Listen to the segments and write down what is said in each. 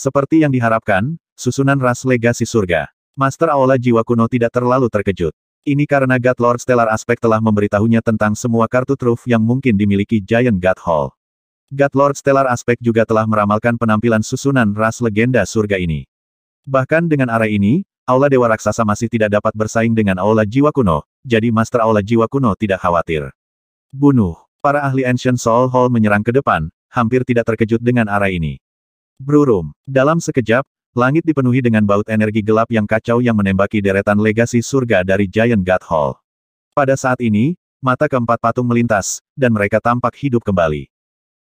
Seperti yang diharapkan, susunan ras legasi surga. Master Aula Jiwa Kuno tidak terlalu terkejut. Ini karena God Lord Stellar Aspect telah memberitahunya tentang semua kartu truf yang mungkin dimiliki Giant God Hall. God Lord Stellar Aspect juga telah meramalkan penampilan susunan ras legenda surga ini. Bahkan dengan arah ini, Aula Dewa Raksasa masih tidak dapat bersaing dengan Aula Jiwa Kuno, jadi Master Aula Jiwa Kuno tidak khawatir. Bunuh. Para ahli Ancient Soul Hall menyerang ke depan, hampir tidak terkejut dengan arah ini. Brurum. Dalam sekejap, langit dipenuhi dengan baut energi gelap yang kacau yang menembaki deretan legasi surga dari Giant God Hall. Pada saat ini, mata keempat patung melintas, dan mereka tampak hidup kembali.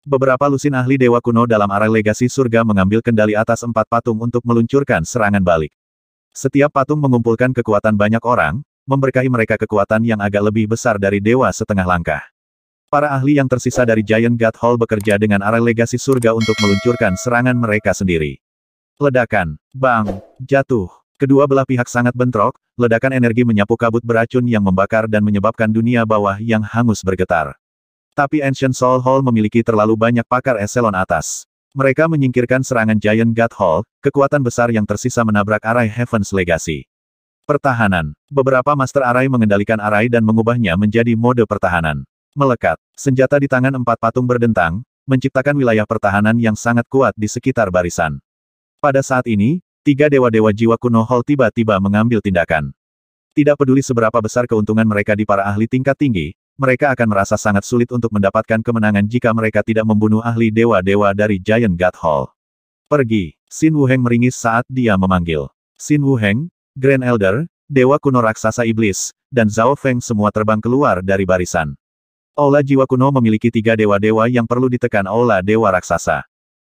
Beberapa lusin ahli dewa kuno dalam arah legasi surga mengambil kendali atas empat patung untuk meluncurkan serangan balik. Setiap patung mengumpulkan kekuatan banyak orang, memberkahi mereka kekuatan yang agak lebih besar dari dewa setengah langkah. Para ahli yang tersisa dari Giant God Hall bekerja dengan arah legasi surga untuk meluncurkan serangan mereka sendiri. Ledakan, bang, jatuh. Kedua belah pihak sangat bentrok, ledakan energi menyapu kabut beracun yang membakar dan menyebabkan dunia bawah yang hangus bergetar. Tapi Ancient Soul Hall memiliki terlalu banyak pakar eselon atas. Mereka menyingkirkan serangan Giant God Hall, kekuatan besar yang tersisa menabrak arai Heaven's Legacy. Pertahanan. Beberapa Master Arai mengendalikan arai dan mengubahnya menjadi mode pertahanan. Melekat, senjata di tangan empat patung berdentang, menciptakan wilayah pertahanan yang sangat kuat di sekitar barisan. Pada saat ini, tiga dewa-dewa jiwa kuno Hall tiba-tiba mengambil tindakan. Tidak peduli seberapa besar keuntungan mereka di para ahli tingkat tinggi, mereka akan merasa sangat sulit untuk mendapatkan kemenangan jika mereka tidak membunuh ahli dewa-dewa dari Giant God Hall. Pergi, Xin Heng meringis saat dia memanggil. Xin Heng, Grand Elder, Dewa Kuno Raksasa Iblis, dan Zhao Feng semua terbang keluar dari barisan. Aula jiwa kuno memiliki tiga dewa-dewa yang perlu ditekan Aula Dewa Raksasa.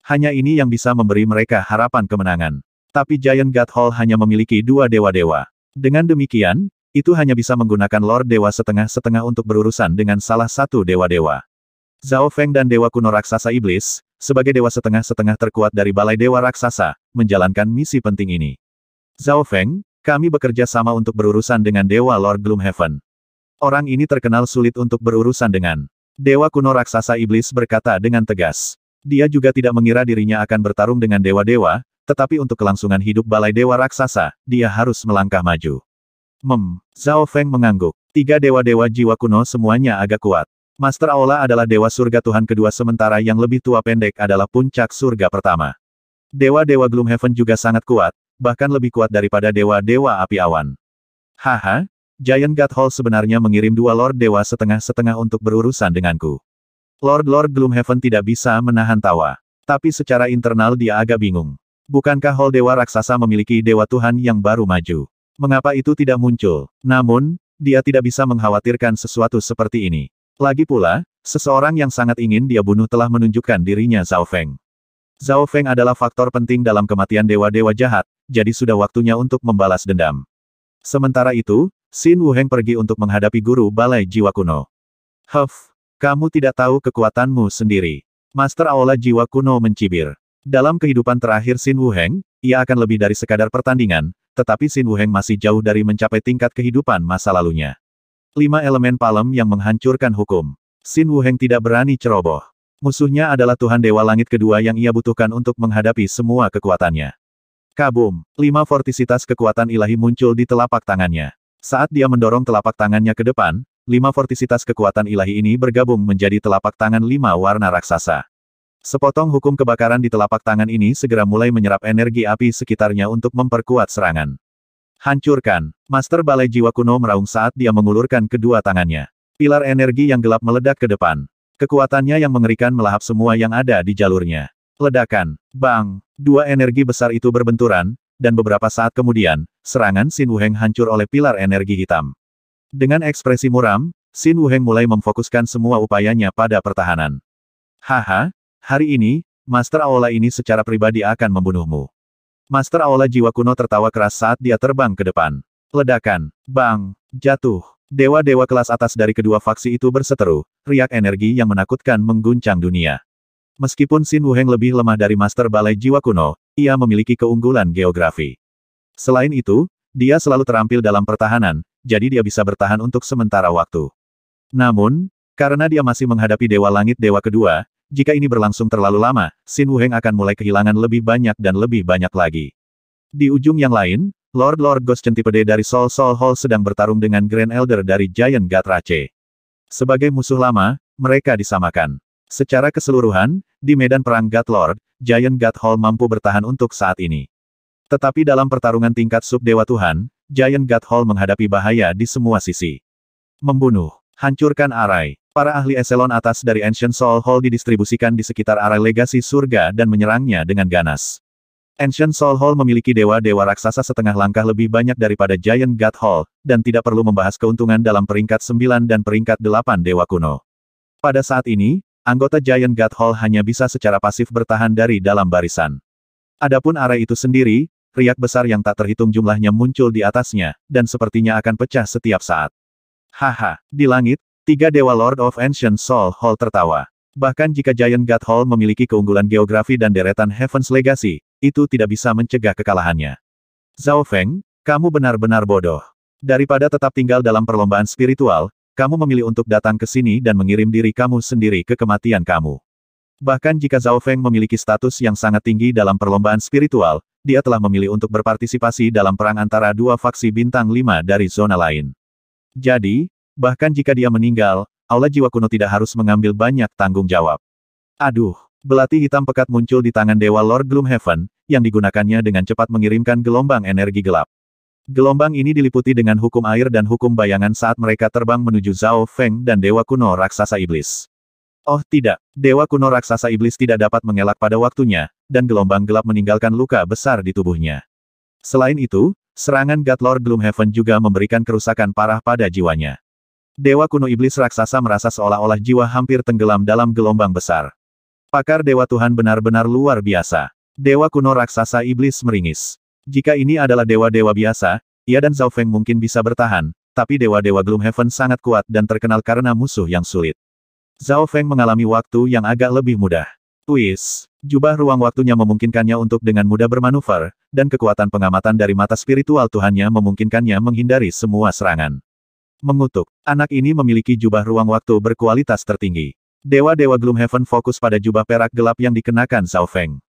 Hanya ini yang bisa memberi mereka harapan kemenangan. Tapi Giant God Hall hanya memiliki dua dewa-dewa. Dengan demikian, itu hanya bisa menggunakan Lord Dewa setengah-setengah untuk berurusan dengan salah satu dewa-dewa. Zhao Feng dan Dewa Kuno Raksasa Iblis, sebagai dewa setengah-setengah terkuat dari Balai Dewa Raksasa, menjalankan misi penting ini. Zhao Feng, kami bekerja sama untuk berurusan dengan Dewa Lord Gloomhaven. Orang ini terkenal sulit untuk berurusan dengan. Dewa kuno raksasa iblis berkata dengan tegas. Dia juga tidak mengira dirinya akan bertarung dengan dewa-dewa, tetapi untuk kelangsungan hidup balai dewa raksasa, dia harus melangkah maju. Mem, Zhao Feng mengangguk. Tiga dewa-dewa jiwa kuno semuanya agak kuat. Master Aula adalah dewa surga Tuhan kedua sementara yang lebih tua pendek adalah puncak surga pertama. Dewa-dewa Gloomhaven juga sangat kuat, bahkan lebih kuat daripada dewa-dewa api awan. Haha, Giant God Hall sebenarnya mengirim dua Lord Dewa setengah-setengah untuk berurusan denganku. Lord-Lord Gloomhaven tidak bisa menahan tawa. Tapi secara internal dia agak bingung. Bukankah Hall Dewa Raksasa memiliki Dewa Tuhan yang baru maju? Mengapa itu tidak muncul? Namun, dia tidak bisa mengkhawatirkan sesuatu seperti ini. Lagi pula, seseorang yang sangat ingin dia bunuh telah menunjukkan dirinya Zhao Feng. Zhao Feng adalah faktor penting dalam kematian dewa-dewa jahat, jadi sudah waktunya untuk membalas dendam. Sementara itu, Xin Wuheng pergi untuk menghadapi guru balai jiwa kuno. Huff, kamu tidak tahu kekuatanmu sendiri. Master Aula Jiwa Kuno mencibir. Dalam kehidupan terakhir Xin Wuheng, ia akan lebih dari sekadar pertandingan, tetapi Xin Wuheng masih jauh dari mencapai tingkat kehidupan masa lalunya. Lima elemen palem yang menghancurkan hukum. Xin Wuheng tidak berani ceroboh. Musuhnya adalah Tuhan Dewa Langit kedua yang ia butuhkan untuk menghadapi semua kekuatannya. Kabum, lima fortisitas kekuatan ilahi muncul di telapak tangannya. Saat dia mendorong telapak tangannya ke depan, lima fortisitas kekuatan ilahi ini bergabung menjadi telapak tangan lima warna raksasa. Sepotong hukum kebakaran di telapak tangan ini segera mulai menyerap energi api sekitarnya untuk memperkuat serangan. Hancurkan, Master Balai Jiwa Kuno meraung saat dia mengulurkan kedua tangannya. Pilar energi yang gelap meledak ke depan. Kekuatannya yang mengerikan melahap semua yang ada di jalurnya. Ledakan, bang, dua energi besar itu berbenturan, dan beberapa saat kemudian, serangan Xin Wuheng hancur oleh pilar energi hitam. Dengan ekspresi muram, Xin Wuheng mulai memfokuskan semua upayanya pada pertahanan. Haha, hari ini, Master Aola ini secara pribadi akan membunuhmu. Master Aola jiwa kuno tertawa keras saat dia terbang ke depan. Ledakan, bang, jatuh. Dewa-dewa kelas atas dari kedua faksi itu berseteru, riak energi yang menakutkan mengguncang dunia. Meskipun Xin Wuheng lebih lemah dari Master Balai Jiwa Kuno, ia memiliki keunggulan geografi. Selain itu, dia selalu terampil dalam pertahanan, jadi dia bisa bertahan untuk sementara waktu. Namun, karena dia masih menghadapi Dewa Langit Dewa Kedua, jika ini berlangsung terlalu lama, Sin Wuheng akan mulai kehilangan lebih banyak dan lebih banyak lagi. Di ujung yang lain, Lord Lord Ghost Centipede dari Sol Sol Hall sedang bertarung dengan Grand Elder dari Giant Gatrace. Sebagai musuh lama, mereka disamakan. Secara keseluruhan, di medan perang God Lord, Giant God Hall mampu bertahan untuk saat ini. Tetapi dalam pertarungan tingkat sub dewa Tuhan, Giant God Hall menghadapi bahaya di semua sisi. Membunuh, hancurkan arai. Para ahli eselon atas dari Ancient Soul Hall didistribusikan di sekitar arai legasi surga dan menyerangnya dengan ganas. Ancient Soul Hall memiliki dewa-dewa raksasa setengah langkah lebih banyak daripada Giant God Hall, dan tidak perlu membahas keuntungan dalam peringkat 9 dan peringkat 8 dewa kuno. Pada saat ini, anggota Giant God Hall hanya bisa secara pasif bertahan dari dalam barisan. Adapun area itu sendiri, riak besar yang tak terhitung jumlahnya muncul di atasnya, dan sepertinya akan pecah setiap saat. Haha, di langit, tiga dewa Lord of Ancient Soul Hall tertawa. Bahkan jika Giant God Hall memiliki keunggulan geografi dan deretan Heaven's Legacy, itu tidak bisa mencegah kekalahannya. Zhao Feng, kamu benar-benar bodoh. Daripada tetap tinggal dalam perlombaan spiritual, kamu memilih untuk datang ke sini dan mengirim diri kamu sendiri ke kematian kamu. Bahkan jika Zhao Feng memiliki status yang sangat tinggi dalam perlombaan spiritual, dia telah memilih untuk berpartisipasi dalam perang antara dua faksi bintang lima dari zona lain. Jadi, bahkan jika dia meninggal, Aula Jiwa Kuno tidak harus mengambil banyak tanggung jawab. Aduh, belati hitam pekat muncul di tangan Dewa Lord Gloomhaven, yang digunakannya dengan cepat mengirimkan gelombang energi gelap. Gelombang ini diliputi dengan hukum air dan hukum bayangan saat mereka terbang menuju Zhao Feng dan Dewa Kuno Raksasa Iblis. Oh tidak, Dewa Kuno Raksasa Iblis tidak dapat mengelak pada waktunya, dan gelombang gelap meninggalkan luka besar di tubuhnya. Selain itu, serangan God Lord Gloomhaven juga memberikan kerusakan parah pada jiwanya. Dewa Kuno Iblis Raksasa merasa seolah-olah jiwa hampir tenggelam dalam gelombang besar. Pakar Dewa Tuhan benar-benar luar biasa. Dewa Kuno Raksasa Iblis meringis. Jika ini adalah dewa-dewa biasa, ia dan Zhao Feng mungkin bisa bertahan, tapi dewa-dewa Gloomhaven sangat kuat dan terkenal karena musuh yang sulit. Zhao Feng mengalami waktu yang agak lebih mudah. Twist. Jubah ruang waktunya memungkinkannya untuk dengan mudah bermanuver, dan kekuatan pengamatan dari mata spiritual Tuhannya memungkinkannya menghindari semua serangan. Mengutuk, anak ini memiliki jubah ruang waktu berkualitas tertinggi. Dewa-dewa Gloomhaven fokus pada jubah perak gelap yang dikenakan Zhao Feng.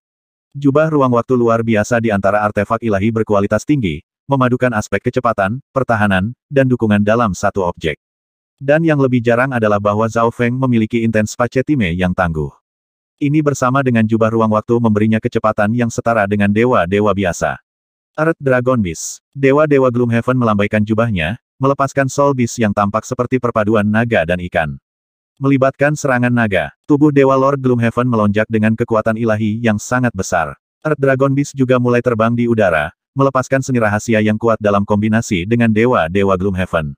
Jubah ruang waktu luar biasa di antara artefak ilahi berkualitas tinggi, memadukan aspek kecepatan, pertahanan, dan dukungan dalam satu objek. Dan yang lebih jarang adalah bahwa Zhao Feng memiliki intens pacetime yang tangguh. Ini bersama dengan jubah ruang waktu memberinya kecepatan yang setara dengan dewa-dewa biasa. Earth Dragon Beast. Dewa-dewa Gloomhaven melambaikan jubahnya, melepaskan Soul Beast yang tampak seperti perpaduan naga dan ikan. Melibatkan serangan naga, tubuh Dewa Lord Gloomhaven melonjak dengan kekuatan ilahi yang sangat besar. Earth Dragon Beast juga mulai terbang di udara, melepaskan seni rahasia yang kuat dalam kombinasi dengan Dewa-Dewa Gloomhaven.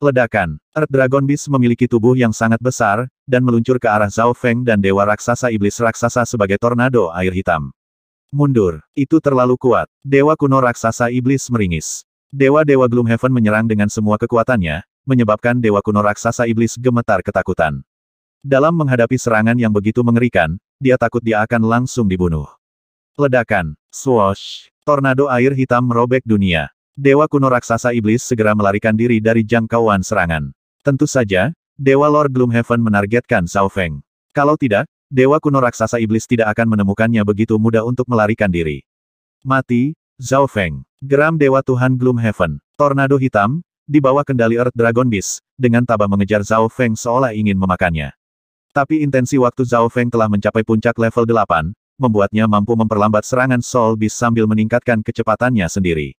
Ledakan, Earth Dragon Beast memiliki tubuh yang sangat besar, dan meluncur ke arah Zhao Feng dan Dewa Raksasa Iblis Raksasa sebagai tornado air hitam. Mundur, itu terlalu kuat. Dewa kuno Raksasa Iblis meringis. Dewa-Dewa Gloomhaven menyerang dengan semua kekuatannya, menyebabkan dewa kuno raksasa iblis gemetar ketakutan. Dalam menghadapi serangan yang begitu mengerikan, dia takut dia akan langsung dibunuh. Ledakan, swash, tornado air hitam merobek dunia. Dewa kuno raksasa iblis segera melarikan diri dari jangkauan serangan. Tentu saja, Dewa Lord Gloomhaven menargetkan Zhao Feng. Kalau tidak, Dewa kuno raksasa iblis tidak akan menemukannya begitu mudah untuk melarikan diri. Mati, Zhao Feng. Geram Dewa Tuhan Gloomhaven. Tornado hitam, di bawah kendali Earth Dragon Beast, dengan tabah mengejar Zhao Feng seolah ingin memakannya. Tapi intensi waktu Zhao Feng telah mencapai puncak level 8, membuatnya mampu memperlambat serangan Soul Beast sambil meningkatkan kecepatannya sendiri.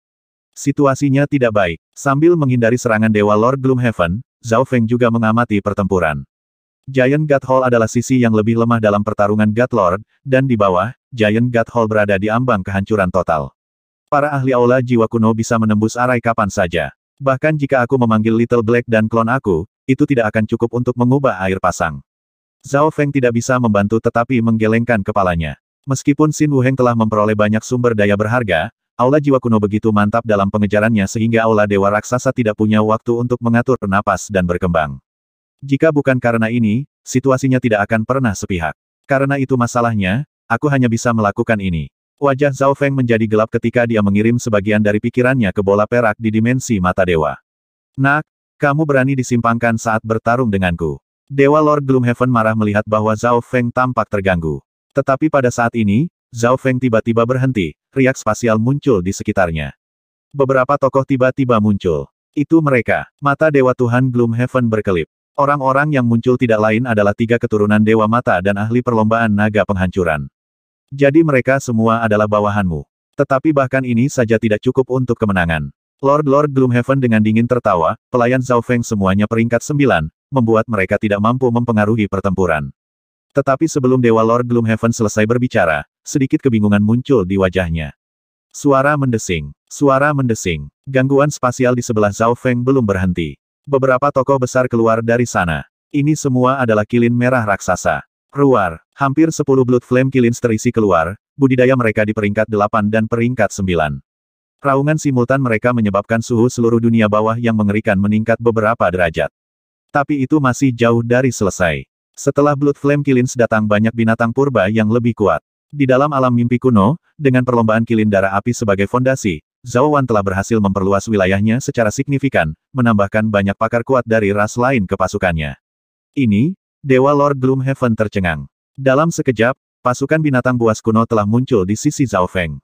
Situasinya tidak baik. Sambil menghindari serangan Dewa Lord Gloomhaven, Zhao Feng juga mengamati pertempuran. Giant God Hall adalah sisi yang lebih lemah dalam pertarungan God Lord, dan di bawah, Giant God Hall berada di ambang kehancuran total. Para ahli aula jiwa kuno bisa menembus arai kapan saja. Bahkan jika aku memanggil Little Black dan klon aku, itu tidak akan cukup untuk mengubah air pasang. Zhao Feng tidak bisa membantu tetapi menggelengkan kepalanya. Meskipun Xin Heng telah memperoleh banyak sumber daya berharga, aula jiwa kuno begitu mantap dalam pengejarannya sehingga aula dewa raksasa tidak punya waktu untuk mengatur napas dan berkembang. Jika bukan karena ini, situasinya tidak akan pernah sepihak. Karena itu masalahnya, aku hanya bisa melakukan ini. Wajah Zhao Feng menjadi gelap ketika dia mengirim sebagian dari pikirannya ke bola perak di dimensi mata dewa. Nak, kamu berani disimpangkan saat bertarung denganku. Dewa Lord Gloomhaven marah melihat bahwa Zhao Feng tampak terganggu. Tetapi pada saat ini, Zhao Feng tiba-tiba berhenti, riak spasial muncul di sekitarnya. Beberapa tokoh tiba-tiba muncul. Itu mereka, mata Dewa Tuhan Gloomhaven berkelip. Orang-orang yang muncul tidak lain adalah tiga keturunan Dewa Mata dan ahli perlombaan naga penghancuran. Jadi mereka semua adalah bawahanmu. Tetapi bahkan ini saja tidak cukup untuk kemenangan. Lord-Lord Gloomhaven dengan dingin tertawa, pelayan Zhao Feng semuanya peringkat sembilan, membuat mereka tidak mampu mempengaruhi pertempuran. Tetapi sebelum Dewa Lord Gloomhaven selesai berbicara, sedikit kebingungan muncul di wajahnya. Suara mendesing, suara mendesing, gangguan spasial di sebelah Zhao Feng belum berhenti. Beberapa tokoh besar keluar dari sana. Ini semua adalah kilin merah raksasa. Ruar, Hampir 10 Blood Flame Killings terisi keluar, budidaya mereka di peringkat 8 dan peringkat 9. Raungan simultan mereka menyebabkan suhu seluruh dunia bawah yang mengerikan meningkat beberapa derajat. Tapi itu masih jauh dari selesai. Setelah Blood Flame Killings datang banyak binatang purba yang lebih kuat. Di dalam alam mimpi kuno, dengan perlombaan kilin darah api sebagai fondasi, Zhao Wan telah berhasil memperluas wilayahnya secara signifikan, menambahkan banyak pakar kuat dari ras lain ke pasukannya. Ini, Dewa Lord Gloomhaven tercengang. Dalam sekejap, pasukan binatang buas kuno telah muncul di sisi Zhao Feng.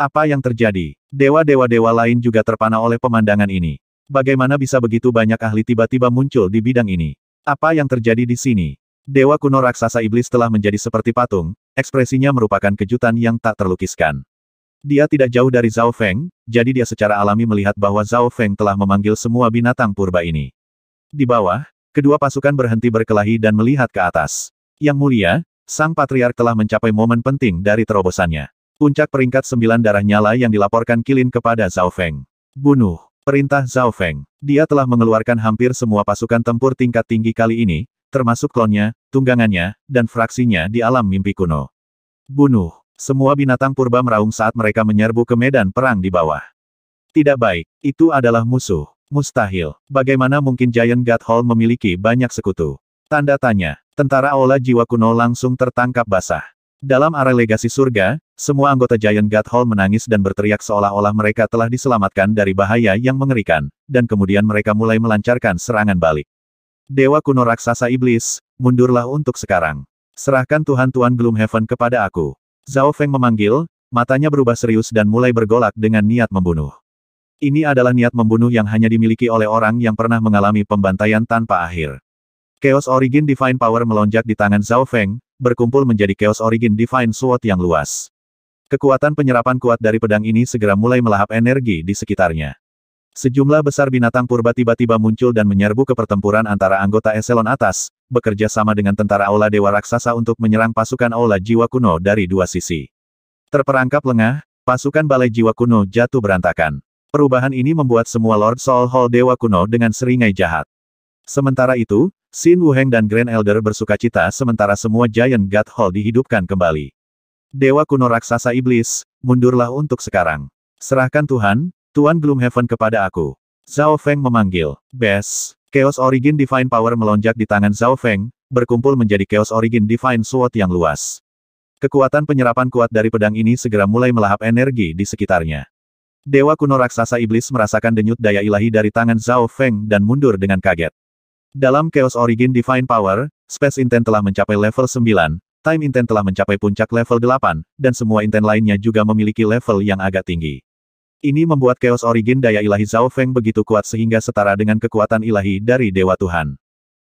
Apa yang terjadi? Dewa-dewa-dewa lain juga terpana oleh pemandangan ini. Bagaimana bisa begitu banyak ahli tiba-tiba muncul di bidang ini? Apa yang terjadi di sini? Dewa kuno raksasa iblis telah menjadi seperti patung, ekspresinya merupakan kejutan yang tak terlukiskan. Dia tidak jauh dari Zhao Feng, jadi dia secara alami melihat bahwa Zhao Feng telah memanggil semua binatang purba ini. Di bawah, kedua pasukan berhenti berkelahi dan melihat ke atas. Yang mulia, Sang Patriark telah mencapai momen penting dari terobosannya. Puncak peringkat sembilan darah nyala yang dilaporkan Kilin kepada Zhao Feng. Bunuh. Perintah Zhao Feng. Dia telah mengeluarkan hampir semua pasukan tempur tingkat tinggi kali ini, termasuk klonnya, tunggangannya, dan fraksinya di alam mimpi kuno. Bunuh. Semua binatang purba meraung saat mereka menyerbu ke medan perang di bawah. Tidak baik, itu adalah musuh. Mustahil. Bagaimana mungkin Giant God Hall memiliki banyak sekutu? Tanda tanya. Tentara Aula Jiwa Kuno langsung tertangkap basah. Dalam area legasi surga, semua anggota Giant God Hall menangis dan berteriak seolah-olah mereka telah diselamatkan dari bahaya yang mengerikan, dan kemudian mereka mulai melancarkan serangan balik. Dewa kuno raksasa iblis, mundurlah untuk sekarang. Serahkan Tuhan-Tuhan Gloomhaven kepada aku. Zhao Feng memanggil, matanya berubah serius dan mulai bergolak dengan niat membunuh. Ini adalah niat membunuh yang hanya dimiliki oleh orang yang pernah mengalami pembantaian tanpa akhir. Chaos Origin Divine Power melonjak di tangan Zhao Feng, berkumpul menjadi Chaos Origin Divine Sword yang luas. Kekuatan penyerapan kuat dari pedang ini segera mulai melahap energi di sekitarnya. Sejumlah besar binatang purba tiba-tiba muncul dan menyerbu ke pertempuran antara anggota eselon atas, bekerja sama dengan tentara Aula Dewa Raksasa untuk menyerang pasukan Aula Jiwa Kuno dari dua sisi. Terperangkap lengah, pasukan Balai Jiwa Kuno jatuh berantakan. Perubahan ini membuat semua Lord Soul Hall Dewa Kuno dengan seringai jahat. Sementara itu, Xin Wuheng dan Grand Elder bersuka cita sementara semua Giant God Hall dihidupkan kembali. Dewa kuno raksasa iblis, mundurlah untuk sekarang. Serahkan Tuhan, Tuan Gloomhaven kepada aku. Zhao Feng memanggil. Bes, Chaos Origin Divine Power melonjak di tangan Zhao Feng, berkumpul menjadi Chaos Origin Divine Sword yang luas. Kekuatan penyerapan kuat dari pedang ini segera mulai melahap energi di sekitarnya. Dewa kuno raksasa iblis merasakan denyut daya ilahi dari tangan Zhao Feng dan mundur dengan kaget. Dalam Chaos Origin Divine Power, Space Intent telah mencapai level 9, Time Intent telah mencapai puncak level 8, dan semua intent lainnya juga memiliki level yang agak tinggi. Ini membuat Chaos Origin daya ilahi Zhao Feng begitu kuat sehingga setara dengan kekuatan ilahi dari Dewa Tuhan.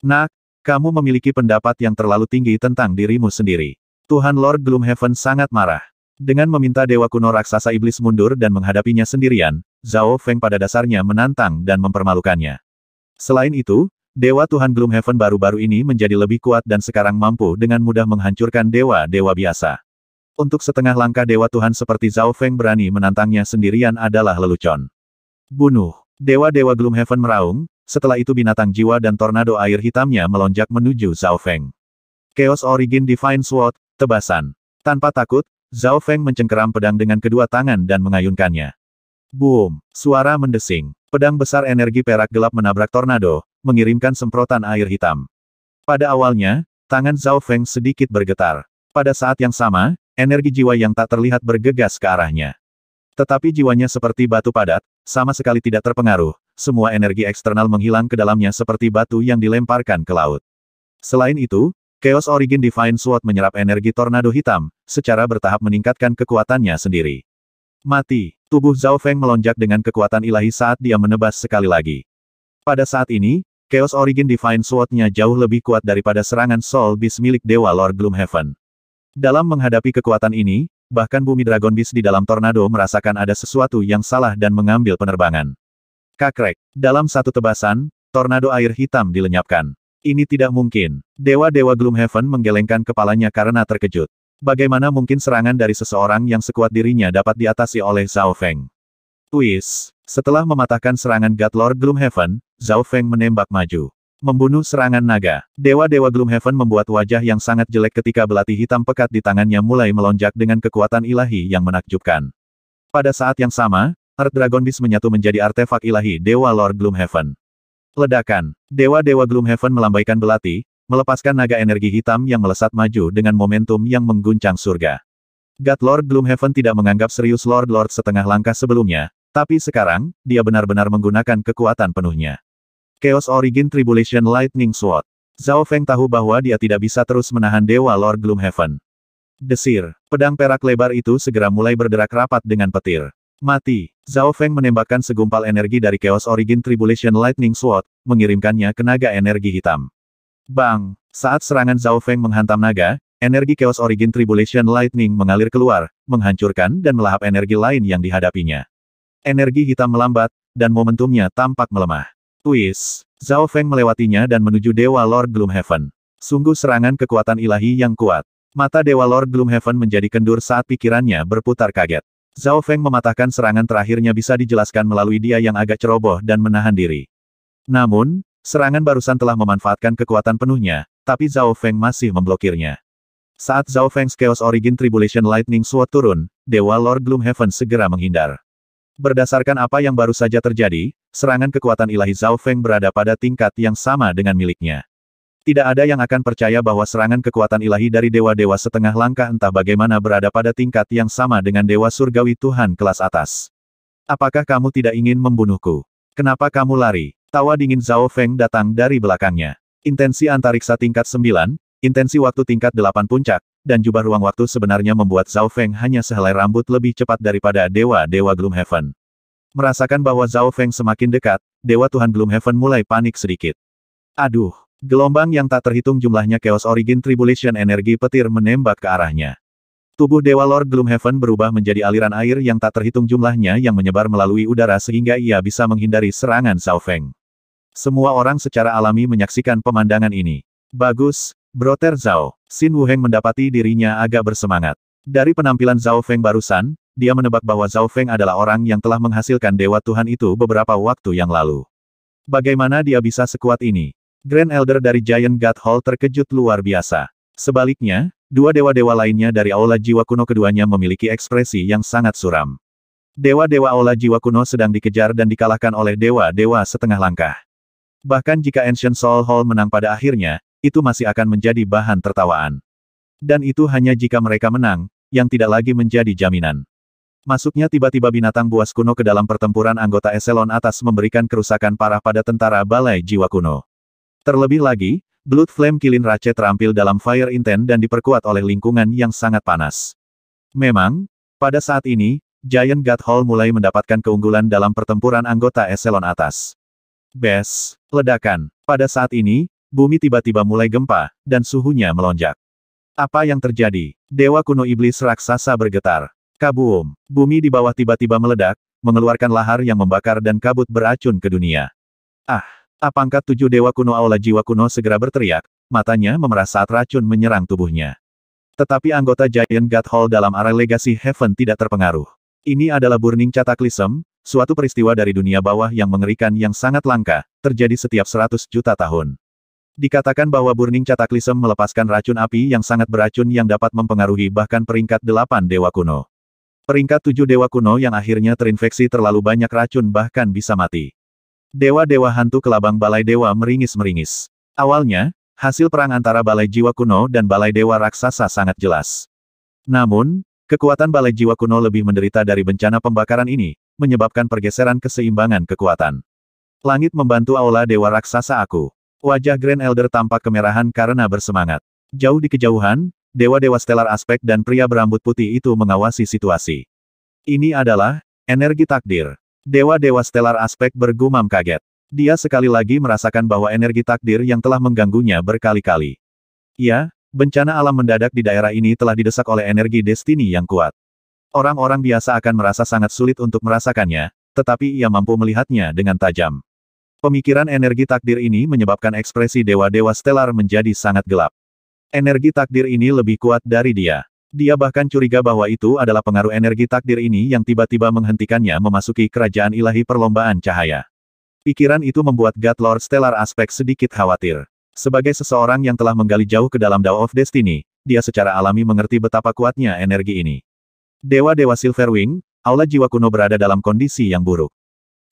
Nak, kamu memiliki pendapat yang terlalu tinggi tentang dirimu sendiri. Tuhan Lord Gloomhaven sangat marah. Dengan meminta Dewa Kuno Raksasa Iblis mundur dan menghadapinya sendirian, Zhao Feng pada dasarnya menantang dan mempermalukannya. Selain itu, Dewa Tuhan Heaven baru-baru ini menjadi lebih kuat dan sekarang mampu dengan mudah menghancurkan dewa-dewa biasa. Untuk setengah langkah Dewa Tuhan seperti Zhao Feng berani menantangnya sendirian adalah lelucon. Bunuh. Dewa-dewa Heaven meraung, setelah itu binatang jiwa dan tornado air hitamnya melonjak menuju Zhao Feng. Chaos Origin Divine Sword, tebasan. Tanpa takut, Zhao Feng mencengkeram pedang dengan kedua tangan dan mengayunkannya. Boom! Suara mendesing. Pedang besar energi perak gelap menabrak tornado, mengirimkan semprotan air hitam. Pada awalnya, tangan Zhao Feng sedikit bergetar. Pada saat yang sama, energi jiwa yang tak terlihat bergegas ke arahnya. Tetapi jiwanya seperti batu padat, sama sekali tidak terpengaruh, semua energi eksternal menghilang ke dalamnya seperti batu yang dilemparkan ke laut. Selain itu, Chaos Origin Divine Sword menyerap energi tornado hitam, secara bertahap meningkatkan kekuatannya sendiri. Mati. Tubuh Zhao Feng melonjak dengan kekuatan ilahi saat dia menebas sekali lagi. Pada saat ini, Chaos Origin Divine Sword-nya jauh lebih kuat daripada serangan Soul Beast milik Dewa Lord Gloomhaven. Dalam menghadapi kekuatan ini, bahkan bumi Dragon Beast di dalam tornado merasakan ada sesuatu yang salah dan mengambil penerbangan. Kakrek. Dalam satu tebasan, tornado air hitam dilenyapkan. Ini tidak mungkin. Dewa-dewa Gloomhaven menggelengkan kepalanya karena terkejut. Bagaimana mungkin serangan dari seseorang yang sekuat dirinya dapat diatasi oleh Zhao Feng? Twist. setelah mematahkan serangan God Lord Gloomhaven, Zhao Feng menembak maju. Membunuh serangan naga, dewa-dewa Gloomhaven membuat wajah yang sangat jelek ketika belati hitam pekat di tangannya mulai melonjak dengan kekuatan ilahi yang menakjubkan. Pada saat yang sama, Art Dragon Beast menyatu menjadi artefak ilahi Dewa Lord Gloomhaven. Ledakan, dewa-dewa Gloomhaven melambaikan belati, melepaskan naga energi hitam yang melesat maju dengan momentum yang mengguncang surga. God Lord Gloomhaven tidak menganggap serius Lord Lord setengah langkah sebelumnya, tapi sekarang, dia benar-benar menggunakan kekuatan penuhnya. Chaos Origin Tribulation Lightning Sword. Zhao Feng tahu bahwa dia tidak bisa terus menahan Dewa Lord Gloomhaven. Desir, pedang perak lebar itu segera mulai berderak rapat dengan petir. Mati, Zhao Feng menembakkan segumpal energi dari Chaos Origin Tribulation Lightning Sword, mengirimkannya ke naga energi hitam. Bang! Saat serangan Zhao Feng menghantam naga, energi Chaos Origin Tribulation Lightning mengalir keluar, menghancurkan dan melahap energi lain yang dihadapinya. Energi hitam melambat, dan momentumnya tampak melemah. Twist! Zhao Feng melewatinya dan menuju Dewa Lord Heaven. Sungguh serangan kekuatan ilahi yang kuat. Mata Dewa Lord Heaven menjadi kendur saat pikirannya berputar kaget. Zhao Feng mematahkan serangan terakhirnya bisa dijelaskan melalui dia yang agak ceroboh dan menahan diri. Namun, Serangan barusan telah memanfaatkan kekuatan penuhnya, tapi Zhao Feng masih memblokirnya. Saat Zhao Feng's Chaos Origin Tribulation Lightning Sword turun, Dewa Lord Heaven segera menghindar. Berdasarkan apa yang baru saja terjadi, serangan kekuatan ilahi Zhao Feng berada pada tingkat yang sama dengan miliknya. Tidak ada yang akan percaya bahwa serangan kekuatan ilahi dari dewa-dewa setengah langkah entah bagaimana berada pada tingkat yang sama dengan dewa surgawi Tuhan kelas atas. Apakah kamu tidak ingin membunuhku? Kenapa kamu lari? Tawa dingin Zhao Feng datang dari belakangnya. Intensi antariksa tingkat 9, intensi waktu tingkat 8 puncak, dan jubah ruang waktu sebenarnya membuat Zhao Feng hanya sehelai rambut lebih cepat daripada dewa-dewa Gloomhaven. Merasakan bahwa Zhao Feng semakin dekat, Dewa Tuhan Gloomhaven mulai panik sedikit. Aduh, gelombang yang tak terhitung jumlahnya Chaos Origin Tribulation energi petir menembak ke arahnya. Tubuh Dewa Lord Gloomhaven berubah menjadi aliran air yang tak terhitung jumlahnya yang menyebar melalui udara sehingga ia bisa menghindari serangan Zhao Feng. Semua orang secara alami menyaksikan pemandangan ini. Bagus, Broter Zhao. Xin Wuheng mendapati dirinya agak bersemangat. Dari penampilan Zhao Feng barusan, dia menebak bahwa Zhao Feng adalah orang yang telah menghasilkan Dewa Tuhan itu beberapa waktu yang lalu. Bagaimana dia bisa sekuat ini? Grand Elder dari Giant God Hall terkejut luar biasa. Sebaliknya, dua dewa-dewa lainnya dari Aula Jiwa Kuno keduanya memiliki ekspresi yang sangat suram. Dewa-dewa Aula Jiwa Kuno sedang dikejar dan dikalahkan oleh dewa-dewa setengah langkah. Bahkan jika Ancient Soul Hall menang pada akhirnya, itu masih akan menjadi bahan tertawaan. Dan itu hanya jika mereka menang, yang tidak lagi menjadi jaminan. Masuknya tiba-tiba binatang buas kuno ke dalam pertempuran anggota eselon atas memberikan kerusakan parah pada tentara balai jiwa kuno. Terlebih lagi, Blood Flame Kilin Rache terampil dalam Fire Intent dan diperkuat oleh lingkungan yang sangat panas. Memang, pada saat ini, Giant God Hall mulai mendapatkan keunggulan dalam pertempuran anggota eselon atas. Bes. Ledakan. Pada saat ini, bumi tiba-tiba mulai gempa, dan suhunya melonjak. Apa yang terjadi? Dewa kuno iblis raksasa bergetar. Kabum. Bumi di bawah tiba-tiba meledak, mengeluarkan lahar yang membakar dan kabut beracun ke dunia. Ah! Apangkat tujuh dewa kuno aula jiwa kuno segera berteriak, matanya memerah saat racun menyerang tubuhnya. Tetapi anggota Giant God Hall dalam area Legacy Heaven tidak terpengaruh. Ini adalah burning cataclysm, Suatu peristiwa dari dunia bawah yang mengerikan yang sangat langka, terjadi setiap 100 juta tahun. Dikatakan bahwa Burning Cataclysm melepaskan racun api yang sangat beracun yang dapat mempengaruhi bahkan peringkat delapan dewa kuno. Peringkat tujuh dewa kuno yang akhirnya terinfeksi terlalu banyak racun bahkan bisa mati. Dewa-dewa hantu kelabang balai dewa meringis-meringis. Awalnya, hasil perang antara balai jiwa kuno dan balai dewa raksasa sangat jelas. Namun, Kekuatan Balai Jiwa Kuno lebih menderita dari bencana pembakaran ini, menyebabkan pergeseran keseimbangan kekuatan. Langit membantu aula dewa raksasa aku. Wajah Grand Elder tampak kemerahan karena bersemangat. Jauh di kejauhan, dewa-dewa stellar aspek dan pria berambut putih itu mengawasi situasi. Ini adalah energi takdir. Dewa-dewa stellar aspek bergumam kaget. Dia sekali lagi merasakan bahwa energi takdir yang telah mengganggunya berkali-kali. Ya, bencana alam mendadak di daerah ini telah didesak oleh energi destini yang kuat. Orang-orang biasa akan merasa sangat sulit untuk merasakannya, tetapi ia mampu melihatnya dengan tajam. Pemikiran energi takdir ini menyebabkan ekspresi dewa-dewa stelar menjadi sangat gelap. Energi takdir ini lebih kuat dari dia. Dia bahkan curiga bahwa itu adalah pengaruh energi takdir ini yang tiba-tiba menghentikannya memasuki kerajaan ilahi perlombaan cahaya. Pikiran itu membuat God Lord Stellar Aspect sedikit khawatir. Sebagai seseorang yang telah menggali jauh ke dalam Dao of Destiny, dia secara alami mengerti betapa kuatnya energi ini. Dewa-dewa Silverwing, Aula Jiwa Kuno berada dalam kondisi yang buruk.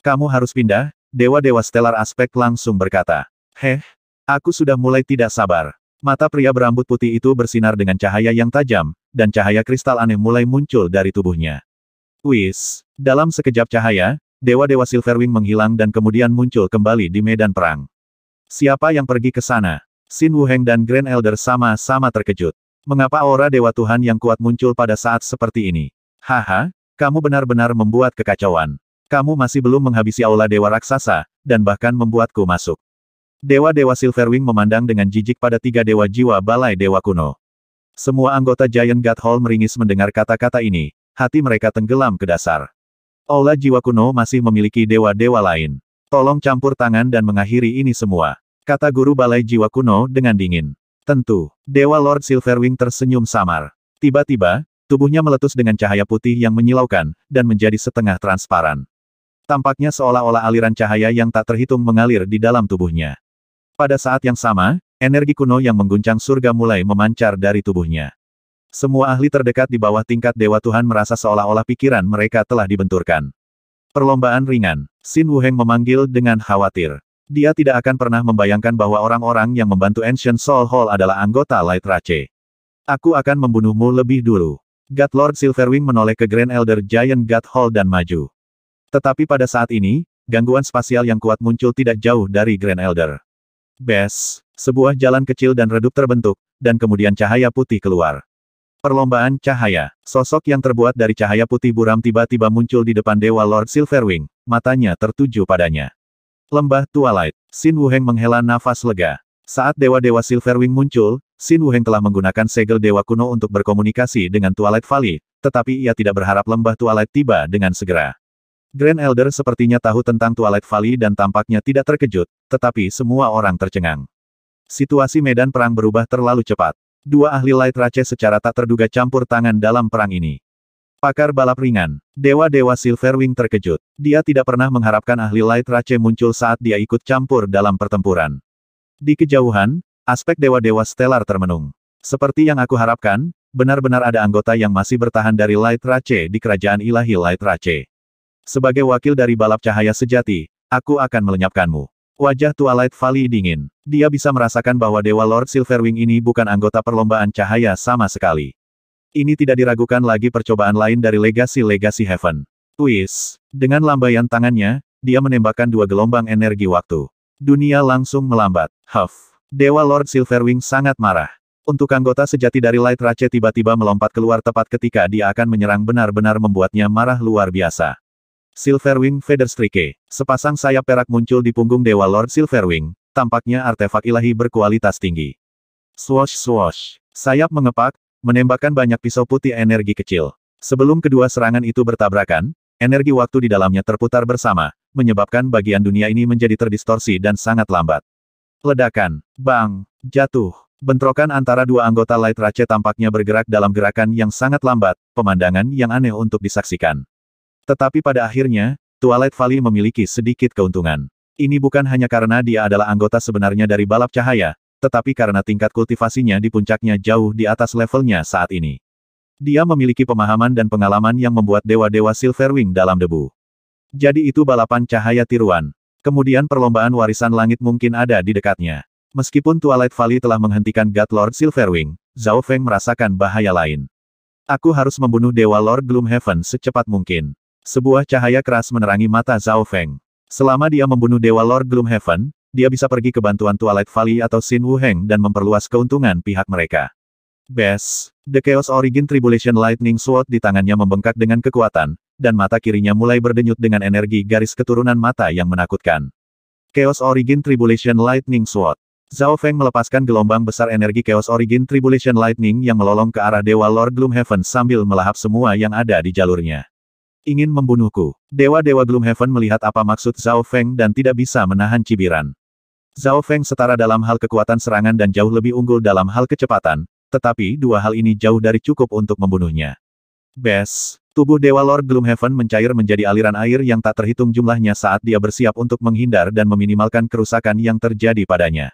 Kamu harus pindah, Dewa-dewa Stellar Aspek langsung berkata. Heh, aku sudah mulai tidak sabar. Mata pria berambut putih itu bersinar dengan cahaya yang tajam, dan cahaya kristal aneh mulai muncul dari tubuhnya. Wis, dalam sekejap cahaya, Dewa-dewa Silverwing menghilang dan kemudian muncul kembali di medan perang. Siapa yang pergi ke sana? Sin Wuheng dan Grand Elder sama-sama terkejut. Mengapa aura Dewa Tuhan yang kuat muncul pada saat seperti ini? Haha, kamu benar-benar membuat kekacauan. Kamu masih belum menghabisi aula Dewa Raksasa, dan bahkan membuatku masuk. Dewa-dewa Silverwing memandang dengan jijik pada tiga dewa jiwa balai dewa kuno. Semua anggota Giant God Hall meringis mendengar kata-kata ini, hati mereka tenggelam ke dasar. Aula jiwa kuno masih memiliki dewa-dewa lain. Tolong campur tangan dan mengakhiri ini semua. Kata guru balai jiwa kuno dengan dingin. Tentu, Dewa Lord Silverwing tersenyum samar. Tiba-tiba, tubuhnya meletus dengan cahaya putih yang menyilaukan, dan menjadi setengah transparan. Tampaknya seolah-olah aliran cahaya yang tak terhitung mengalir di dalam tubuhnya. Pada saat yang sama, energi kuno yang mengguncang surga mulai memancar dari tubuhnya. Semua ahli terdekat di bawah tingkat Dewa Tuhan merasa seolah-olah pikiran mereka telah dibenturkan. Perlombaan ringan, Sin Wuheng memanggil dengan khawatir. Dia tidak akan pernah membayangkan bahwa orang-orang yang membantu Ancient Soul Hall adalah anggota Light Rache. Aku akan membunuhmu lebih dulu. God Lord Silverwing menoleh ke Grand Elder Giant God Hall dan maju. Tetapi pada saat ini, gangguan spasial yang kuat muncul tidak jauh dari Grand Elder. Bes, sebuah jalan kecil dan redup terbentuk, dan kemudian cahaya putih keluar. Perlombaan cahaya, sosok yang terbuat dari cahaya putih buram tiba-tiba muncul di depan Dewa Lord Silverwing, matanya tertuju padanya. Lembah Twilight. Xin Wuheng menghela nafas lega. Saat dewa-dewa Silverwing muncul, Xin Wuheng telah menggunakan segel dewa kuno untuk berkomunikasi dengan Twilight Valley, tetapi ia tidak berharap lembah Twilight tiba dengan segera. Grand Elder sepertinya tahu tentang Twilight Valley dan tampaknya tidak terkejut, tetapi semua orang tercengang. Situasi medan perang berubah terlalu cepat. Dua ahli Light Race secara tak terduga campur tangan dalam perang ini. Pakar balap ringan. Dewa-dewa Silverwing terkejut. Dia tidak pernah mengharapkan ahli Light Rache muncul saat dia ikut campur dalam pertempuran. Di kejauhan, aspek dewa-dewa Stellar termenung. Seperti yang aku harapkan, benar-benar ada anggota yang masih bertahan dari Light Rache di kerajaan ilahi Light Rache. Sebagai wakil dari balap cahaya sejati, aku akan melenyapkanmu. Wajah tua Light Valley dingin. Dia bisa merasakan bahwa Dewa Lord Silverwing ini bukan anggota perlombaan cahaya sama sekali. Ini tidak diragukan lagi percobaan lain dari legasi-legasi Heaven. Twist. Dengan lambaian tangannya, dia menembakkan dua gelombang energi waktu. Dunia langsung melambat. Huff. Dewa Lord Silverwing sangat marah. Untuk anggota sejati dari Light Rache tiba-tiba melompat keluar tepat ketika dia akan menyerang benar-benar membuatnya marah luar biasa. Silverwing Featherstrike, sepasang sayap perak muncul di punggung Dewa Lord Silverwing, tampaknya artefak ilahi berkualitas tinggi. Swash swash, sayap mengepak, menembakkan banyak pisau putih energi kecil. Sebelum kedua serangan itu bertabrakan, energi waktu di dalamnya terputar bersama, menyebabkan bagian dunia ini menjadi terdistorsi dan sangat lambat. Ledakan, bang, jatuh, bentrokan antara dua anggota Light Rache tampaknya bergerak dalam gerakan yang sangat lambat, pemandangan yang aneh untuk disaksikan. Tetapi pada akhirnya, Twilight Valley memiliki sedikit keuntungan. Ini bukan hanya karena dia adalah anggota sebenarnya dari balap cahaya, tetapi karena tingkat kultivasinya di puncaknya jauh di atas levelnya saat ini. Dia memiliki pemahaman dan pengalaman yang membuat dewa-dewa Silverwing dalam debu. Jadi itu balapan cahaya tiruan. Kemudian perlombaan warisan langit mungkin ada di dekatnya. Meskipun Twilight Valley telah menghentikan God Lord Silverwing, Zhao Feng merasakan bahaya lain. Aku harus membunuh Dewa Lord Gloomhaven secepat mungkin. Sebuah cahaya keras menerangi mata Zhao Feng. Selama dia membunuh Dewa Lord Gloomhaven, dia bisa pergi ke bantuan Twilight Valley atau Xin Heng dan memperluas keuntungan pihak mereka. Bes, The Chaos Origin Tribulation Lightning Sword di tangannya membengkak dengan kekuatan, dan mata kirinya mulai berdenyut dengan energi garis keturunan mata yang menakutkan. Chaos Origin Tribulation Lightning Sword. Zhao Feng melepaskan gelombang besar energi Chaos Origin Tribulation Lightning yang melolong ke arah Dewa Lord Gloomhaven sambil melahap semua yang ada di jalurnya. Ingin membunuhku. Dewa-dewa Gloomhaven melihat apa maksud Zhao Feng dan tidak bisa menahan cibiran. Zhao Feng setara dalam hal kekuatan serangan dan jauh lebih unggul dalam hal kecepatan, tetapi dua hal ini jauh dari cukup untuk membunuhnya. Bes, tubuh Dewa Lord Gloomhaven mencair menjadi aliran air yang tak terhitung jumlahnya saat dia bersiap untuk menghindar dan meminimalkan kerusakan yang terjadi padanya.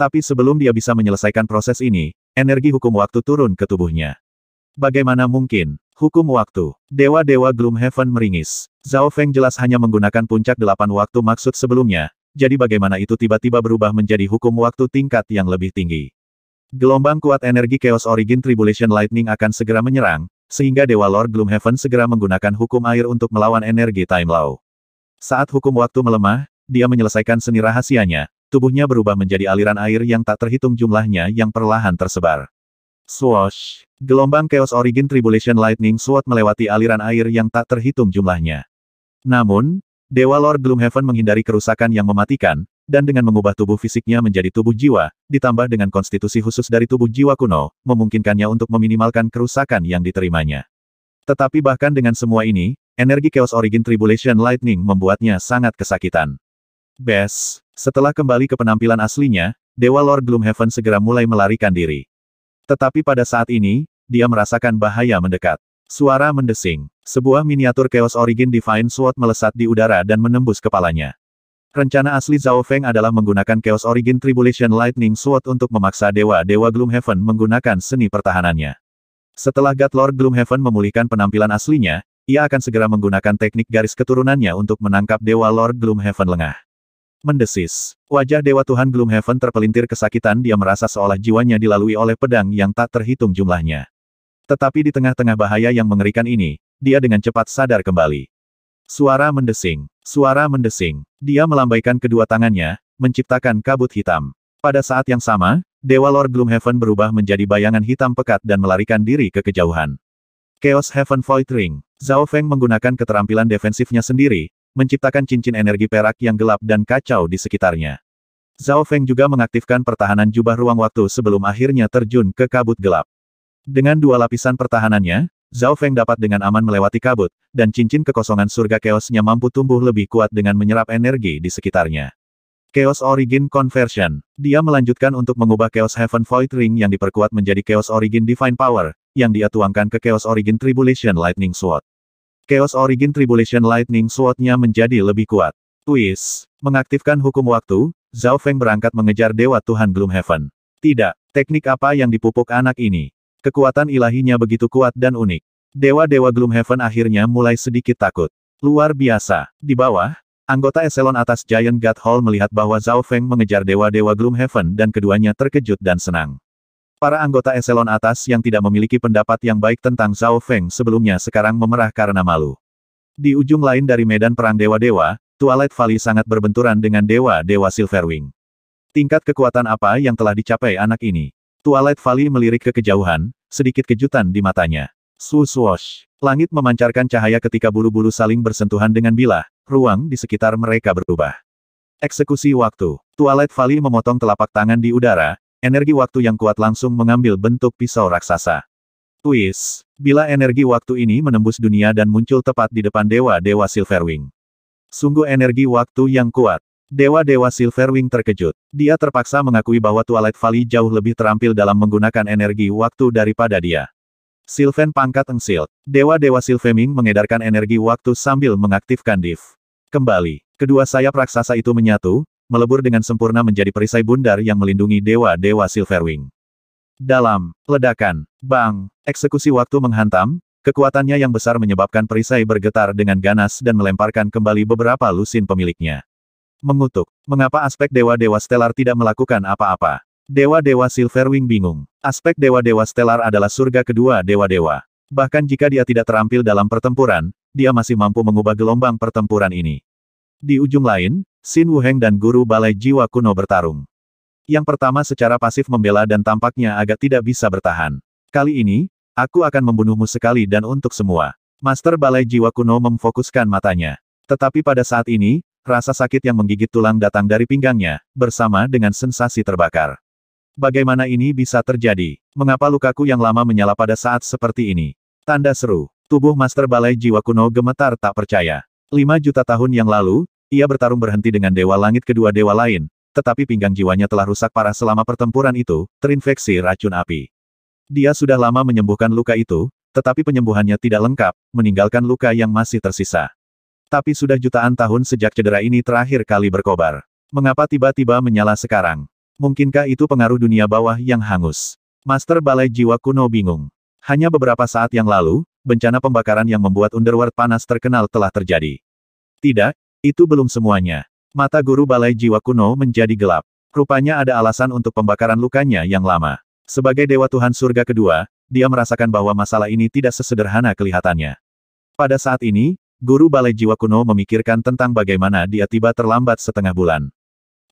Tapi sebelum dia bisa menyelesaikan proses ini, energi hukum waktu turun ke tubuhnya. Bagaimana mungkin? Hukum waktu. Dewa-dewa Gloomhaven meringis. Zhao Feng jelas hanya menggunakan puncak delapan waktu maksud sebelumnya, jadi bagaimana itu tiba-tiba berubah menjadi hukum waktu tingkat yang lebih tinggi. Gelombang kuat energi Chaos Origin Tribulation Lightning akan segera menyerang, sehingga Dewa Lord Gloomhaven segera menggunakan hukum air untuk melawan energi Time Law. Saat hukum waktu melemah, dia menyelesaikan seni rahasianya, tubuhnya berubah menjadi aliran air yang tak terhitung jumlahnya yang perlahan tersebar. Swoosh! Gelombang Chaos Origin Tribulation Lightning Sword melewati aliran air yang tak terhitung jumlahnya. Namun, Dewa Lord Gloomhaven menghindari kerusakan yang mematikan, dan dengan mengubah tubuh fisiknya menjadi tubuh jiwa, ditambah dengan konstitusi khusus dari tubuh jiwa kuno, memungkinkannya untuk meminimalkan kerusakan yang diterimanya. Tetapi bahkan dengan semua ini, energi Chaos Origin Tribulation Lightning membuatnya sangat kesakitan. Bes, setelah kembali ke penampilan aslinya, Dewa Lord Gloomhaven segera mulai melarikan diri. Tetapi pada saat ini, dia merasakan bahaya mendekat. Suara mendesing. Sebuah miniatur Chaos Origin Divine Sword melesat di udara dan menembus kepalanya. Rencana asli Zhao Feng adalah menggunakan Chaos Origin Tribulation Lightning Sword untuk memaksa dewa-dewa Gloomhaven menggunakan seni pertahanannya. Setelah God Lord Gloomhaven memulihkan penampilan aslinya, ia akan segera menggunakan teknik garis keturunannya untuk menangkap Dewa Lord Gloomhaven lengah. Mendesis. Wajah Dewa Tuhan Gloomhaven terpelintir kesakitan dia merasa seolah jiwanya dilalui oleh pedang yang tak terhitung jumlahnya. Tetapi di tengah-tengah bahaya yang mengerikan ini, dia dengan cepat sadar kembali. Suara mendesing, suara mendesing. Dia melambaikan kedua tangannya, menciptakan kabut hitam. Pada saat yang sama, Dewa Lord Gloomhaven berubah menjadi bayangan hitam pekat dan melarikan diri ke kejauhan. Chaos Heaven Void Ring. Zhao Feng menggunakan keterampilan defensifnya sendiri, menciptakan cincin energi perak yang gelap dan kacau di sekitarnya. Zhao Feng juga mengaktifkan pertahanan jubah ruang waktu sebelum akhirnya terjun ke kabut gelap. Dengan dua lapisan pertahanannya, Zhao Feng dapat dengan aman melewati kabut, dan cincin kekosongan surga keosnya mampu tumbuh lebih kuat dengan menyerap energi di sekitarnya. Chaos Origin Conversion. Dia melanjutkan untuk mengubah Chaos Heaven Void Ring yang diperkuat menjadi Chaos Origin Divine Power, yang dia tuangkan ke Chaos Origin Tribulation Lightning Sword. Chaos Origin Tribulation Lightning Sword-nya menjadi lebih kuat. Twist. Mengaktifkan hukum waktu, Zhao Feng berangkat mengejar Dewa Tuhan heaven. Tidak, teknik apa yang dipupuk anak ini? Kekuatan ilahinya begitu kuat dan unik. Dewa-dewa Gloomhaven akhirnya mulai sedikit takut. Luar biasa. Di bawah, anggota eselon atas Giant God Hall melihat bahwa Zhao Feng mengejar dewa-dewa Gloomhaven dan keduanya terkejut dan senang. Para anggota eselon atas yang tidak memiliki pendapat yang baik tentang Zhao Feng sebelumnya sekarang memerah karena malu. Di ujung lain dari medan perang dewa-dewa, Twilight Valley sangat berbenturan dengan dewa-dewa Silverwing. Tingkat kekuatan apa yang telah dicapai anak ini? Twilight Valley melirik ke kejauhan, sedikit kejutan di matanya. Swoosh! Langit memancarkan cahaya ketika bulu-bulu saling bersentuhan dengan bilah, ruang di sekitar mereka berubah. Eksekusi waktu. Twilight Valley memotong telapak tangan di udara, energi waktu yang kuat langsung mengambil bentuk pisau raksasa. Twist. Bila energi waktu ini menembus dunia dan muncul tepat di depan Dewa-Dewa Silverwing. Sungguh energi waktu yang kuat. Dewa-dewa Silverwing terkejut. Dia terpaksa mengakui bahwa Twilight Valley jauh lebih terampil dalam menggunakan energi waktu daripada dia. Sylvan pangkat Engsilt. Dewa-dewa Silverwing mengedarkan energi waktu sambil mengaktifkan div. Kembali, kedua sayap raksasa itu menyatu, melebur dengan sempurna menjadi perisai bundar yang melindungi dewa-dewa Silverwing. Dalam ledakan, bang, eksekusi waktu menghantam, kekuatannya yang besar menyebabkan perisai bergetar dengan ganas dan melemparkan kembali beberapa lusin pemiliknya. Mengutuk. Mengapa aspek dewa-dewa stelar tidak melakukan apa-apa? Dewa-dewa Silverwing bingung. Aspek dewa-dewa stelar adalah surga kedua dewa-dewa. Bahkan jika dia tidak terampil dalam pertempuran, dia masih mampu mengubah gelombang pertempuran ini. Di ujung lain, Xin Wuheng dan guru balai jiwa kuno bertarung. Yang pertama secara pasif membela dan tampaknya agak tidak bisa bertahan. Kali ini, aku akan membunuhmu sekali dan untuk semua. Master balai jiwa kuno memfokuskan matanya. Tetapi pada saat ini, Rasa sakit yang menggigit tulang datang dari pinggangnya, bersama dengan sensasi terbakar. Bagaimana ini bisa terjadi? Mengapa lukaku yang lama menyala pada saat seperti ini? Tanda seru. Tubuh Master Balai Jiwa Kuno gemetar tak percaya. Lima juta tahun yang lalu, ia bertarung berhenti dengan Dewa Langit kedua dewa lain, tetapi pinggang jiwanya telah rusak parah selama pertempuran itu, terinfeksi racun api. Dia sudah lama menyembuhkan luka itu, tetapi penyembuhannya tidak lengkap, meninggalkan luka yang masih tersisa. Tapi sudah jutaan tahun sejak cedera ini terakhir kali berkobar. Mengapa tiba-tiba menyala sekarang? Mungkinkah itu pengaruh dunia bawah yang hangus? Master Balai Jiwa Kuno bingung. Hanya beberapa saat yang lalu, bencana pembakaran yang membuat Underworld panas terkenal telah terjadi. Tidak, itu belum semuanya. Mata guru Balai Jiwa Kuno menjadi gelap. Rupanya ada alasan untuk pembakaran lukanya yang lama. Sebagai Dewa Tuhan Surga kedua, dia merasakan bahwa masalah ini tidak sesederhana kelihatannya. Pada saat ini, guru balai jiwa kuno memikirkan tentang bagaimana dia tiba terlambat setengah bulan.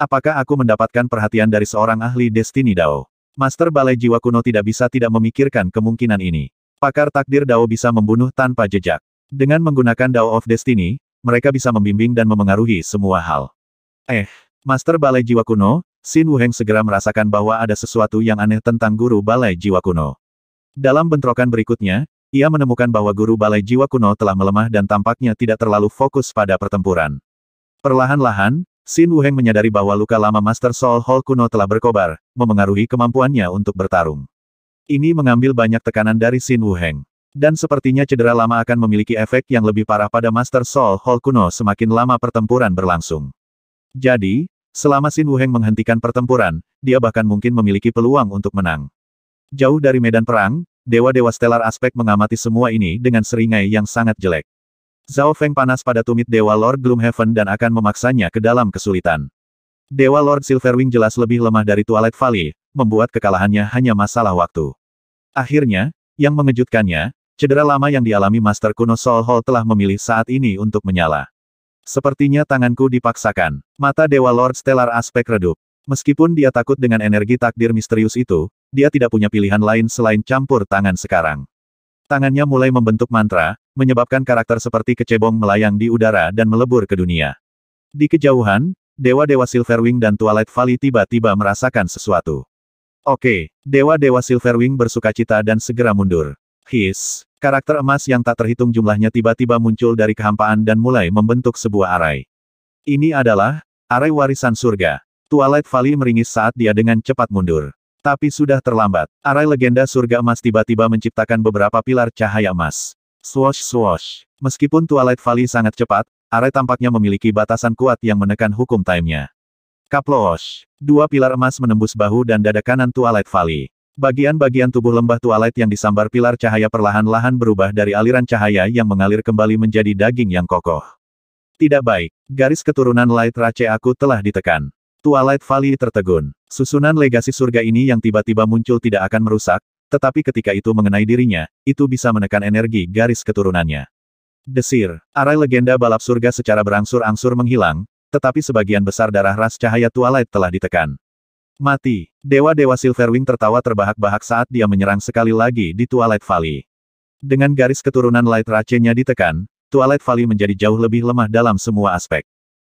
Apakah aku mendapatkan perhatian dari seorang ahli Destiny Dao? Master balai jiwa kuno tidak bisa tidak memikirkan kemungkinan ini. Pakar takdir Dao bisa membunuh tanpa jejak. Dengan menggunakan Dao of Destiny, mereka bisa membimbing dan memengaruhi semua hal. Eh, Master Balai Jiwa Kuno, Xin Wuheng segera merasakan bahwa ada sesuatu yang aneh tentang guru Balai Jiwa Kuno. Dalam bentrokan berikutnya, ia menemukan bahwa guru balai jiwa kuno telah melemah dan tampaknya tidak terlalu fokus pada pertempuran. Perlahan-lahan, Xin Wuheng menyadari bahwa luka lama Master Soul Hall kuno telah berkobar, memengaruhi kemampuannya untuk bertarung. Ini mengambil banyak tekanan dari Xin Wuheng. Dan sepertinya cedera lama akan memiliki efek yang lebih parah pada Master Soul Hall kuno semakin lama pertempuran berlangsung. Jadi, selama Xin Wuheng menghentikan pertempuran, dia bahkan mungkin memiliki peluang untuk menang. Jauh dari medan perang, dewa-dewa Stellar aspek mengamati semua ini dengan seringai yang sangat jelek. Zhao Feng panas pada tumit Dewa Lord Gloomhaven dan akan memaksanya ke dalam kesulitan. Dewa Lord Silverwing jelas lebih lemah dari Twilight Valley, membuat kekalahannya hanya masalah waktu. Akhirnya, yang mengejutkannya, cedera lama yang dialami Master kuno Soul Hall telah memilih saat ini untuk menyala. Sepertinya tanganku dipaksakan. Mata Dewa Lord Stellar Aspek redup. Meskipun dia takut dengan energi takdir misterius itu, dia tidak punya pilihan lain selain campur tangan sekarang. Tangannya mulai membentuk mantra, menyebabkan karakter seperti kecebong melayang di udara dan melebur ke dunia. Di kejauhan, dewa-dewa Silverwing dan Twilight Valley tiba-tiba merasakan sesuatu. Oke, dewa-dewa Silverwing bersuka cita dan segera mundur. His, karakter emas yang tak terhitung jumlahnya tiba-tiba muncul dari kehampaan dan mulai membentuk sebuah arai. Ini adalah arai warisan surga. Twilight Valley meringis saat dia dengan cepat mundur. Tapi sudah terlambat. Arai legenda surga emas tiba-tiba menciptakan beberapa pilar cahaya emas. Swosh swosh. Meskipun Twilight Valley sangat cepat, Arai tampaknya memiliki batasan kuat yang menekan hukum timenya. Kaplosh. Dua pilar emas menembus bahu dan dada kanan Twilight Valley. Bagian-bagian tubuh lembah Twilight yang disambar pilar cahaya perlahan-lahan berubah dari aliran cahaya yang mengalir kembali menjadi daging yang kokoh. Tidak baik. Garis keturunan Light Race aku telah ditekan. Twilight Valley tertegun. Susunan legasi surga ini yang tiba-tiba muncul tidak akan merusak, tetapi ketika itu mengenai dirinya, itu bisa menekan energi garis keturunannya. Desir, arai legenda balap surga secara berangsur-angsur menghilang, tetapi sebagian besar darah ras cahaya Twilight telah ditekan. Mati, dewa-dewa Silverwing tertawa terbahak-bahak saat dia menyerang sekali lagi di Twilight Valley. Dengan garis keturunan Light Race-nya ditekan, Twilight Valley menjadi jauh lebih lemah dalam semua aspek.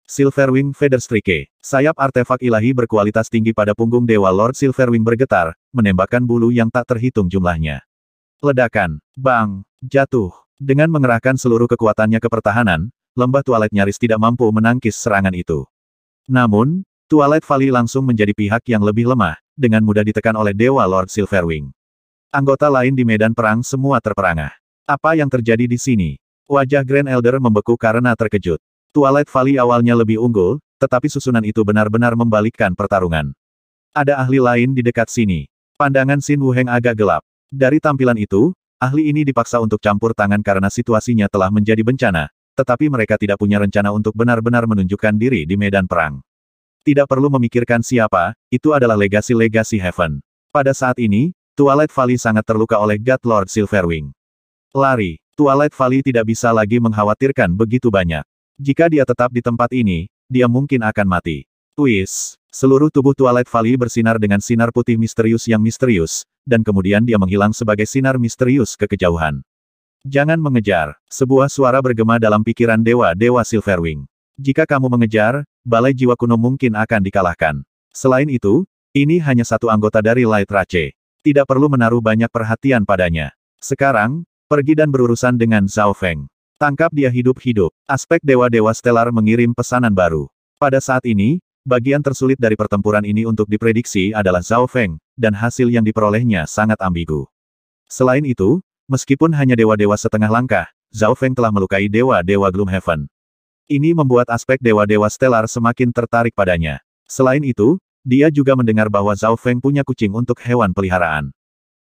Silverwing Federstrike. Sayap artefak ilahi berkualitas tinggi pada punggung Dewa Lord Silverwing bergetar, menembakkan bulu yang tak terhitung jumlahnya. Ledakan. Bang. Jatuh. Dengan mengerahkan seluruh kekuatannya ke pertahanan, lembah tualet nyaris tidak mampu menangkis serangan itu. Namun, tualet Valley langsung menjadi pihak yang lebih lemah, dengan mudah ditekan oleh Dewa Lord Silverwing. Anggota lain di medan perang semua terperangah. Apa yang terjadi di sini? Wajah Grand Elder membeku karena terkejut. Twilight Valley awalnya lebih unggul, tetapi susunan itu benar-benar membalikkan pertarungan. Ada ahli lain di dekat sini. Pandangan Sin Wuheng agak gelap. Dari tampilan itu, ahli ini dipaksa untuk campur tangan karena situasinya telah menjadi bencana, tetapi mereka tidak punya rencana untuk benar-benar menunjukkan diri di medan perang. Tidak perlu memikirkan siapa, itu adalah legasi-legasi Heaven. Pada saat ini, Twilight Valley sangat terluka oleh God Lord Silverwing. Lari, Twilight Valley tidak bisa lagi mengkhawatirkan begitu banyak. Jika dia tetap di tempat ini, dia mungkin akan mati. Twist. Seluruh tubuh Twilight Valley bersinar dengan sinar putih misterius yang misterius, dan kemudian dia menghilang sebagai sinar misterius ke kejauhan. Jangan mengejar, sebuah suara bergema dalam pikiran dewa-dewa Silverwing. Jika kamu mengejar, balai jiwa kuno mungkin akan dikalahkan. Selain itu, ini hanya satu anggota dari Light Rache. Tidak perlu menaruh banyak perhatian padanya. Sekarang, pergi dan berurusan dengan Zhao Feng. Tangkap dia hidup-hidup. Aspek dewa-dewa Stellar mengirim pesanan baru. Pada saat ini, bagian tersulit dari pertempuran ini untuk diprediksi adalah Zhao Feng, dan hasil yang diperolehnya sangat ambigu. Selain itu, meskipun hanya dewa-dewa setengah langkah, Zhao Feng telah melukai dewa-dewa Gloomhaven. Ini membuat aspek dewa-dewa Stellar semakin tertarik padanya. Selain itu, dia juga mendengar bahwa Zhao Feng punya kucing untuk hewan peliharaan.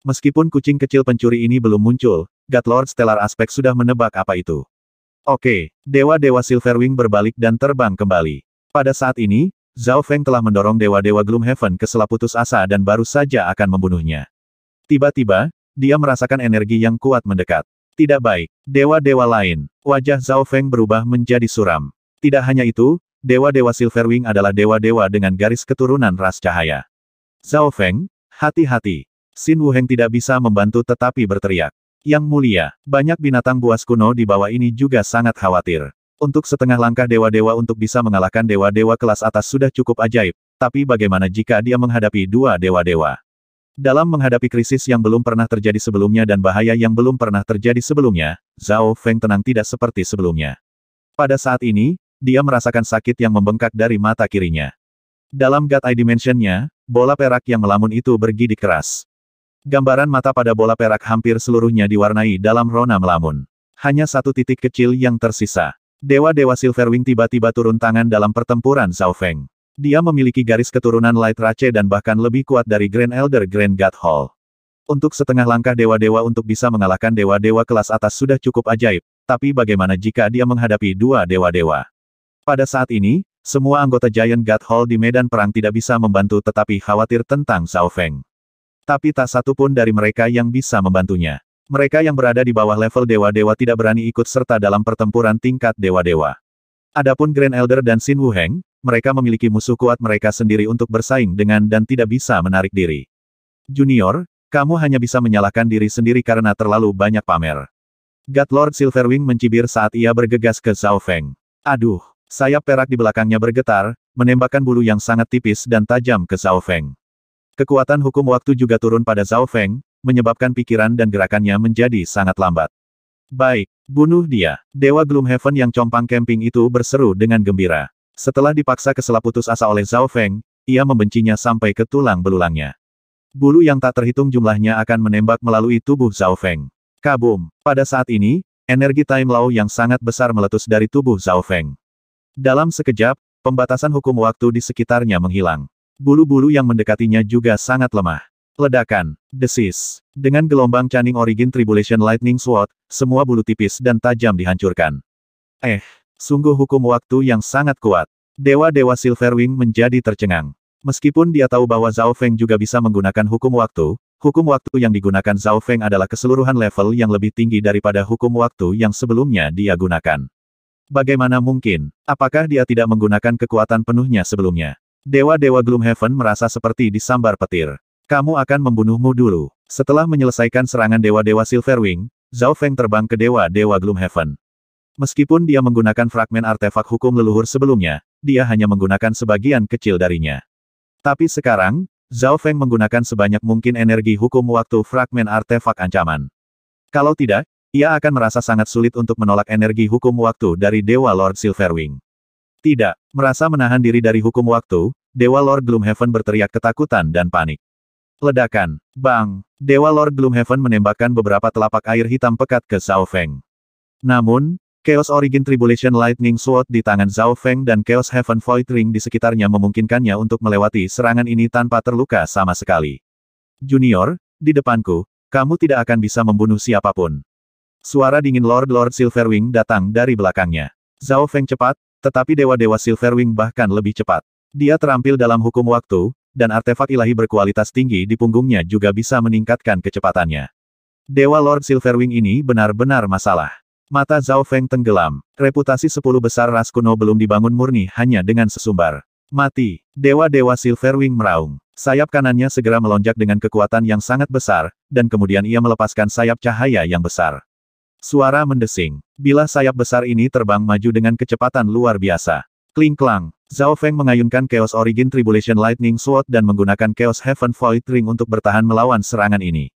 Meskipun kucing kecil pencuri ini belum muncul, God Lord Stellar Aspect sudah menebak apa itu. Oke, Dewa-Dewa Silverwing berbalik dan terbang kembali. Pada saat ini, Zhao Feng telah mendorong Dewa-Dewa Gloomhaven ke selaputus asa dan baru saja akan membunuhnya. Tiba-tiba, dia merasakan energi yang kuat mendekat. Tidak baik, Dewa-Dewa lain, wajah Zhao Feng berubah menjadi suram. Tidak hanya itu, Dewa-Dewa Silverwing adalah Dewa-Dewa dengan garis keturunan ras cahaya. Zhao Feng, hati-hati. Xin Wuheng tidak bisa membantu tetapi berteriak. Yang mulia, banyak binatang buas kuno di bawah ini juga sangat khawatir. Untuk setengah langkah dewa-dewa untuk bisa mengalahkan dewa-dewa kelas atas sudah cukup ajaib, tapi bagaimana jika dia menghadapi dua dewa-dewa? Dalam menghadapi krisis yang belum pernah terjadi sebelumnya dan bahaya yang belum pernah terjadi sebelumnya, Zhao Feng tenang tidak seperti sebelumnya. Pada saat ini, dia merasakan sakit yang membengkak dari mata kirinya. Dalam God Eye Dimensionnya, bola perak yang melamun itu bergidik keras. Gambaran mata pada bola perak hampir seluruhnya diwarnai dalam rona melamun. Hanya satu titik kecil yang tersisa. Dewa-dewa Silverwing tiba-tiba turun tangan dalam pertempuran Zhao Feng. Dia memiliki garis keturunan Light Rache dan bahkan lebih kuat dari Grand Elder Grand God Hall. Untuk setengah langkah dewa-dewa untuk bisa mengalahkan dewa-dewa kelas atas sudah cukup ajaib, tapi bagaimana jika dia menghadapi dua dewa-dewa? Pada saat ini, semua anggota Giant God Hall di medan perang tidak bisa membantu tetapi khawatir tentang Zhao Feng. Tapi tak satu pun dari mereka yang bisa membantunya. Mereka yang berada di bawah level dewa-dewa tidak berani ikut serta dalam pertempuran tingkat dewa-dewa. Adapun Grand Elder dan Sin Wuheng, mereka memiliki musuh kuat mereka sendiri untuk bersaing dengan dan tidak bisa menarik diri. Junior, kamu hanya bisa menyalahkan diri sendiri karena terlalu banyak pamer. God Lord Silverwing mencibir saat ia bergegas ke Zhao Feng. Aduh, sayap perak di belakangnya bergetar, menembakkan bulu yang sangat tipis dan tajam ke Zhao Feng. Kekuatan hukum waktu juga turun pada Zhao Feng, menyebabkan pikiran dan gerakannya menjadi sangat lambat. Baik, bunuh dia. Dewa Gloomhaven yang compang camping itu berseru dengan gembira. Setelah dipaksa ke putus asa oleh Zhao Feng, ia membencinya sampai ke tulang belulangnya. Bulu yang tak terhitung jumlahnya akan menembak melalui tubuh Zhao Feng. Kabum! Pada saat ini, energi Time Law yang sangat besar meletus dari tubuh Zhao Feng. Dalam sekejap, pembatasan hukum waktu di sekitarnya menghilang. Bulu-bulu yang mendekatinya juga sangat lemah. Ledakan, desis. Dengan gelombang caning Origin Tribulation Lightning Sword, semua bulu tipis dan tajam dihancurkan. Eh, sungguh hukum waktu yang sangat kuat. Dewa-dewa Silverwing menjadi tercengang. Meskipun dia tahu bahwa Zhao Feng juga bisa menggunakan hukum waktu, hukum waktu yang digunakan Zhao Feng adalah keseluruhan level yang lebih tinggi daripada hukum waktu yang sebelumnya dia gunakan. Bagaimana mungkin, apakah dia tidak menggunakan kekuatan penuhnya sebelumnya? Dewa-dewa Gloomhaven merasa seperti disambar petir. Kamu akan membunuhmu dulu. Setelah menyelesaikan serangan dewa-dewa Silverwing, Zhao Feng terbang ke dewa-dewa Gloomhaven. Meskipun dia menggunakan fragmen artefak hukum leluhur sebelumnya, dia hanya menggunakan sebagian kecil darinya. Tapi sekarang, Zhao Feng menggunakan sebanyak mungkin energi hukum waktu fragmen artefak ancaman. Kalau tidak, ia akan merasa sangat sulit untuk menolak energi hukum waktu dari Dewa Lord Silverwing. Tidak, merasa menahan diri dari hukum waktu, Dewa Lord Gloomhaven berteriak ketakutan dan panik. Ledakan, bang, Dewa Lord Gloomhaven menembakkan beberapa telapak air hitam pekat ke Zhao Feng. Namun, Chaos Origin Tribulation Lightning Sword di tangan Zhao Feng dan Chaos Heaven Void Ring di sekitarnya memungkinkannya untuk melewati serangan ini tanpa terluka sama sekali. Junior, di depanku, kamu tidak akan bisa membunuh siapapun. Suara dingin Lord Lord Silverwing datang dari belakangnya. Zhao Feng cepat, tetapi dewa-dewa Silverwing bahkan lebih cepat. Dia terampil dalam hukum waktu, dan artefak ilahi berkualitas tinggi di punggungnya juga bisa meningkatkan kecepatannya. Dewa Lord Silverwing ini benar-benar masalah. Mata Zhao Feng tenggelam. Reputasi sepuluh besar ras kuno belum dibangun murni hanya dengan sesumbar. Mati. Dewa-dewa Silverwing meraung. Sayap kanannya segera melonjak dengan kekuatan yang sangat besar, dan kemudian ia melepaskan sayap cahaya yang besar. Suara mendesing. Bila sayap besar ini terbang maju dengan kecepatan luar biasa. Kling-klang. Zhao Feng mengayunkan Chaos Origin Tribulation Lightning Sword dan menggunakan Chaos Heaven Void Ring untuk bertahan melawan serangan ini.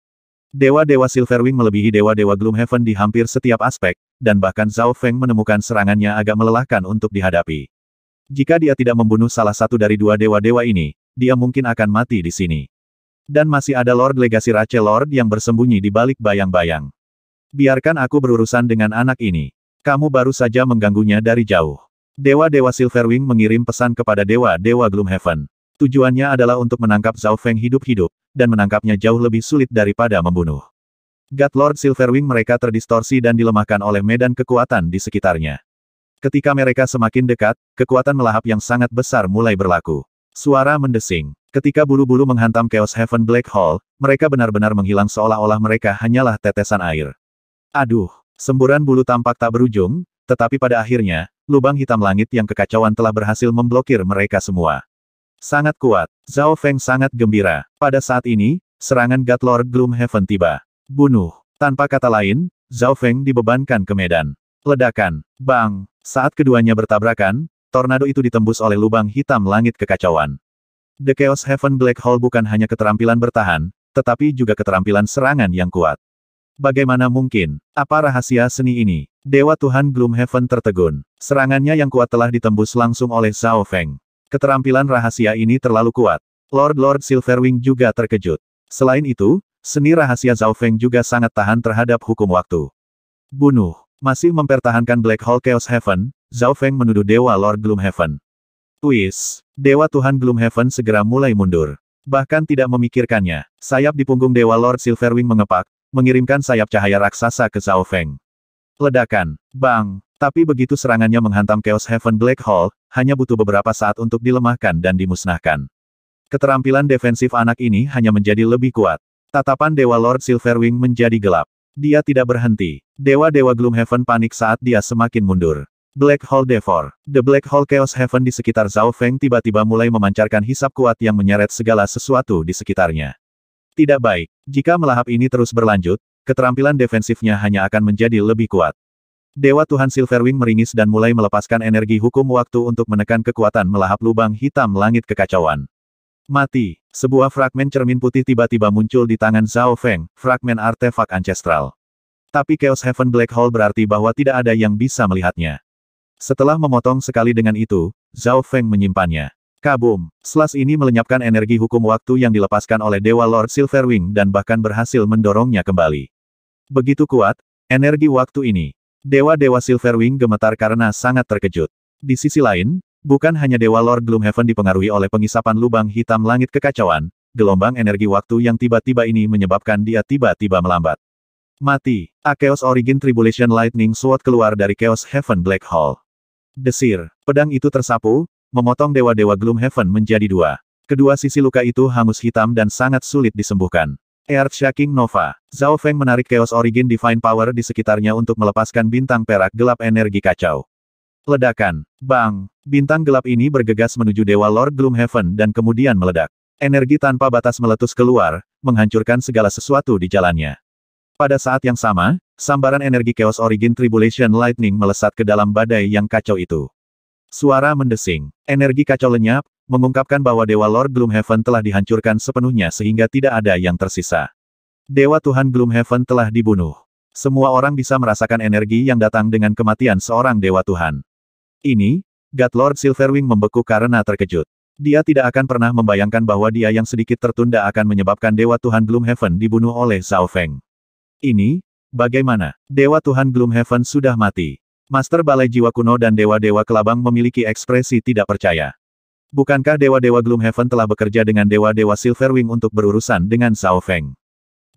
Dewa-dewa Silverwing melebihi dewa-dewa Heaven di hampir setiap aspek, dan bahkan Zhao Feng menemukan serangannya agak melelahkan untuk dihadapi. Jika dia tidak membunuh salah satu dari dua dewa-dewa ini, dia mungkin akan mati di sini. Dan masih ada Lord Legasi Rache Lord yang bersembunyi di balik bayang-bayang. Biarkan aku berurusan dengan anak ini. Kamu baru saja mengganggunya dari jauh. Dewa-dewa Silverwing mengirim pesan kepada dewa-dewa Gloomhaven. Tujuannya adalah untuk menangkap Zhao Feng hidup-hidup, dan menangkapnya jauh lebih sulit daripada membunuh. God Lord Silverwing mereka terdistorsi dan dilemahkan oleh medan kekuatan di sekitarnya. Ketika mereka semakin dekat, kekuatan melahap yang sangat besar mulai berlaku. Suara mendesing. Ketika bulu-bulu menghantam Chaos Heaven Black Hole, mereka benar-benar menghilang seolah-olah mereka hanyalah tetesan air. Aduh, semburan bulu tampak tak berujung, tetapi pada akhirnya, lubang hitam langit yang kekacauan telah berhasil memblokir mereka semua. Sangat kuat, Zhao Feng sangat gembira. Pada saat ini, serangan God Lord Gloomhaven tiba. Bunuh. Tanpa kata lain, Zhao Feng dibebankan ke medan. Ledakan. Bang. Saat keduanya bertabrakan, tornado itu ditembus oleh lubang hitam langit kekacauan. The Chaos Heaven Black Hole bukan hanya keterampilan bertahan, tetapi juga keterampilan serangan yang kuat. Bagaimana mungkin? Apa rahasia seni ini? Dewa Tuhan Gloomhaven tertegun. Serangannya yang kuat telah ditembus langsung oleh Zhao Feng. Keterampilan rahasia ini terlalu kuat. Lord-Lord Silverwing juga terkejut. Selain itu, seni rahasia Zhao Feng juga sangat tahan terhadap hukum waktu. Bunuh. Masih mempertahankan Black Hole Chaos Heaven, Zhao Feng menuduh Dewa Lord Gloomhaven. Twist. Dewa Tuhan Gloomhaven segera mulai mundur. Bahkan tidak memikirkannya. Sayap di punggung Dewa Lord Silverwing mengepak, mengirimkan sayap cahaya raksasa ke Zhao Feng. Ledakan, bang, tapi begitu serangannya menghantam Chaos Heaven Black Hole, hanya butuh beberapa saat untuk dilemahkan dan dimusnahkan. Keterampilan defensif anak ini hanya menjadi lebih kuat. Tatapan Dewa Lord Silverwing menjadi gelap. Dia tidak berhenti. Dewa-dewa Heaven panik saat dia semakin mundur. Black Hole Devor. The Black Hole Chaos Heaven di sekitar Zhao Feng tiba-tiba mulai memancarkan hisap kuat yang menyeret segala sesuatu di sekitarnya. Tidak baik. Jika melahap ini terus berlanjut, keterampilan defensifnya hanya akan menjadi lebih kuat. Dewa Tuhan Silverwing meringis dan mulai melepaskan energi hukum waktu untuk menekan kekuatan melahap lubang hitam langit kekacauan. Mati. Sebuah fragmen cermin putih tiba-tiba muncul di tangan Zhao Feng, fragmen artefak ancestral. Tapi Chaos Heaven Black Hole berarti bahwa tidak ada yang bisa melihatnya. Setelah memotong sekali dengan itu, Zhao Feng menyimpannya. Kabum! Slash ini melenyapkan energi hukum waktu yang dilepaskan oleh Dewa Lord Silverwing dan bahkan berhasil mendorongnya kembali. Begitu kuat, energi waktu ini. Dewa-dewa Silverwing gemetar karena sangat terkejut. Di sisi lain, bukan hanya Dewa Lord Gloomhaven dipengaruhi oleh pengisapan lubang hitam langit kekacauan, gelombang energi waktu yang tiba-tiba ini menyebabkan dia tiba-tiba melambat. Mati. Akeos Origin Tribulation Lightning Sword keluar dari Chaos Heaven Black Hole. Desir. Pedang itu tersapu, memotong dewa-dewa Heaven menjadi dua. Kedua sisi luka itu hangus hitam dan sangat sulit disembuhkan. Earth Shaking Nova. Zhao Feng menarik Chaos Origin Divine Power di sekitarnya untuk melepaskan bintang perak gelap energi kacau. Ledakan. Bang. Bintang gelap ini bergegas menuju Dewa Lord Heaven dan kemudian meledak. Energi tanpa batas meletus keluar, menghancurkan segala sesuatu di jalannya. Pada saat yang sama, sambaran energi Chaos Origin Tribulation Lightning melesat ke dalam badai yang kacau itu. Suara mendesing. Energi kacau lenyap, mengungkapkan bahwa Dewa Lord Gloomhaven telah dihancurkan sepenuhnya sehingga tidak ada yang tersisa. Dewa Tuhan Gloomhaven telah dibunuh. Semua orang bisa merasakan energi yang datang dengan kematian seorang Dewa Tuhan. Ini, God Lord Silverwing membeku karena terkejut. Dia tidak akan pernah membayangkan bahwa dia yang sedikit tertunda akan menyebabkan Dewa Tuhan Gloomhaven dibunuh oleh Zhao Feng. Ini, bagaimana? Dewa Tuhan Gloomhaven sudah mati. Master Balai Jiwa Kuno dan Dewa-Dewa Kelabang memiliki ekspresi tidak percaya. Bukankah Dewa-Dewa Gloomhaven telah bekerja dengan Dewa-Dewa Silverwing untuk berurusan dengan Zhao Feng?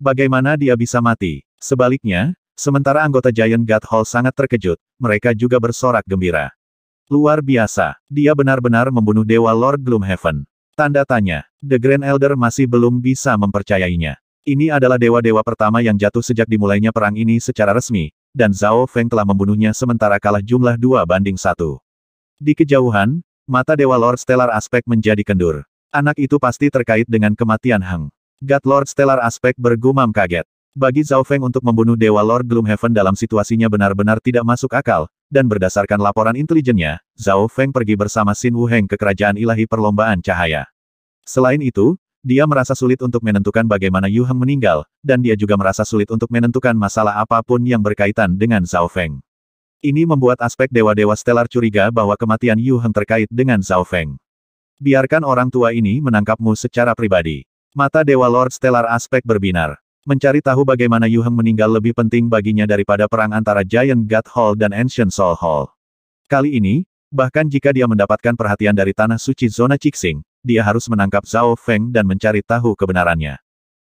Bagaimana dia bisa mati? Sebaliknya, sementara anggota Giant God Hall sangat terkejut, mereka juga bersorak gembira. Luar biasa, dia benar-benar membunuh Dewa Lord Gloomhaven. Tanda tanya, The Grand Elder masih belum bisa mempercayainya. Ini adalah dewa-dewa pertama yang jatuh sejak dimulainya perang ini secara resmi, dan Zhao Feng telah membunuhnya sementara kalah jumlah dua banding satu. Di kejauhan, mata Dewa Lord Stellar Aspek menjadi kendur. Anak itu pasti terkait dengan kematian Hang. God Lord Stellar Aspek bergumam kaget. Bagi Zhao Feng untuk membunuh Dewa Lord Gloomhaven dalam situasinya benar-benar tidak masuk akal, dan berdasarkan laporan intelijennya, Zhao Feng pergi bersama Xin Heng ke Kerajaan Ilahi Perlombaan Cahaya. Selain itu, dia merasa sulit untuk menentukan bagaimana Yu Heng meninggal, dan dia juga merasa sulit untuk menentukan masalah apapun yang berkaitan dengan Zhao Feng. Ini membuat aspek dewa-dewa stelar curiga bahwa kematian Yu Heng terkait dengan Zhao Feng. Biarkan orang tua ini menangkapmu secara pribadi. Mata Dewa Lord Stellar aspek berbinar. Mencari tahu bagaimana Yu Heng meninggal lebih penting baginya daripada perang antara Giant God Hall dan Ancient Soul Hall. Kali ini, Bahkan jika dia mendapatkan perhatian dari tanah suci zona Cixing, dia harus menangkap Zhao Feng dan mencari tahu kebenarannya.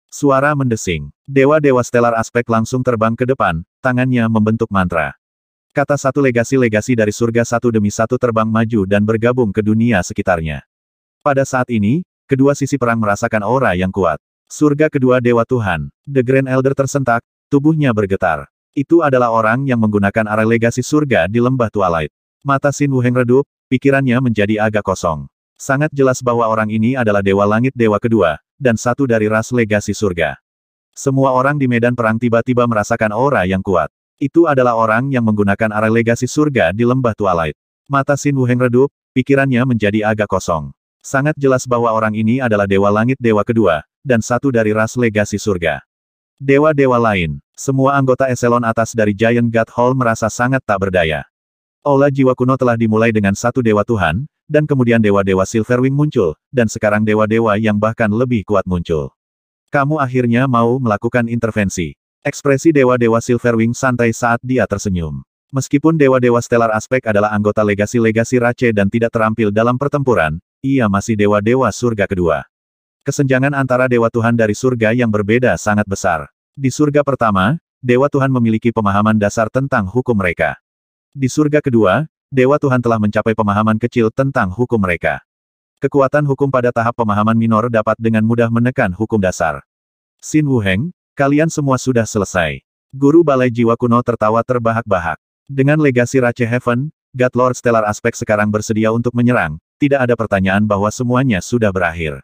Suara mendesing. Dewa-dewa stelar aspek langsung terbang ke depan, tangannya membentuk mantra. Kata satu legasi-legasi dari surga satu demi satu terbang maju dan bergabung ke dunia sekitarnya. Pada saat ini, kedua sisi perang merasakan aura yang kuat. Surga kedua Dewa Tuhan, The Grand Elder tersentak, tubuhnya bergetar. Itu adalah orang yang menggunakan arah legasi surga di lembah Twilight. Mata Sin Wuheng redup, pikirannya menjadi agak kosong. Sangat jelas bahwa orang ini adalah Dewa Langit Dewa Kedua, dan satu dari ras legasi surga. Semua orang di medan perang tiba-tiba merasakan aura yang kuat. Itu adalah orang yang menggunakan arah legasi surga di lembah Tualait. Mata Sin Wuheng redup, pikirannya menjadi agak kosong. Sangat jelas bahwa orang ini adalah Dewa Langit Dewa Kedua, dan satu dari ras legasi surga. Dewa-dewa lain, semua anggota eselon atas dari Giant God Hall merasa sangat tak berdaya. Ola jiwa kuno telah dimulai dengan satu dewa Tuhan, dan kemudian dewa-dewa Silverwing muncul, dan sekarang dewa-dewa yang bahkan lebih kuat muncul. Kamu akhirnya mau melakukan intervensi. Ekspresi dewa-dewa Silverwing santai saat dia tersenyum. Meskipun dewa-dewa Stellar aspek adalah anggota legasi-legasi Rache dan tidak terampil dalam pertempuran, ia masih dewa-dewa surga kedua. Kesenjangan antara dewa Tuhan dari surga yang berbeda sangat besar. Di surga pertama, dewa Tuhan memiliki pemahaman dasar tentang hukum mereka. Di surga kedua, Dewa Tuhan telah mencapai pemahaman kecil tentang hukum mereka. Kekuatan hukum pada tahap pemahaman minor dapat dengan mudah menekan hukum dasar. Xin Heng, kalian semua sudah selesai. Guru Balai Jiwa Kuno tertawa terbahak-bahak. Dengan legasi Rache Heaven, God Lord Stellar Aspek sekarang bersedia untuk menyerang, tidak ada pertanyaan bahwa semuanya sudah berakhir.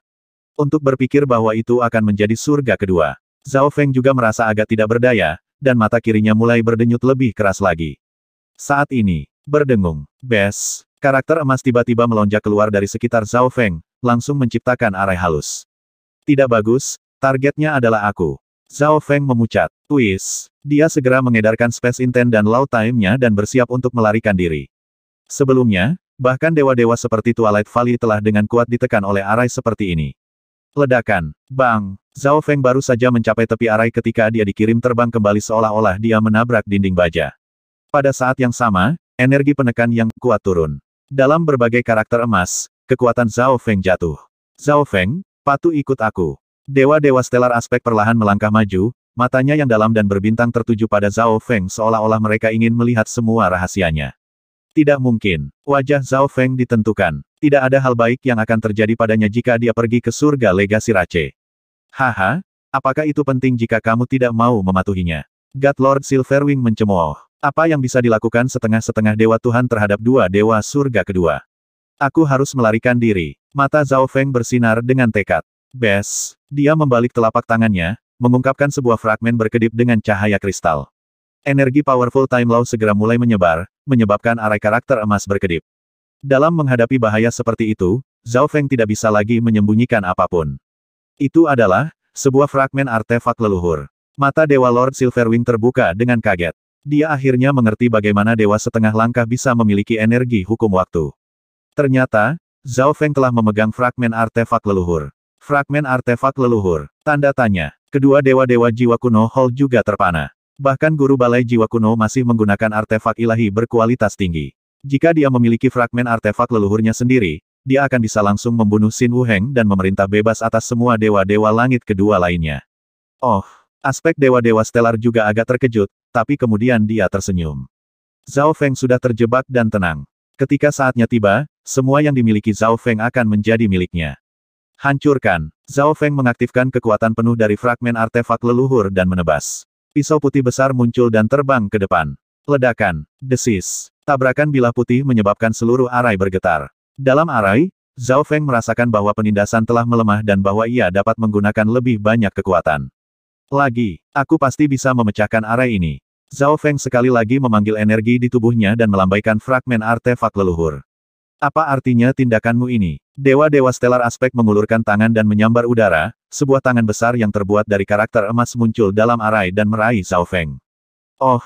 Untuk berpikir bahwa itu akan menjadi surga kedua. Zhao Feng juga merasa agak tidak berdaya, dan mata kirinya mulai berdenyut lebih keras lagi. Saat ini, berdengung, bes, karakter emas tiba-tiba melonjak keluar dari sekitar Zhao Feng, langsung menciptakan arai halus. Tidak bagus, targetnya adalah aku. Zhao Feng memucat. Twist. Dia segera mengedarkan Space Intent dan Low Time-nya dan bersiap untuk melarikan diri. Sebelumnya, bahkan dewa-dewa seperti Twilight Valley telah dengan kuat ditekan oleh arai seperti ini. Ledakan. Bang. Zhao Feng baru saja mencapai tepi arai ketika dia dikirim terbang kembali seolah-olah dia menabrak dinding baja. Pada saat yang sama, energi penekan yang kuat turun. Dalam berbagai karakter emas, kekuatan Zhao Feng jatuh. Zhao Feng, patuh ikut aku. Dewa-dewa stelar aspek perlahan melangkah maju, matanya yang dalam dan berbintang tertuju pada Zhao Feng seolah-olah mereka ingin melihat semua rahasianya. Tidak mungkin, wajah Zhao Feng ditentukan. Tidak ada hal baik yang akan terjadi padanya jika dia pergi ke surga legasi Rache. Haha, apakah itu penting jika kamu tidak mau mematuhinya? God Lord Silverwing mencemooh. Apa yang bisa dilakukan setengah-setengah dewa Tuhan terhadap dua dewa surga kedua? Aku harus melarikan diri. Mata Zhao Feng bersinar dengan tekad. Bes, dia membalik telapak tangannya, mengungkapkan sebuah fragmen berkedip dengan cahaya kristal. Energi powerful Time Law segera mulai menyebar, menyebabkan arai karakter emas berkedip. Dalam menghadapi bahaya seperti itu, Zhao Feng tidak bisa lagi menyembunyikan apapun. Itu adalah, sebuah fragmen artefak leluhur. Mata Dewa Lord Silverwing terbuka dengan kaget. Dia akhirnya mengerti bagaimana Dewa Setengah Langkah bisa memiliki energi hukum waktu. Ternyata, Zhao Feng telah memegang fragmen artefak leluhur. Fragmen artefak leluhur, tanda tanya. Kedua dewa-dewa jiwa kuno Hall juga terpana. Bahkan guru balai jiwa kuno masih menggunakan artefak ilahi berkualitas tinggi. Jika dia memiliki fragmen artefak leluhurnya sendiri, dia akan bisa langsung membunuh Sin Heng dan memerintah bebas atas semua dewa-dewa langit kedua lainnya. Oh, Aspek dewa-dewa stelar juga agak terkejut, tapi kemudian dia tersenyum. Zhao Feng sudah terjebak dan tenang. Ketika saatnya tiba, semua yang dimiliki Zhao Feng akan menjadi miliknya. Hancurkan. Zhao Feng mengaktifkan kekuatan penuh dari fragmen artefak leluhur dan menebas. Pisau putih besar muncul dan terbang ke depan. Ledakan. Desis. Tabrakan bilah putih menyebabkan seluruh arai bergetar. Dalam arai, Zhao Feng merasakan bahwa penindasan telah melemah dan bahwa ia dapat menggunakan lebih banyak kekuatan. Lagi, aku pasti bisa memecahkan arai ini. Zhao Feng sekali lagi memanggil energi di tubuhnya dan melambaikan fragmen artefak leluhur. Apa artinya tindakanmu ini? Dewa-dewa stelar aspek mengulurkan tangan dan menyambar udara, sebuah tangan besar yang terbuat dari karakter emas muncul dalam arai dan meraih Zhao Feng. Oh,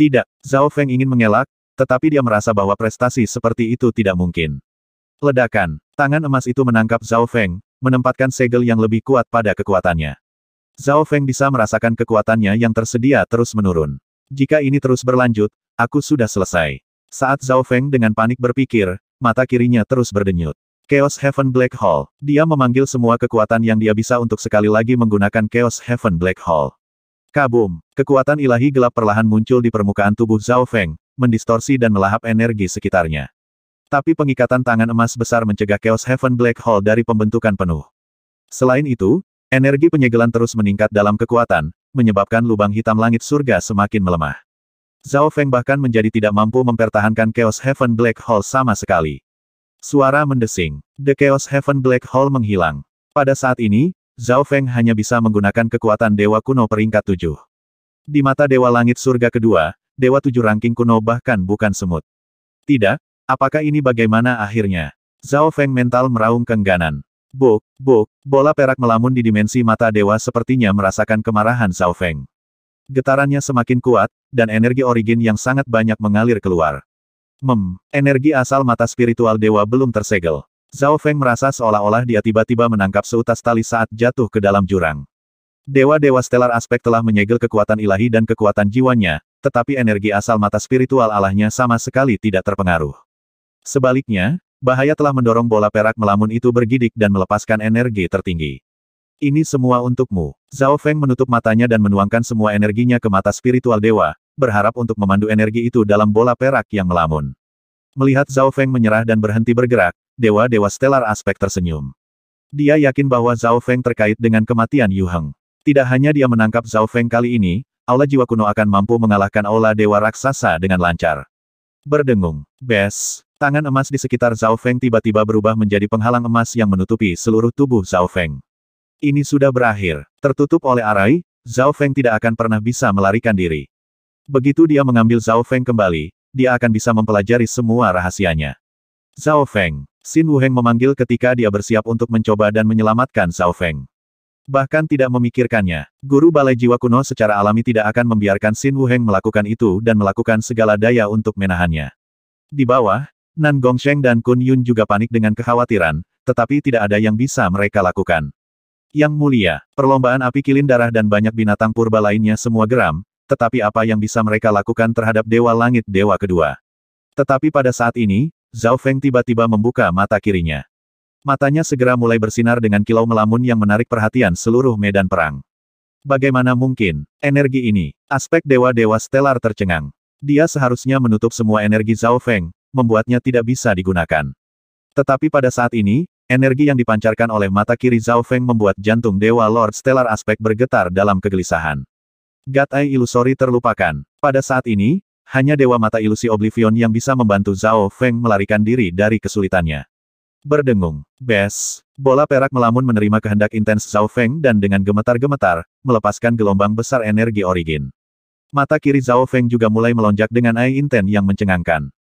tidak, Zhao Feng ingin mengelak, tetapi dia merasa bahwa prestasi seperti itu tidak mungkin. Ledakan, tangan emas itu menangkap Zhao Feng, menempatkan segel yang lebih kuat pada kekuatannya. Zhao Feng bisa merasakan kekuatannya yang tersedia terus menurun. Jika ini terus berlanjut, aku sudah selesai. Saat Zhao Feng dengan panik berpikir, mata kirinya terus berdenyut. Chaos Heaven Black Hole. Dia memanggil semua kekuatan yang dia bisa untuk sekali lagi menggunakan Chaos Heaven Black Hole. Kabum, kekuatan ilahi gelap perlahan muncul di permukaan tubuh Zhao Feng, mendistorsi dan melahap energi sekitarnya. Tapi pengikatan tangan emas besar mencegah Chaos Heaven Black Hole dari pembentukan penuh. Selain itu, Energi penyegelan terus meningkat dalam kekuatan, menyebabkan lubang hitam langit surga semakin melemah. Zhao Feng bahkan menjadi tidak mampu mempertahankan Chaos Heaven Black Hole sama sekali. Suara mendesing. The Chaos Heaven Black Hole menghilang. Pada saat ini, Zhao Feng hanya bisa menggunakan kekuatan Dewa Kuno peringkat tujuh. Di mata Dewa Langit Surga kedua, Dewa tujuh ranking kuno bahkan bukan semut. Tidak, apakah ini bagaimana akhirnya? Zhao Feng mental meraung kengganan. Buk, buk, bola perak melamun di dimensi mata dewa sepertinya merasakan kemarahan Zhao Feng. Getarannya semakin kuat, dan energi origin yang sangat banyak mengalir keluar. Mem, energi asal mata spiritual dewa belum tersegel. Zhao Feng merasa seolah-olah dia tiba-tiba menangkap seutas tali saat jatuh ke dalam jurang. Dewa-dewa stellar aspek telah menyegel kekuatan ilahi dan kekuatan jiwanya, tetapi energi asal mata spiritual allahnya sama sekali tidak terpengaruh. Sebaliknya, bahaya telah mendorong bola perak melamun itu bergidik dan melepaskan energi tertinggi. Ini semua untukmu. Zhao Feng menutup matanya dan menuangkan semua energinya ke mata spiritual dewa, berharap untuk memandu energi itu dalam bola perak yang melamun. Melihat Zhao Feng menyerah dan berhenti bergerak, dewa-dewa stellar aspek tersenyum. Dia yakin bahwa Zhao Feng terkait dengan kematian Yu Heng. Tidak hanya dia menangkap Zhao Feng kali ini, Aula Jiwa Kuno akan mampu mengalahkan Aula Dewa Raksasa dengan lancar. Berdengung, Bes, Tangan emas di sekitar Zhao Feng tiba-tiba berubah menjadi penghalang emas yang menutupi seluruh tubuh Zhao Feng. Ini sudah berakhir. Tertutup oleh arai, Zhao Feng tidak akan pernah bisa melarikan diri. Begitu dia mengambil Zhao Feng kembali, dia akan bisa mempelajari semua rahasianya. Zhao Feng, Xin Wuheng memanggil ketika dia bersiap untuk mencoba dan menyelamatkan Zhao Feng. Bahkan tidak memikirkannya, guru balai jiwa kuno secara alami tidak akan membiarkan Xin Wuheng melakukan itu dan melakukan segala daya untuk menahannya. Di bawah, Nan Gongsheng dan Kun Yun juga panik dengan kekhawatiran, tetapi tidak ada yang bisa mereka lakukan. Yang mulia, perlombaan api kilin darah dan banyak binatang purba lainnya semua geram, tetapi apa yang bisa mereka lakukan terhadap Dewa Langit Dewa Kedua. Tetapi pada saat ini, Zhao Feng tiba-tiba membuka mata kirinya. Matanya segera mulai bersinar dengan kilau melamun yang menarik perhatian seluruh medan perang. Bagaimana mungkin, energi ini, aspek dewa-dewa stellar tercengang. Dia seharusnya menutup semua energi Zhao Feng, membuatnya tidak bisa digunakan. Tetapi pada saat ini, energi yang dipancarkan oleh mata kiri Zhao Feng membuat jantung Dewa Lord Stellar Aspek bergetar dalam kegelisahan. Gatai ilusori terlupakan. Pada saat ini, hanya Dewa Mata Ilusi Oblivion yang bisa membantu Zhao Feng melarikan diri dari kesulitannya. Berdengung, bes, bola perak melamun menerima kehendak intens Zhao Feng dan dengan gemetar-gemetar, melepaskan gelombang besar energi origin. Mata kiri Zhao Feng juga mulai melonjak dengan ai inten yang mencengangkan.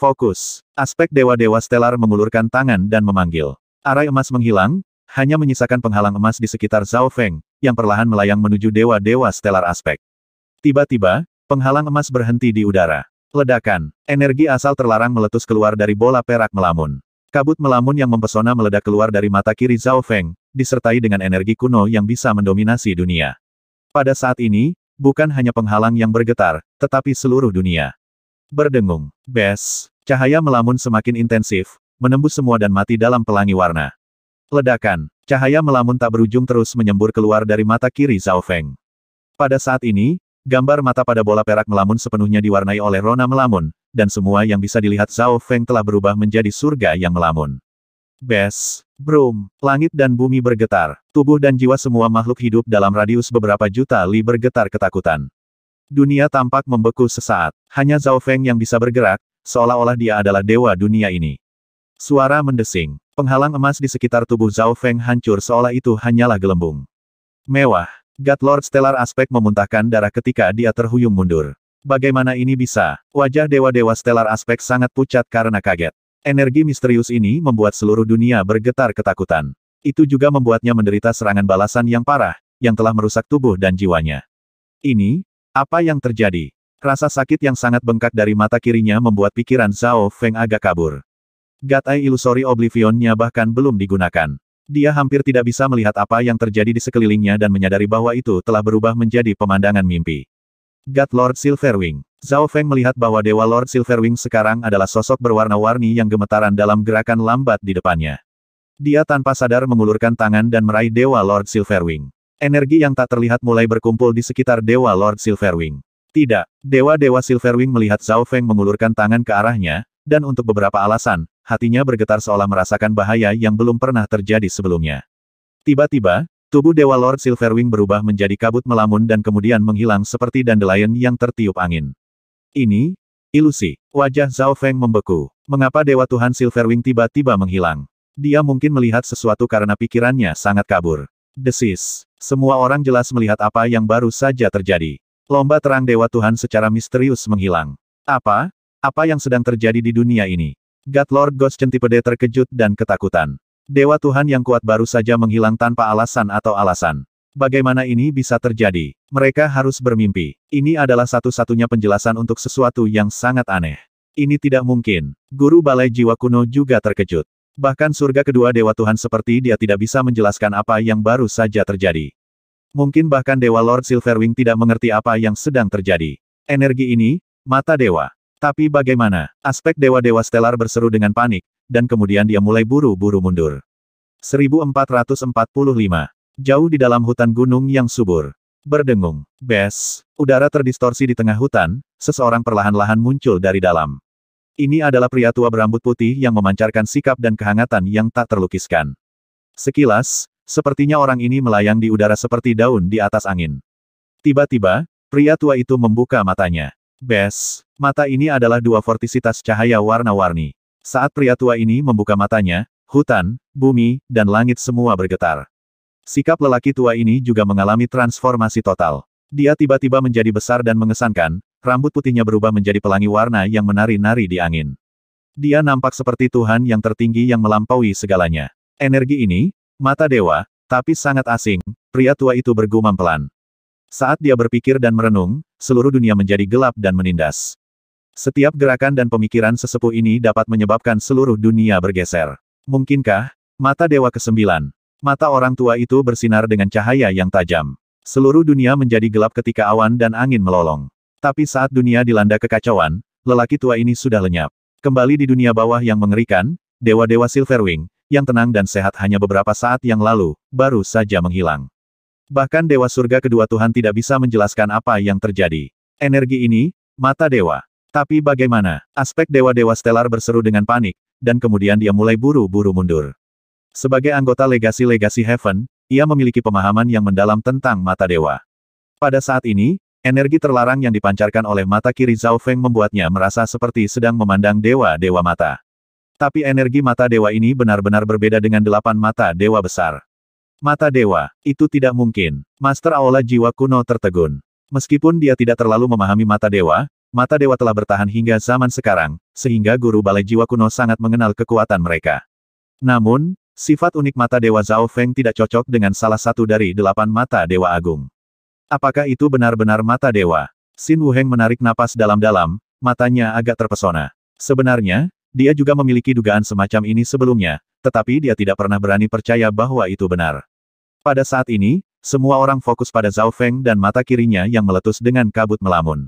Fokus. Aspek dewa-dewa stelar mengulurkan tangan dan memanggil. Arai emas menghilang, hanya menyisakan penghalang emas di sekitar Zhao Feng, yang perlahan melayang menuju dewa-dewa stelar aspek. Tiba-tiba, penghalang emas berhenti di udara. Ledakan. Energi asal terlarang meletus keluar dari bola perak melamun. Kabut melamun yang mempesona meledak keluar dari mata kiri Zhao Feng, disertai dengan energi kuno yang bisa mendominasi dunia. Pada saat ini, bukan hanya penghalang yang bergetar, tetapi seluruh dunia. Berdengung. Bes. Cahaya melamun semakin intensif, menembus semua dan mati dalam pelangi warna. Ledakan. Cahaya melamun tak berujung terus menyembur keluar dari mata kiri Zhao Feng. Pada saat ini, gambar mata pada bola perak melamun sepenuhnya diwarnai oleh rona melamun, dan semua yang bisa dilihat Zhao Feng telah berubah menjadi surga yang melamun. Bes, Brum, langit dan bumi bergetar, tubuh dan jiwa semua makhluk hidup dalam radius beberapa juta li bergetar ketakutan. Dunia tampak membeku sesaat. Hanya Zhao Feng yang bisa bergerak, seolah-olah dia adalah dewa dunia ini. Suara mendesing. Penghalang emas di sekitar tubuh Zhao Feng hancur seolah itu hanyalah gelembung. Mewah. God Lord Stellar Aspek memuntahkan darah ketika dia terhuyung mundur. Bagaimana ini bisa? Wajah dewa-dewa Stellar Aspek sangat pucat karena kaget. Energi misterius ini membuat seluruh dunia bergetar ketakutan. Itu juga membuatnya menderita serangan balasan yang parah, yang telah merusak tubuh dan jiwanya. Ini, apa yang terjadi? Rasa sakit yang sangat bengkak dari mata kirinya membuat pikiran Zhao Feng agak kabur. Gatai ilusori oblivionnya bahkan belum digunakan. Dia hampir tidak bisa melihat apa yang terjadi di sekelilingnya dan menyadari bahwa itu telah berubah menjadi pemandangan mimpi. God Lord Silverwing. Zhao Feng melihat bahwa Dewa Lord Silverwing sekarang adalah sosok berwarna-warni yang gemetaran dalam gerakan lambat di depannya. Dia tanpa sadar mengulurkan tangan dan meraih Dewa Lord Silverwing. Energi yang tak terlihat mulai berkumpul di sekitar Dewa Lord Silverwing. Tidak, Dewa-Dewa Silverwing melihat Zhao Feng mengulurkan tangan ke arahnya, dan untuk beberapa alasan, hatinya bergetar seolah merasakan bahaya yang belum pernah terjadi sebelumnya. Tiba-tiba, tubuh Dewa Lord Silverwing berubah menjadi kabut melamun dan kemudian menghilang seperti dandelion yang tertiup angin. Ini, Ilusi. Wajah Zhao Feng membeku. Mengapa Dewa Tuhan Silverwing tiba-tiba menghilang? Dia mungkin melihat sesuatu karena pikirannya sangat kabur. Desis. Semua orang jelas melihat apa yang baru saja terjadi. Lomba terang Dewa Tuhan secara misterius menghilang. Apa? Apa yang sedang terjadi di dunia ini? God Lord Ghost Centipede terkejut dan ketakutan. Dewa Tuhan yang kuat baru saja menghilang tanpa alasan atau alasan. Bagaimana ini bisa terjadi? Mereka harus bermimpi. Ini adalah satu-satunya penjelasan untuk sesuatu yang sangat aneh. Ini tidak mungkin. Guru Balai Jiwa Kuno juga terkejut. Bahkan surga kedua dewa Tuhan seperti dia tidak bisa menjelaskan apa yang baru saja terjadi. Mungkin bahkan Dewa Lord Silverwing tidak mengerti apa yang sedang terjadi. Energi ini, mata dewa. Tapi bagaimana? Aspek dewa-dewa stellar berseru dengan panik, dan kemudian dia mulai buru-buru mundur. 1445. Jauh di dalam hutan gunung yang subur. Berdengung. Bes. Udara terdistorsi di tengah hutan, seseorang perlahan-lahan muncul dari dalam. Ini adalah pria tua berambut putih yang memancarkan sikap dan kehangatan yang tak terlukiskan. Sekilas, sepertinya orang ini melayang di udara seperti daun di atas angin. Tiba-tiba, pria tua itu membuka matanya. Bes, mata ini adalah dua vortisitas cahaya warna-warni. Saat pria tua ini membuka matanya, hutan, bumi, dan langit semua bergetar. Sikap lelaki tua ini juga mengalami transformasi total. Dia tiba-tiba menjadi besar dan mengesankan, Rambut putihnya berubah menjadi pelangi warna yang menari-nari di angin. Dia nampak seperti Tuhan yang tertinggi yang melampaui segalanya. Energi ini, mata dewa, tapi sangat asing, pria tua itu bergumam pelan. Saat dia berpikir dan merenung, seluruh dunia menjadi gelap dan menindas. Setiap gerakan dan pemikiran sesepuh ini dapat menyebabkan seluruh dunia bergeser. Mungkinkah, mata dewa kesembilan, mata orang tua itu bersinar dengan cahaya yang tajam. Seluruh dunia menjadi gelap ketika awan dan angin melolong. Tapi saat dunia dilanda kekacauan, lelaki tua ini sudah lenyap. Kembali di dunia bawah yang mengerikan, dewa-dewa Silverwing, yang tenang dan sehat hanya beberapa saat yang lalu, baru saja menghilang. Bahkan Dewa Surga kedua Tuhan tidak bisa menjelaskan apa yang terjadi. Energi ini, mata Dewa. Tapi bagaimana? Aspek Dewa-Dewa Stellar berseru dengan panik, dan kemudian dia mulai buru-buru mundur. Sebagai anggota legasi-legasi Heaven, ia memiliki pemahaman yang mendalam tentang mata Dewa. Pada saat ini, Energi terlarang yang dipancarkan oleh mata kiri Zhao Feng membuatnya merasa seperti sedang memandang dewa-dewa mata. Tapi energi mata dewa ini benar-benar berbeda dengan delapan mata dewa besar. Mata dewa, itu tidak mungkin. Master Aula Jiwa Kuno tertegun. Meskipun dia tidak terlalu memahami mata dewa, mata dewa telah bertahan hingga zaman sekarang, sehingga guru balai jiwa kuno sangat mengenal kekuatan mereka. Namun, Sifat unik mata Dewa Zhao Feng tidak cocok dengan salah satu dari delapan mata Dewa Agung. Apakah itu benar-benar mata dewa? Xin Wuheng menarik napas dalam-dalam, matanya agak terpesona. Sebenarnya, dia juga memiliki dugaan semacam ini sebelumnya, tetapi dia tidak pernah berani percaya bahwa itu benar. Pada saat ini, semua orang fokus pada Zhao Feng dan mata kirinya yang meletus dengan kabut melamun.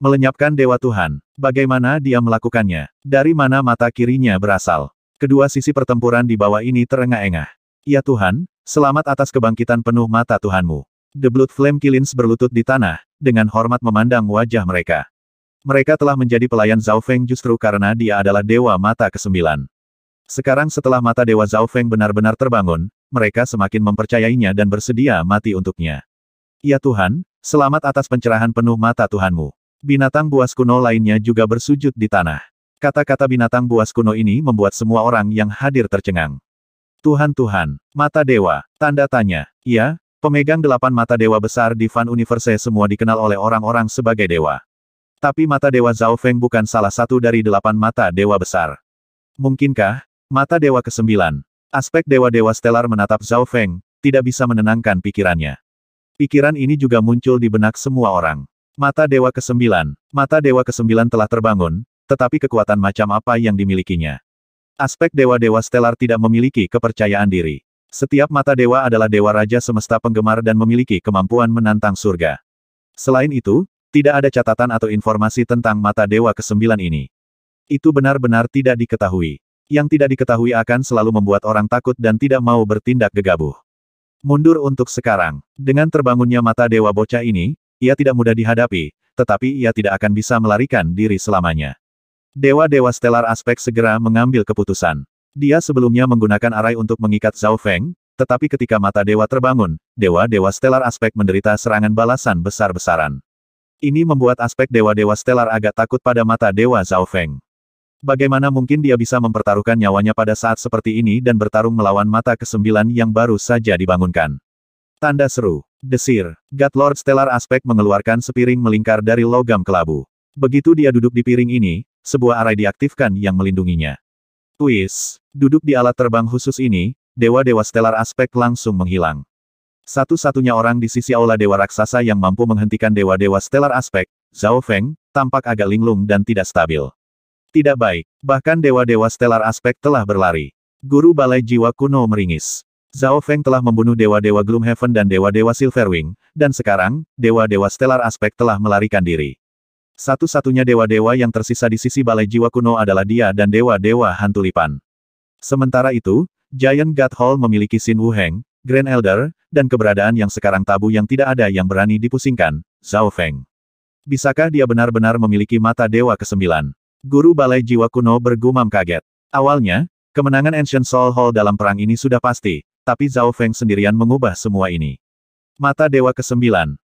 Melenyapkan Dewa Tuhan, bagaimana dia melakukannya? Dari mana mata kirinya berasal? Kedua sisi pertempuran di bawah ini terengah-engah. Ya Tuhan, selamat atas kebangkitan penuh mata Tuhanmu. The Blood Flame Killins berlutut di tanah, dengan hormat memandang wajah mereka. Mereka telah menjadi pelayan Zhao Feng justru karena dia adalah Dewa Mata Kesembilan. Sekarang setelah mata Dewa Zhao Feng benar-benar terbangun, mereka semakin mempercayainya dan bersedia mati untuknya. Ya Tuhan, selamat atas pencerahan penuh mata Tuhanmu. Binatang buas kuno lainnya juga bersujud di tanah. Kata-kata binatang buas kuno ini membuat semua orang yang hadir tercengang. Tuhan Tuhan, mata dewa, tanda tanya. ya? Pemegang delapan mata dewa besar di Fan Universe semua dikenal oleh orang-orang sebagai dewa. Tapi mata dewa Zhao Feng bukan salah satu dari delapan mata dewa besar. Mungkinkah, mata dewa ke kesembilan, aspek dewa-dewa stellar menatap Zhao Feng, tidak bisa menenangkan pikirannya. Pikiran ini juga muncul di benak semua orang. Mata dewa ke kesembilan, mata dewa ke kesembilan telah terbangun, tetapi kekuatan macam apa yang dimilikinya. Aspek dewa-dewa stellar tidak memiliki kepercayaan diri. Setiap mata dewa adalah dewa raja semesta penggemar dan memiliki kemampuan menantang surga. Selain itu, tidak ada catatan atau informasi tentang mata dewa kesembilan ini. Itu benar-benar tidak diketahui. Yang tidak diketahui akan selalu membuat orang takut dan tidak mau bertindak gegabah. Mundur untuk sekarang. Dengan terbangunnya mata dewa bocah ini, ia tidak mudah dihadapi, tetapi ia tidak akan bisa melarikan diri selamanya. Dewa-dewa stelar aspek segera mengambil keputusan. Dia sebelumnya menggunakan arai untuk mengikat Zhao Feng, tetapi ketika mata dewa terbangun, dewa-dewa Stellar aspek menderita serangan balasan besar-besaran. Ini membuat aspek dewa-dewa Stellar agak takut pada mata dewa Zhao Feng. Bagaimana mungkin dia bisa mempertaruhkan nyawanya pada saat seperti ini dan bertarung melawan mata kesembilan yang baru saja dibangunkan? Tanda seru. Desir. God Lord Stellar Aspect mengeluarkan sepiring melingkar dari logam kelabu. Begitu dia duduk di piring ini, sebuah arai diaktifkan yang melindunginya. Twist, duduk di alat terbang khusus ini, dewa-dewa Stellar aspek langsung menghilang. Satu-satunya orang di sisi aula dewa raksasa yang mampu menghentikan dewa-dewa Stellar aspek, Zhao Feng, tampak agak linglung dan tidak stabil. Tidak baik, bahkan dewa-dewa Stellar aspek telah berlari. Guru Balai Jiwa Kuno meringis. Zhao Feng telah membunuh dewa-dewa Gloomhaven dan dewa-dewa Silverwing, dan sekarang, dewa-dewa Stellar aspek telah melarikan diri. Satu-satunya dewa-dewa yang tersisa di sisi balai jiwa kuno adalah dia dan dewa-dewa hantu lipan. Sementara itu, Giant God Hall memiliki Sin Wu Heng, Grand Elder, dan keberadaan yang sekarang tabu yang tidak ada yang berani dipusingkan, Zhao Feng. Bisakah dia benar-benar memiliki mata dewa ke-9? Guru balai jiwa kuno bergumam kaget. Awalnya, kemenangan Ancient Soul Hall dalam perang ini sudah pasti, tapi Zhao Feng sendirian mengubah semua ini. Mata Dewa ke-9,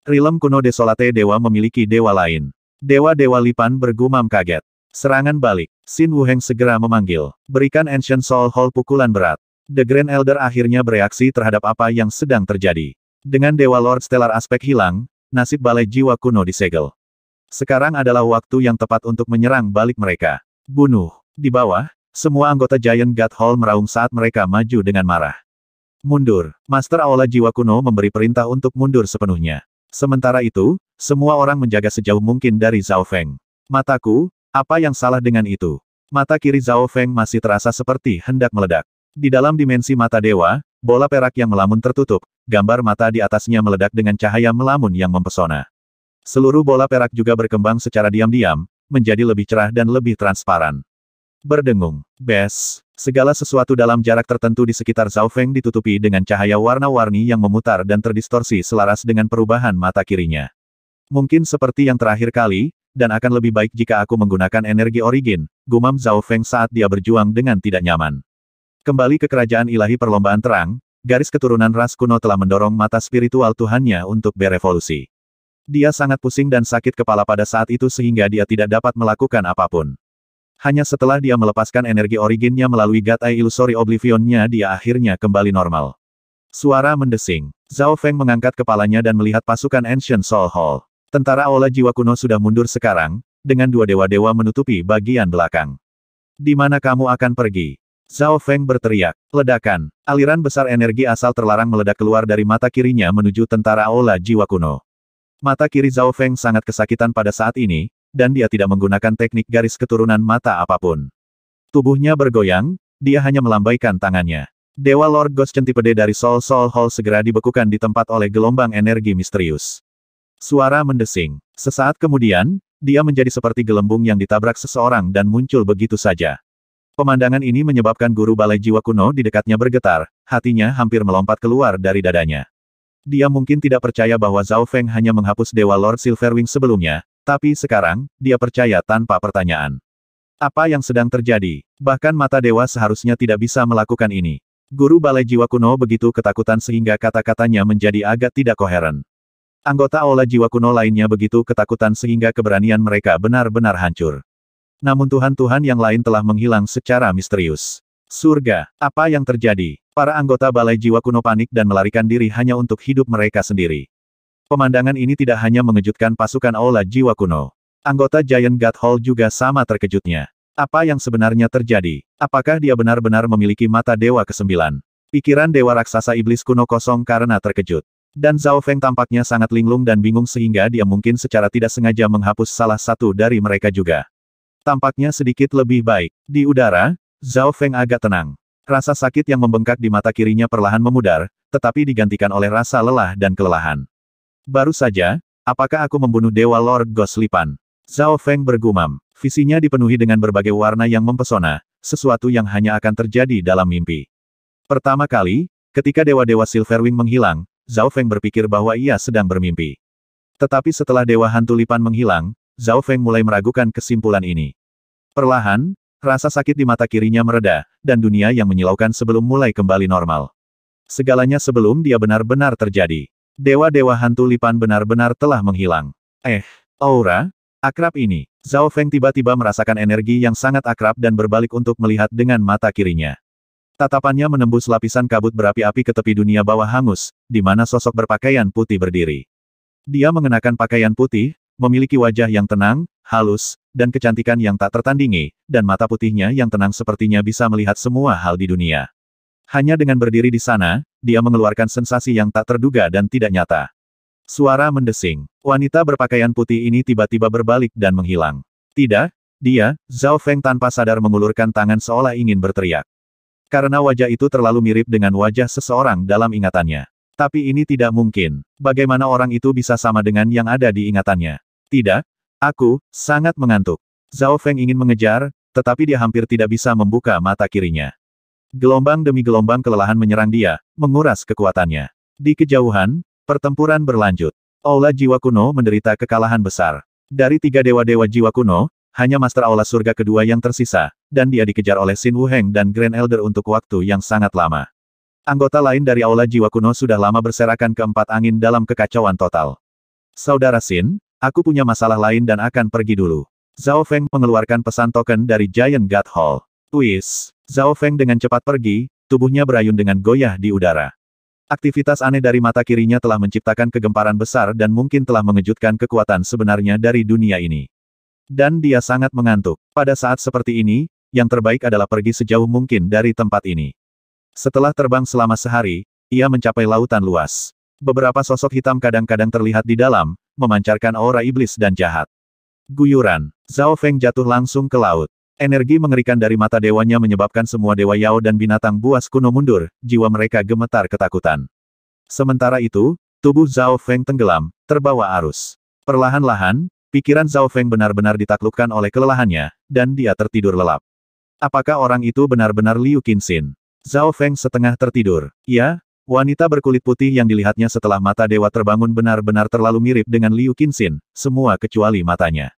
Rilem kuno Desolate Dewa memiliki dewa lain. Dewa-dewa Lipan bergumam kaget. Serangan balik. Xin Wuheng segera memanggil. Berikan Ancient Soul Hall pukulan berat. The Grand Elder akhirnya bereaksi terhadap apa yang sedang terjadi. Dengan Dewa Lord Stellar aspek hilang, nasib balai jiwa kuno disegel. Sekarang adalah waktu yang tepat untuk menyerang balik mereka. Bunuh. Di bawah, semua anggota Giant God Hall meraung saat mereka maju dengan marah. Mundur. Master Aula Jiwa Kuno memberi perintah untuk mundur sepenuhnya. Sementara itu, semua orang menjaga sejauh mungkin dari Zhao Feng. Mataku, apa yang salah dengan itu? Mata kiri Zhao Feng masih terasa seperti hendak meledak. Di dalam dimensi mata dewa, bola perak yang melamun tertutup, gambar mata di atasnya meledak dengan cahaya melamun yang mempesona. Seluruh bola perak juga berkembang secara diam-diam, menjadi lebih cerah dan lebih transparan. Berdengung, bes, segala sesuatu dalam jarak tertentu di sekitar Zhao Feng ditutupi dengan cahaya warna-warni yang memutar dan terdistorsi selaras dengan perubahan mata kirinya. Mungkin seperti yang terakhir kali, dan akan lebih baik jika aku menggunakan energi origin, gumam Zhao Feng saat dia berjuang dengan tidak nyaman. Kembali ke kerajaan ilahi perlombaan terang, garis keturunan ras kuno telah mendorong mata spiritual Tuhannya untuk berevolusi. Dia sangat pusing dan sakit kepala pada saat itu sehingga dia tidak dapat melakukan apapun. Hanya setelah dia melepaskan energi originnya melalui Gatai Illusory Oblivionnya dia akhirnya kembali normal. Suara mendesing. Zhao Feng mengangkat kepalanya dan melihat pasukan Ancient Soul Hall. Tentara Ola Jiwa Kuno sudah mundur sekarang, dengan dua dewa-dewa menutupi bagian belakang. Di mana kamu akan pergi? Zhao Feng berteriak. Ledakan. Aliran besar energi asal terlarang meledak keluar dari mata kirinya menuju tentara Ola Jiwa Kuno. Mata kiri Zhao Feng sangat kesakitan pada saat ini, dan dia tidak menggunakan teknik garis keturunan mata apapun. Tubuhnya bergoyang, dia hanya melambaikan tangannya. Dewa Lord Ghost Centipede dari Soul Soul Hall segera dibekukan di tempat oleh gelombang energi misterius. Suara mendesing. Sesaat kemudian, dia menjadi seperti gelembung yang ditabrak seseorang dan muncul begitu saja. Pemandangan ini menyebabkan guru balai jiwa kuno di dekatnya bergetar, hatinya hampir melompat keluar dari dadanya. Dia mungkin tidak percaya bahwa Zhao Feng hanya menghapus Dewa Lord Silverwing sebelumnya, tapi sekarang, dia percaya tanpa pertanyaan. Apa yang sedang terjadi? Bahkan mata dewa seharusnya tidak bisa melakukan ini. Guru balai jiwa kuno begitu ketakutan sehingga kata-katanya menjadi agak tidak koheren. Anggota Ola Jiwa kuno lainnya begitu ketakutan sehingga keberanian mereka benar-benar hancur. Namun Tuhan-Tuhan yang lain telah menghilang secara misterius. Surga, apa yang terjadi? Para anggota Balai Jiwa kuno panik dan melarikan diri hanya untuk hidup mereka sendiri. Pemandangan ini tidak hanya mengejutkan pasukan Ola Jiwa kuno. Anggota Giant God Hall juga sama terkejutnya. Apa yang sebenarnya terjadi? Apakah dia benar-benar memiliki mata Dewa kesembilan? Pikiran Dewa Raksasa Iblis kuno kosong karena terkejut. Dan Zhao Feng tampaknya sangat linglung dan bingung sehingga dia mungkin secara tidak sengaja menghapus salah satu dari mereka juga. Tampaknya sedikit lebih baik. Di udara, Zhao Feng agak tenang. Rasa sakit yang membengkak di mata kirinya perlahan memudar, tetapi digantikan oleh rasa lelah dan kelelahan. Baru saja, apakah aku membunuh Dewa Lord Goslipan? Zhao Feng bergumam. Visinya dipenuhi dengan berbagai warna yang mempesona, sesuatu yang hanya akan terjadi dalam mimpi. Pertama kali, ketika dewa-dewa Silverwing menghilang, Zhao Feng berpikir bahwa ia sedang bermimpi. Tetapi setelah Dewa Hantu Lipan menghilang, Zhao Feng mulai meragukan kesimpulan ini. Perlahan, rasa sakit di mata kirinya mereda, dan dunia yang menyilaukan sebelum mulai kembali normal. Segalanya sebelum dia benar-benar terjadi. Dewa-dewa hantu Lipan benar-benar telah menghilang. Eh, aura? Akrab ini. Zhao Feng tiba-tiba merasakan energi yang sangat akrab dan berbalik untuk melihat dengan mata kirinya. Tatapannya menembus lapisan kabut berapi-api ke tepi dunia bawah hangus, di mana sosok berpakaian putih berdiri. Dia mengenakan pakaian putih, memiliki wajah yang tenang, halus, dan kecantikan yang tak tertandingi, dan mata putihnya yang tenang sepertinya bisa melihat semua hal di dunia. Hanya dengan berdiri di sana, dia mengeluarkan sensasi yang tak terduga dan tidak nyata. Suara mendesing. Wanita berpakaian putih ini tiba-tiba berbalik dan menghilang. Tidak, dia, Zhao Feng tanpa sadar mengulurkan tangan seolah ingin berteriak. Karena wajah itu terlalu mirip dengan wajah seseorang dalam ingatannya. Tapi ini tidak mungkin. Bagaimana orang itu bisa sama dengan yang ada di ingatannya? Tidak, aku, sangat mengantuk. Zhao Feng ingin mengejar, tetapi dia hampir tidak bisa membuka mata kirinya. Gelombang demi gelombang kelelahan menyerang dia, menguras kekuatannya. Di kejauhan, pertempuran berlanjut. Aula Jiwa Kuno menderita kekalahan besar. Dari tiga dewa-dewa Jiwa Kuno, hanya Master Aula Surga kedua yang tersisa, dan dia dikejar oleh Sin Wu Heng dan Grand Elder untuk waktu yang sangat lama. Anggota lain dari Aula Jiwa Kuno sudah lama berserakan keempat angin dalam kekacauan total. Saudara Sin, aku punya masalah lain dan akan pergi dulu. Zhao Feng mengeluarkan pesan token dari Giant God Hall. Twist. Zhao Feng dengan cepat pergi, tubuhnya berayun dengan goyah di udara. Aktivitas aneh dari mata kirinya telah menciptakan kegemparan besar dan mungkin telah mengejutkan kekuatan sebenarnya dari dunia ini. Dan dia sangat mengantuk. Pada saat seperti ini, yang terbaik adalah pergi sejauh mungkin dari tempat ini. Setelah terbang selama sehari, ia mencapai lautan luas. Beberapa sosok hitam kadang-kadang terlihat di dalam, memancarkan aura iblis dan jahat. Guyuran, Zhao Feng jatuh langsung ke laut. Energi mengerikan dari mata dewanya menyebabkan semua dewa Yao dan binatang buas kuno mundur, jiwa mereka gemetar ketakutan. Sementara itu, tubuh Zhao Feng tenggelam, terbawa arus. Perlahan-lahan, Pikiran Zhao Feng benar-benar ditaklukkan oleh kelelahannya, dan dia tertidur lelap. Apakah orang itu benar-benar Liu Qinxin? Zhao Feng setengah tertidur. Ya, wanita berkulit putih yang dilihatnya setelah mata dewa terbangun benar-benar terlalu mirip dengan Liu Qinxin, semua kecuali matanya.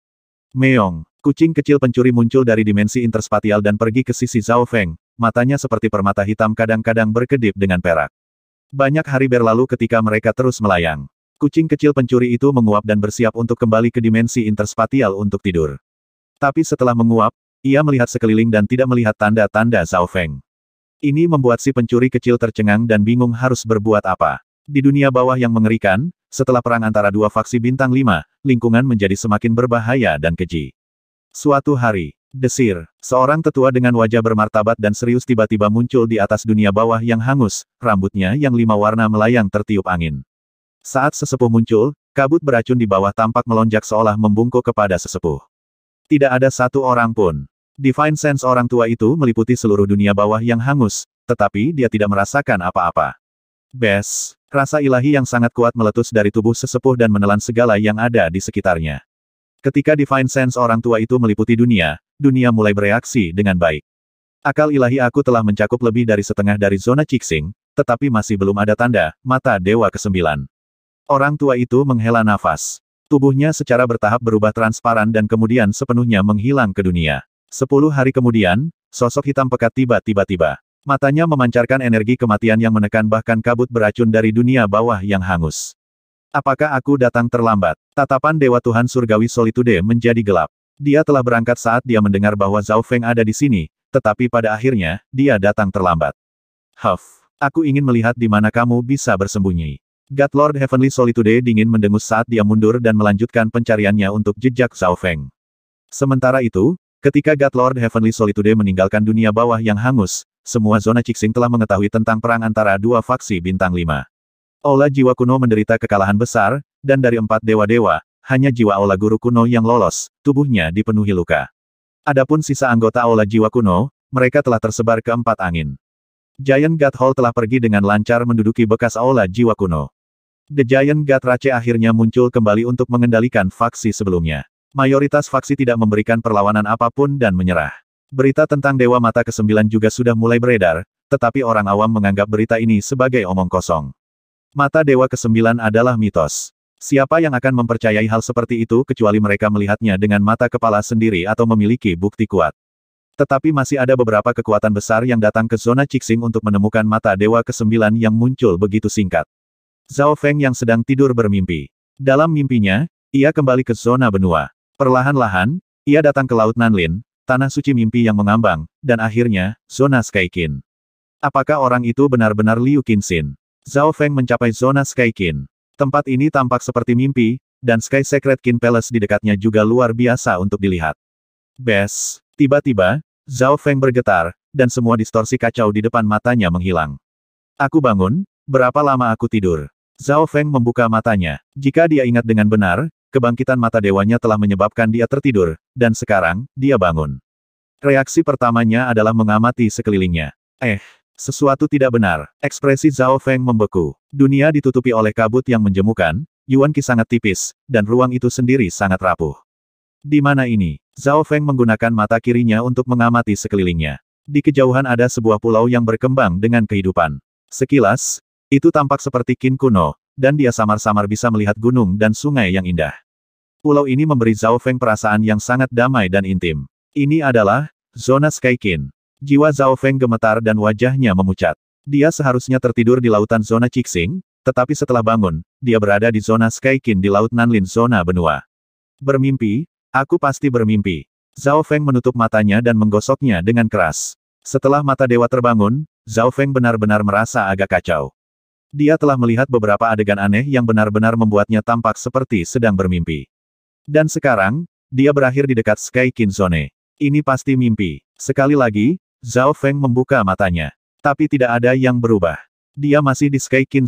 Meong, kucing kecil pencuri muncul dari dimensi interspatial dan pergi ke sisi Zhao Feng, matanya seperti permata hitam kadang-kadang berkedip dengan perak. Banyak hari berlalu ketika mereka terus melayang. Kucing kecil pencuri itu menguap dan bersiap untuk kembali ke dimensi interspatial untuk tidur. Tapi setelah menguap, ia melihat sekeliling dan tidak melihat tanda-tanda Zhao Feng. Ini membuat si pencuri kecil tercengang dan bingung harus berbuat apa. Di dunia bawah yang mengerikan, setelah perang antara dua faksi bintang lima, lingkungan menjadi semakin berbahaya dan keji. Suatu hari, Desir, seorang tetua dengan wajah bermartabat dan serius tiba-tiba muncul di atas dunia bawah yang hangus, rambutnya yang lima warna melayang tertiup angin. Saat sesepuh muncul, kabut beracun di bawah tampak melonjak seolah membungkuk kepada sesepuh. Tidak ada satu orang pun. Divine Sense orang tua itu meliputi seluruh dunia bawah yang hangus, tetapi dia tidak merasakan apa-apa. Bes, rasa ilahi yang sangat kuat meletus dari tubuh sesepuh dan menelan segala yang ada di sekitarnya. Ketika Divine Sense orang tua itu meliputi dunia, dunia mulai bereaksi dengan baik. Akal ilahi aku telah mencakup lebih dari setengah dari zona Cixing, tetapi masih belum ada tanda, mata Dewa ke-9. Orang tua itu menghela nafas. Tubuhnya secara bertahap berubah transparan dan kemudian sepenuhnya menghilang ke dunia. Sepuluh hari kemudian, sosok hitam pekat tiba-tiba-tiba. Matanya memancarkan energi kematian yang menekan bahkan kabut beracun dari dunia bawah yang hangus. Apakah aku datang terlambat? Tatapan Dewa Tuhan Surgawi Solitude menjadi gelap. Dia telah berangkat saat dia mendengar bahwa Zhao Feng ada di sini, tetapi pada akhirnya, dia datang terlambat. Huff, aku ingin melihat di mana kamu bisa bersembunyi. God Lord Heavenly Solitude dingin mendengus saat dia mundur dan melanjutkan pencariannya untuk jejak Zhao Feng. Sementara itu, ketika God Lord Heavenly Solitude meninggalkan dunia bawah yang hangus, semua zona Cixing telah mengetahui tentang perang antara dua faksi bintang lima. Ola Jiwa Kuno menderita kekalahan besar, dan dari empat dewa-dewa, hanya jiwa Ola Guru Kuno yang lolos, tubuhnya dipenuhi luka. Adapun sisa anggota Ola Jiwa Kuno, mereka telah tersebar ke empat angin. Giant God Hall telah pergi dengan lancar menduduki bekas Aula Jiwa Kuno. The Giant Gatrace akhirnya muncul kembali untuk mengendalikan faksi sebelumnya. Mayoritas faksi tidak memberikan perlawanan apapun dan menyerah. Berita tentang Dewa Mata ke-9 juga sudah mulai beredar, tetapi orang awam menganggap berita ini sebagai omong kosong. Mata Dewa ke-9 adalah mitos. Siapa yang akan mempercayai hal seperti itu kecuali mereka melihatnya dengan mata kepala sendiri atau memiliki bukti kuat. Tetapi masih ada beberapa kekuatan besar yang datang ke zona Cixing untuk menemukan mata Dewa ke-9 yang muncul begitu singkat. Zhao Feng yang sedang tidur bermimpi. Dalam mimpinya, ia kembali ke zona benua. Perlahan-lahan, ia datang ke Laut Nanlin, tanah suci mimpi yang mengambang, dan akhirnya, zona Skykin. Apakah orang itu benar-benar Liu Qinxin? Zhao Feng mencapai zona Skykin. Tempat ini tampak seperti mimpi, dan Sky Secret Kin Palace di dekatnya juga luar biasa untuk dilihat. Bes, tiba-tiba, Zhao Feng bergetar, dan semua distorsi kacau di depan matanya menghilang. Aku bangun, berapa lama aku tidur? Zhao Feng membuka matanya. Jika dia ingat dengan benar, kebangkitan mata dewanya telah menyebabkan dia tertidur, dan sekarang, dia bangun. Reaksi pertamanya adalah mengamati sekelilingnya. Eh, sesuatu tidak benar. Ekspresi Zhao Feng membeku. Dunia ditutupi oleh kabut yang menjemukan, Yuan Qi sangat tipis, dan ruang itu sendiri sangat rapuh. Di mana ini? Zhao Feng menggunakan mata kirinya untuk mengamati sekelilingnya. Di kejauhan ada sebuah pulau yang berkembang dengan kehidupan. Sekilas, itu tampak seperti kin kuno, dan dia samar-samar bisa melihat gunung dan sungai yang indah. Pulau ini memberi Zhao Feng perasaan yang sangat damai dan intim. Ini adalah zona Sky Kin. Jiwa Zhao Feng gemetar dan wajahnya memucat. Dia seharusnya tertidur di lautan zona Cixing, tetapi setelah bangun, dia berada di zona Skykin di Laut Nanlin zona benua. Bermimpi? Aku pasti bermimpi. Zhao Feng menutup matanya dan menggosoknya dengan keras. Setelah mata dewa terbangun, Zhao Feng benar-benar merasa agak kacau. Dia telah melihat beberapa adegan aneh yang benar-benar membuatnya tampak seperti sedang bermimpi. Dan sekarang, dia berakhir di dekat Sky Kin Ini pasti mimpi. Sekali lagi, Zhao Feng membuka matanya. Tapi tidak ada yang berubah. Dia masih di Sky Kin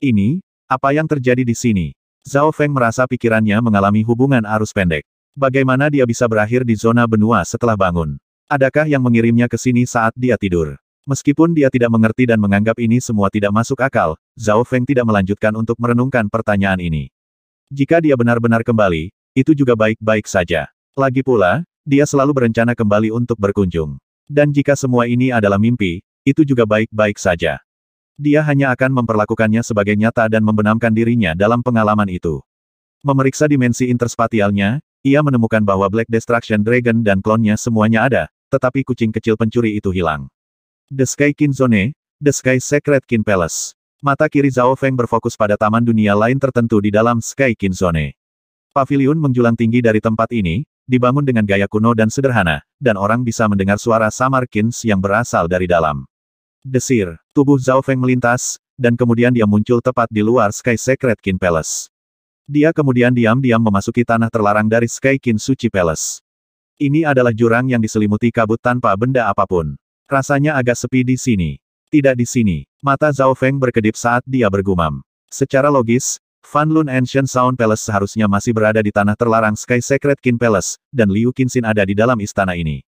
Ini, apa yang terjadi di sini? Zhao Feng merasa pikirannya mengalami hubungan arus pendek. Bagaimana dia bisa berakhir di zona benua setelah bangun? Adakah yang mengirimnya ke sini saat dia tidur? Meskipun dia tidak mengerti dan menganggap ini semua tidak masuk akal, Zhao Feng tidak melanjutkan untuk merenungkan pertanyaan ini. Jika dia benar-benar kembali, itu juga baik-baik saja. Lagi pula, dia selalu berencana kembali untuk berkunjung. Dan jika semua ini adalah mimpi, itu juga baik-baik saja. Dia hanya akan memperlakukannya sebagai nyata dan membenamkan dirinya dalam pengalaman itu. Memeriksa dimensi interspatialnya, ia menemukan bahwa Black Destruction Dragon dan klonnya semuanya ada, tetapi kucing kecil pencuri itu hilang. The Sky Kin Zone, The Sky Secret Kin Palace. Mata kiri Zhao Feng berfokus pada taman dunia lain tertentu di dalam Sky Kin Zone. Pavilion menjulang tinggi dari tempat ini, dibangun dengan gaya kuno dan sederhana, dan orang bisa mendengar suara samar kins yang berasal dari dalam. Desir, tubuh Zhao Feng melintas, dan kemudian dia muncul tepat di luar Sky Secret Kin Palace. Dia kemudian diam-diam memasuki tanah terlarang dari Sky Kin Suci Palace. Ini adalah jurang yang diselimuti kabut tanpa benda apapun. Rasanya agak sepi di sini. Tidak di sini. Mata Zhao Feng berkedip saat dia bergumam. Secara logis, Fan Lun Ancient Sound Palace seharusnya masih berada di tanah terlarang Sky Secret Kin Palace, dan Liu Qinxin ada di dalam istana ini.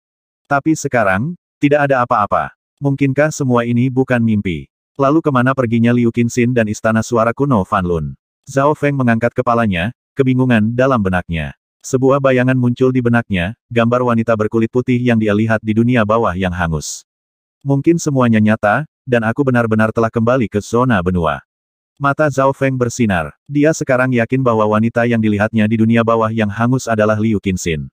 Tapi sekarang, tidak ada apa-apa. Mungkinkah semua ini bukan mimpi? Lalu kemana perginya Liu Qinxin dan istana suara kuno Fan Lun? Zhao Feng mengangkat kepalanya, kebingungan dalam benaknya. Sebuah bayangan muncul di benaknya, gambar wanita berkulit putih yang dia lihat di dunia bawah yang hangus. Mungkin semuanya nyata, dan aku benar-benar telah kembali ke zona benua. Mata Zhao Feng bersinar. Dia sekarang yakin bahwa wanita yang dilihatnya di dunia bawah yang hangus adalah Liu Qinxin.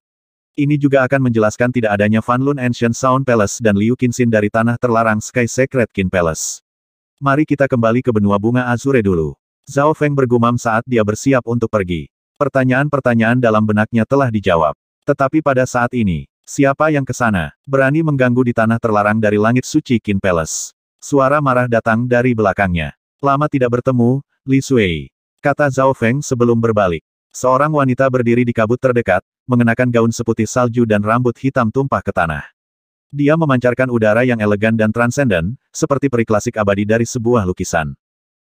Ini juga akan menjelaskan tidak adanya Fanlun Ancient Sound Palace dan Liu Qinxin dari tanah terlarang Sky Secret Qin Palace. Mari kita kembali ke benua bunga Azure dulu. Zhao Feng bergumam saat dia bersiap untuk pergi. Pertanyaan-pertanyaan dalam benaknya telah dijawab. Tetapi pada saat ini, siapa yang ke sana berani mengganggu di tanah terlarang dari langit suci Qin Palace? Suara marah datang dari belakangnya. Lama tidak bertemu, Li Sui. Kata Zhao Feng sebelum berbalik. Seorang wanita berdiri di kabut terdekat, mengenakan gaun seputih salju dan rambut hitam tumpah ke tanah. Dia memancarkan udara yang elegan dan transenden, seperti peri klasik abadi dari sebuah lukisan.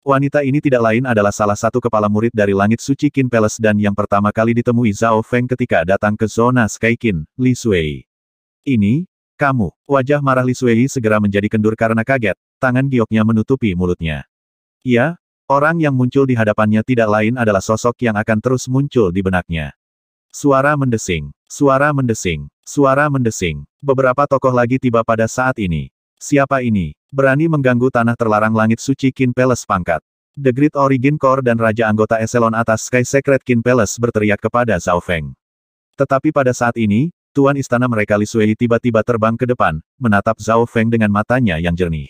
Wanita ini tidak lain adalah salah satu kepala murid dari langit suci Qin Palace dan yang pertama kali ditemui Zhao Feng ketika datang ke zona Sky Qin, Li Sui. Ini, kamu. Wajah marah Li Sui segera menjadi kendur karena kaget, tangan gioknya menutupi mulutnya. Ya, orang yang muncul di hadapannya tidak lain adalah sosok yang akan terus muncul di benaknya. Suara mendesing, suara mendesing, suara mendesing. Beberapa tokoh lagi tiba pada saat ini. Siapa ini? Berani mengganggu tanah terlarang langit suci Kin Palace pangkat. The Great Origin Core dan Raja Anggota Eselon atas Sky Secret Kin Palace berteriak kepada Zhao Feng. Tetapi pada saat ini, Tuan Istana mereka Li Sui tiba-tiba terbang ke depan, menatap Zhao Feng dengan matanya yang jernih.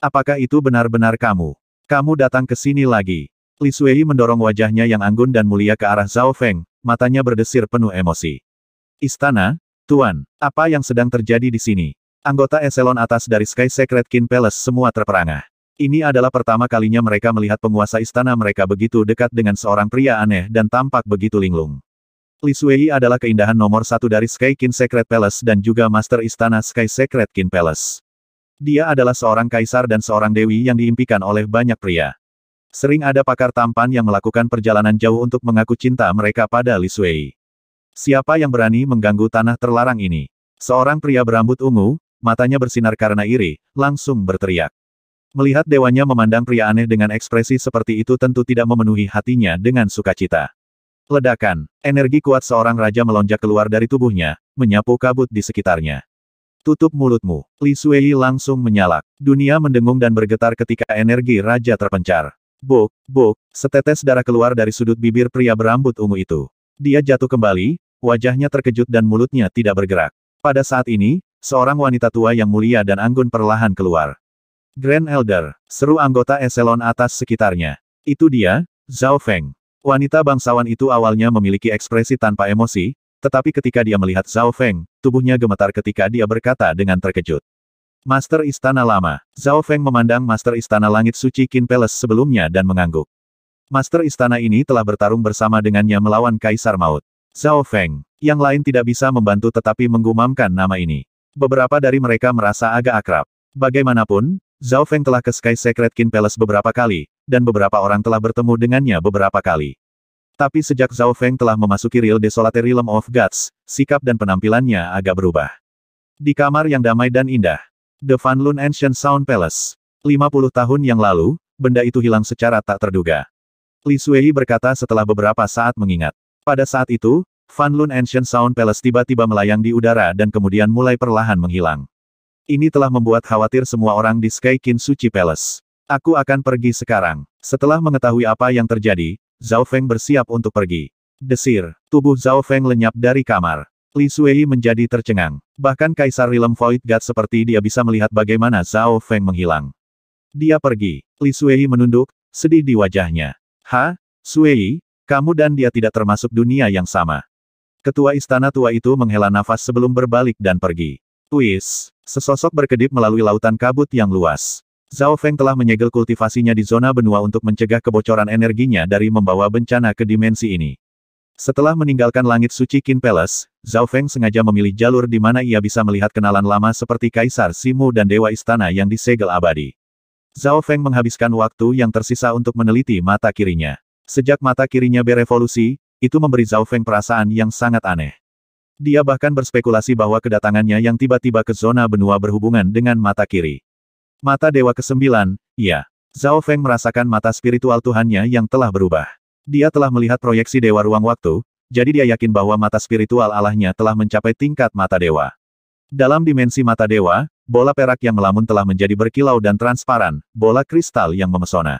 Apakah itu benar-benar kamu? Kamu datang ke sini lagi. Li Sui mendorong wajahnya yang anggun dan mulia ke arah Zhao Feng, matanya berdesir penuh emosi. Istana, Tuan, apa yang sedang terjadi di sini? Anggota eselon atas dari Sky Secret Kin Palace semua terperangah. Ini adalah pertama kalinya mereka melihat penguasa istana mereka begitu dekat dengan seorang pria aneh dan tampak begitu linglung. Li Sui adalah keindahan nomor satu dari Sky Kin Secret Palace dan juga Master Istana Sky Secret Kin Palace. Dia adalah seorang kaisar dan seorang dewi yang diimpikan oleh banyak pria. Sering ada pakar tampan yang melakukan perjalanan jauh untuk mengaku cinta mereka pada Li Sui. Siapa yang berani mengganggu tanah terlarang ini? Seorang pria berambut ungu, matanya bersinar karena iri, langsung berteriak. Melihat dewanya memandang pria aneh dengan ekspresi seperti itu tentu tidak memenuhi hatinya dengan sukacita. Ledakan, energi kuat seorang raja melonjak keluar dari tubuhnya, menyapu kabut di sekitarnya. Tutup mulutmu, Li Sui langsung menyalak. Dunia mendengung dan bergetar ketika energi raja terpencar. Buk, buk, setetes darah keluar dari sudut bibir pria berambut ungu itu. Dia jatuh kembali, wajahnya terkejut dan mulutnya tidak bergerak. Pada saat ini, Seorang wanita tua yang mulia dan anggun perlahan keluar. Grand Elder, seru anggota eselon atas sekitarnya. Itu dia, Zhao Feng. Wanita bangsawan itu awalnya memiliki ekspresi tanpa emosi, tetapi ketika dia melihat Zhao Feng, tubuhnya gemetar ketika dia berkata dengan terkejut. Master Istana Lama, Zhao Feng memandang Master Istana Langit Suci Qin Palace sebelumnya dan mengangguk. Master Istana ini telah bertarung bersama dengannya melawan Kaisar Maut. Zhao Feng, yang lain tidak bisa membantu tetapi menggumamkan nama ini. Beberapa dari mereka merasa agak akrab. Bagaimanapun, Zhao Feng telah ke Sky Secret Kin Palace beberapa kali, dan beberapa orang telah bertemu dengannya beberapa kali. Tapi sejak Zhao Feng telah memasuki Real Desolate Realm of Gods, sikap dan penampilannya agak berubah. Di kamar yang damai dan indah, The Fanlun Ancient Sound Palace. 50 tahun yang lalu, benda itu hilang secara tak terduga. Li Suei berkata setelah beberapa saat mengingat. Pada saat itu, Fan Lun Ancient Sound Palace tiba-tiba melayang di udara dan kemudian mulai perlahan menghilang. Ini telah membuat khawatir semua orang di Skykin Suci Palace. Aku akan pergi sekarang. Setelah mengetahui apa yang terjadi, Zhao Feng bersiap untuk pergi. Desir, tubuh Zhao Feng lenyap dari kamar. Li Sui menjadi tercengang. Bahkan Kaisar Rilem Void God seperti dia bisa melihat bagaimana Zhao Feng menghilang. Dia pergi. Li Sui menunduk, sedih di wajahnya. Ha, Sui, kamu dan dia tidak termasuk dunia yang sama. Ketua istana tua itu menghela nafas sebelum berbalik dan pergi. Tuis, sesosok berkedip melalui lautan kabut yang luas. Zhao Feng telah menyegel kultivasinya di zona benua untuk mencegah kebocoran energinya dari membawa bencana ke dimensi ini. Setelah meninggalkan langit suci Qin Palace, Zhao Feng sengaja memilih jalur di mana ia bisa melihat kenalan lama seperti Kaisar Simu dan Dewa Istana yang disegel abadi. Zhao Feng menghabiskan waktu yang tersisa untuk meneliti mata kirinya. Sejak mata kirinya berevolusi, itu memberi Zhao Feng perasaan yang sangat aneh. Dia bahkan berspekulasi bahwa kedatangannya yang tiba-tiba ke zona benua berhubungan dengan mata kiri. Mata Dewa ke-9, iya. Zhao Feng merasakan mata spiritual Tuhannya yang telah berubah. Dia telah melihat proyeksi Dewa Ruang Waktu, jadi dia yakin bahwa mata spiritual Allahnya telah mencapai tingkat mata Dewa. Dalam dimensi mata Dewa, bola perak yang melamun telah menjadi berkilau dan transparan, bola kristal yang memesona.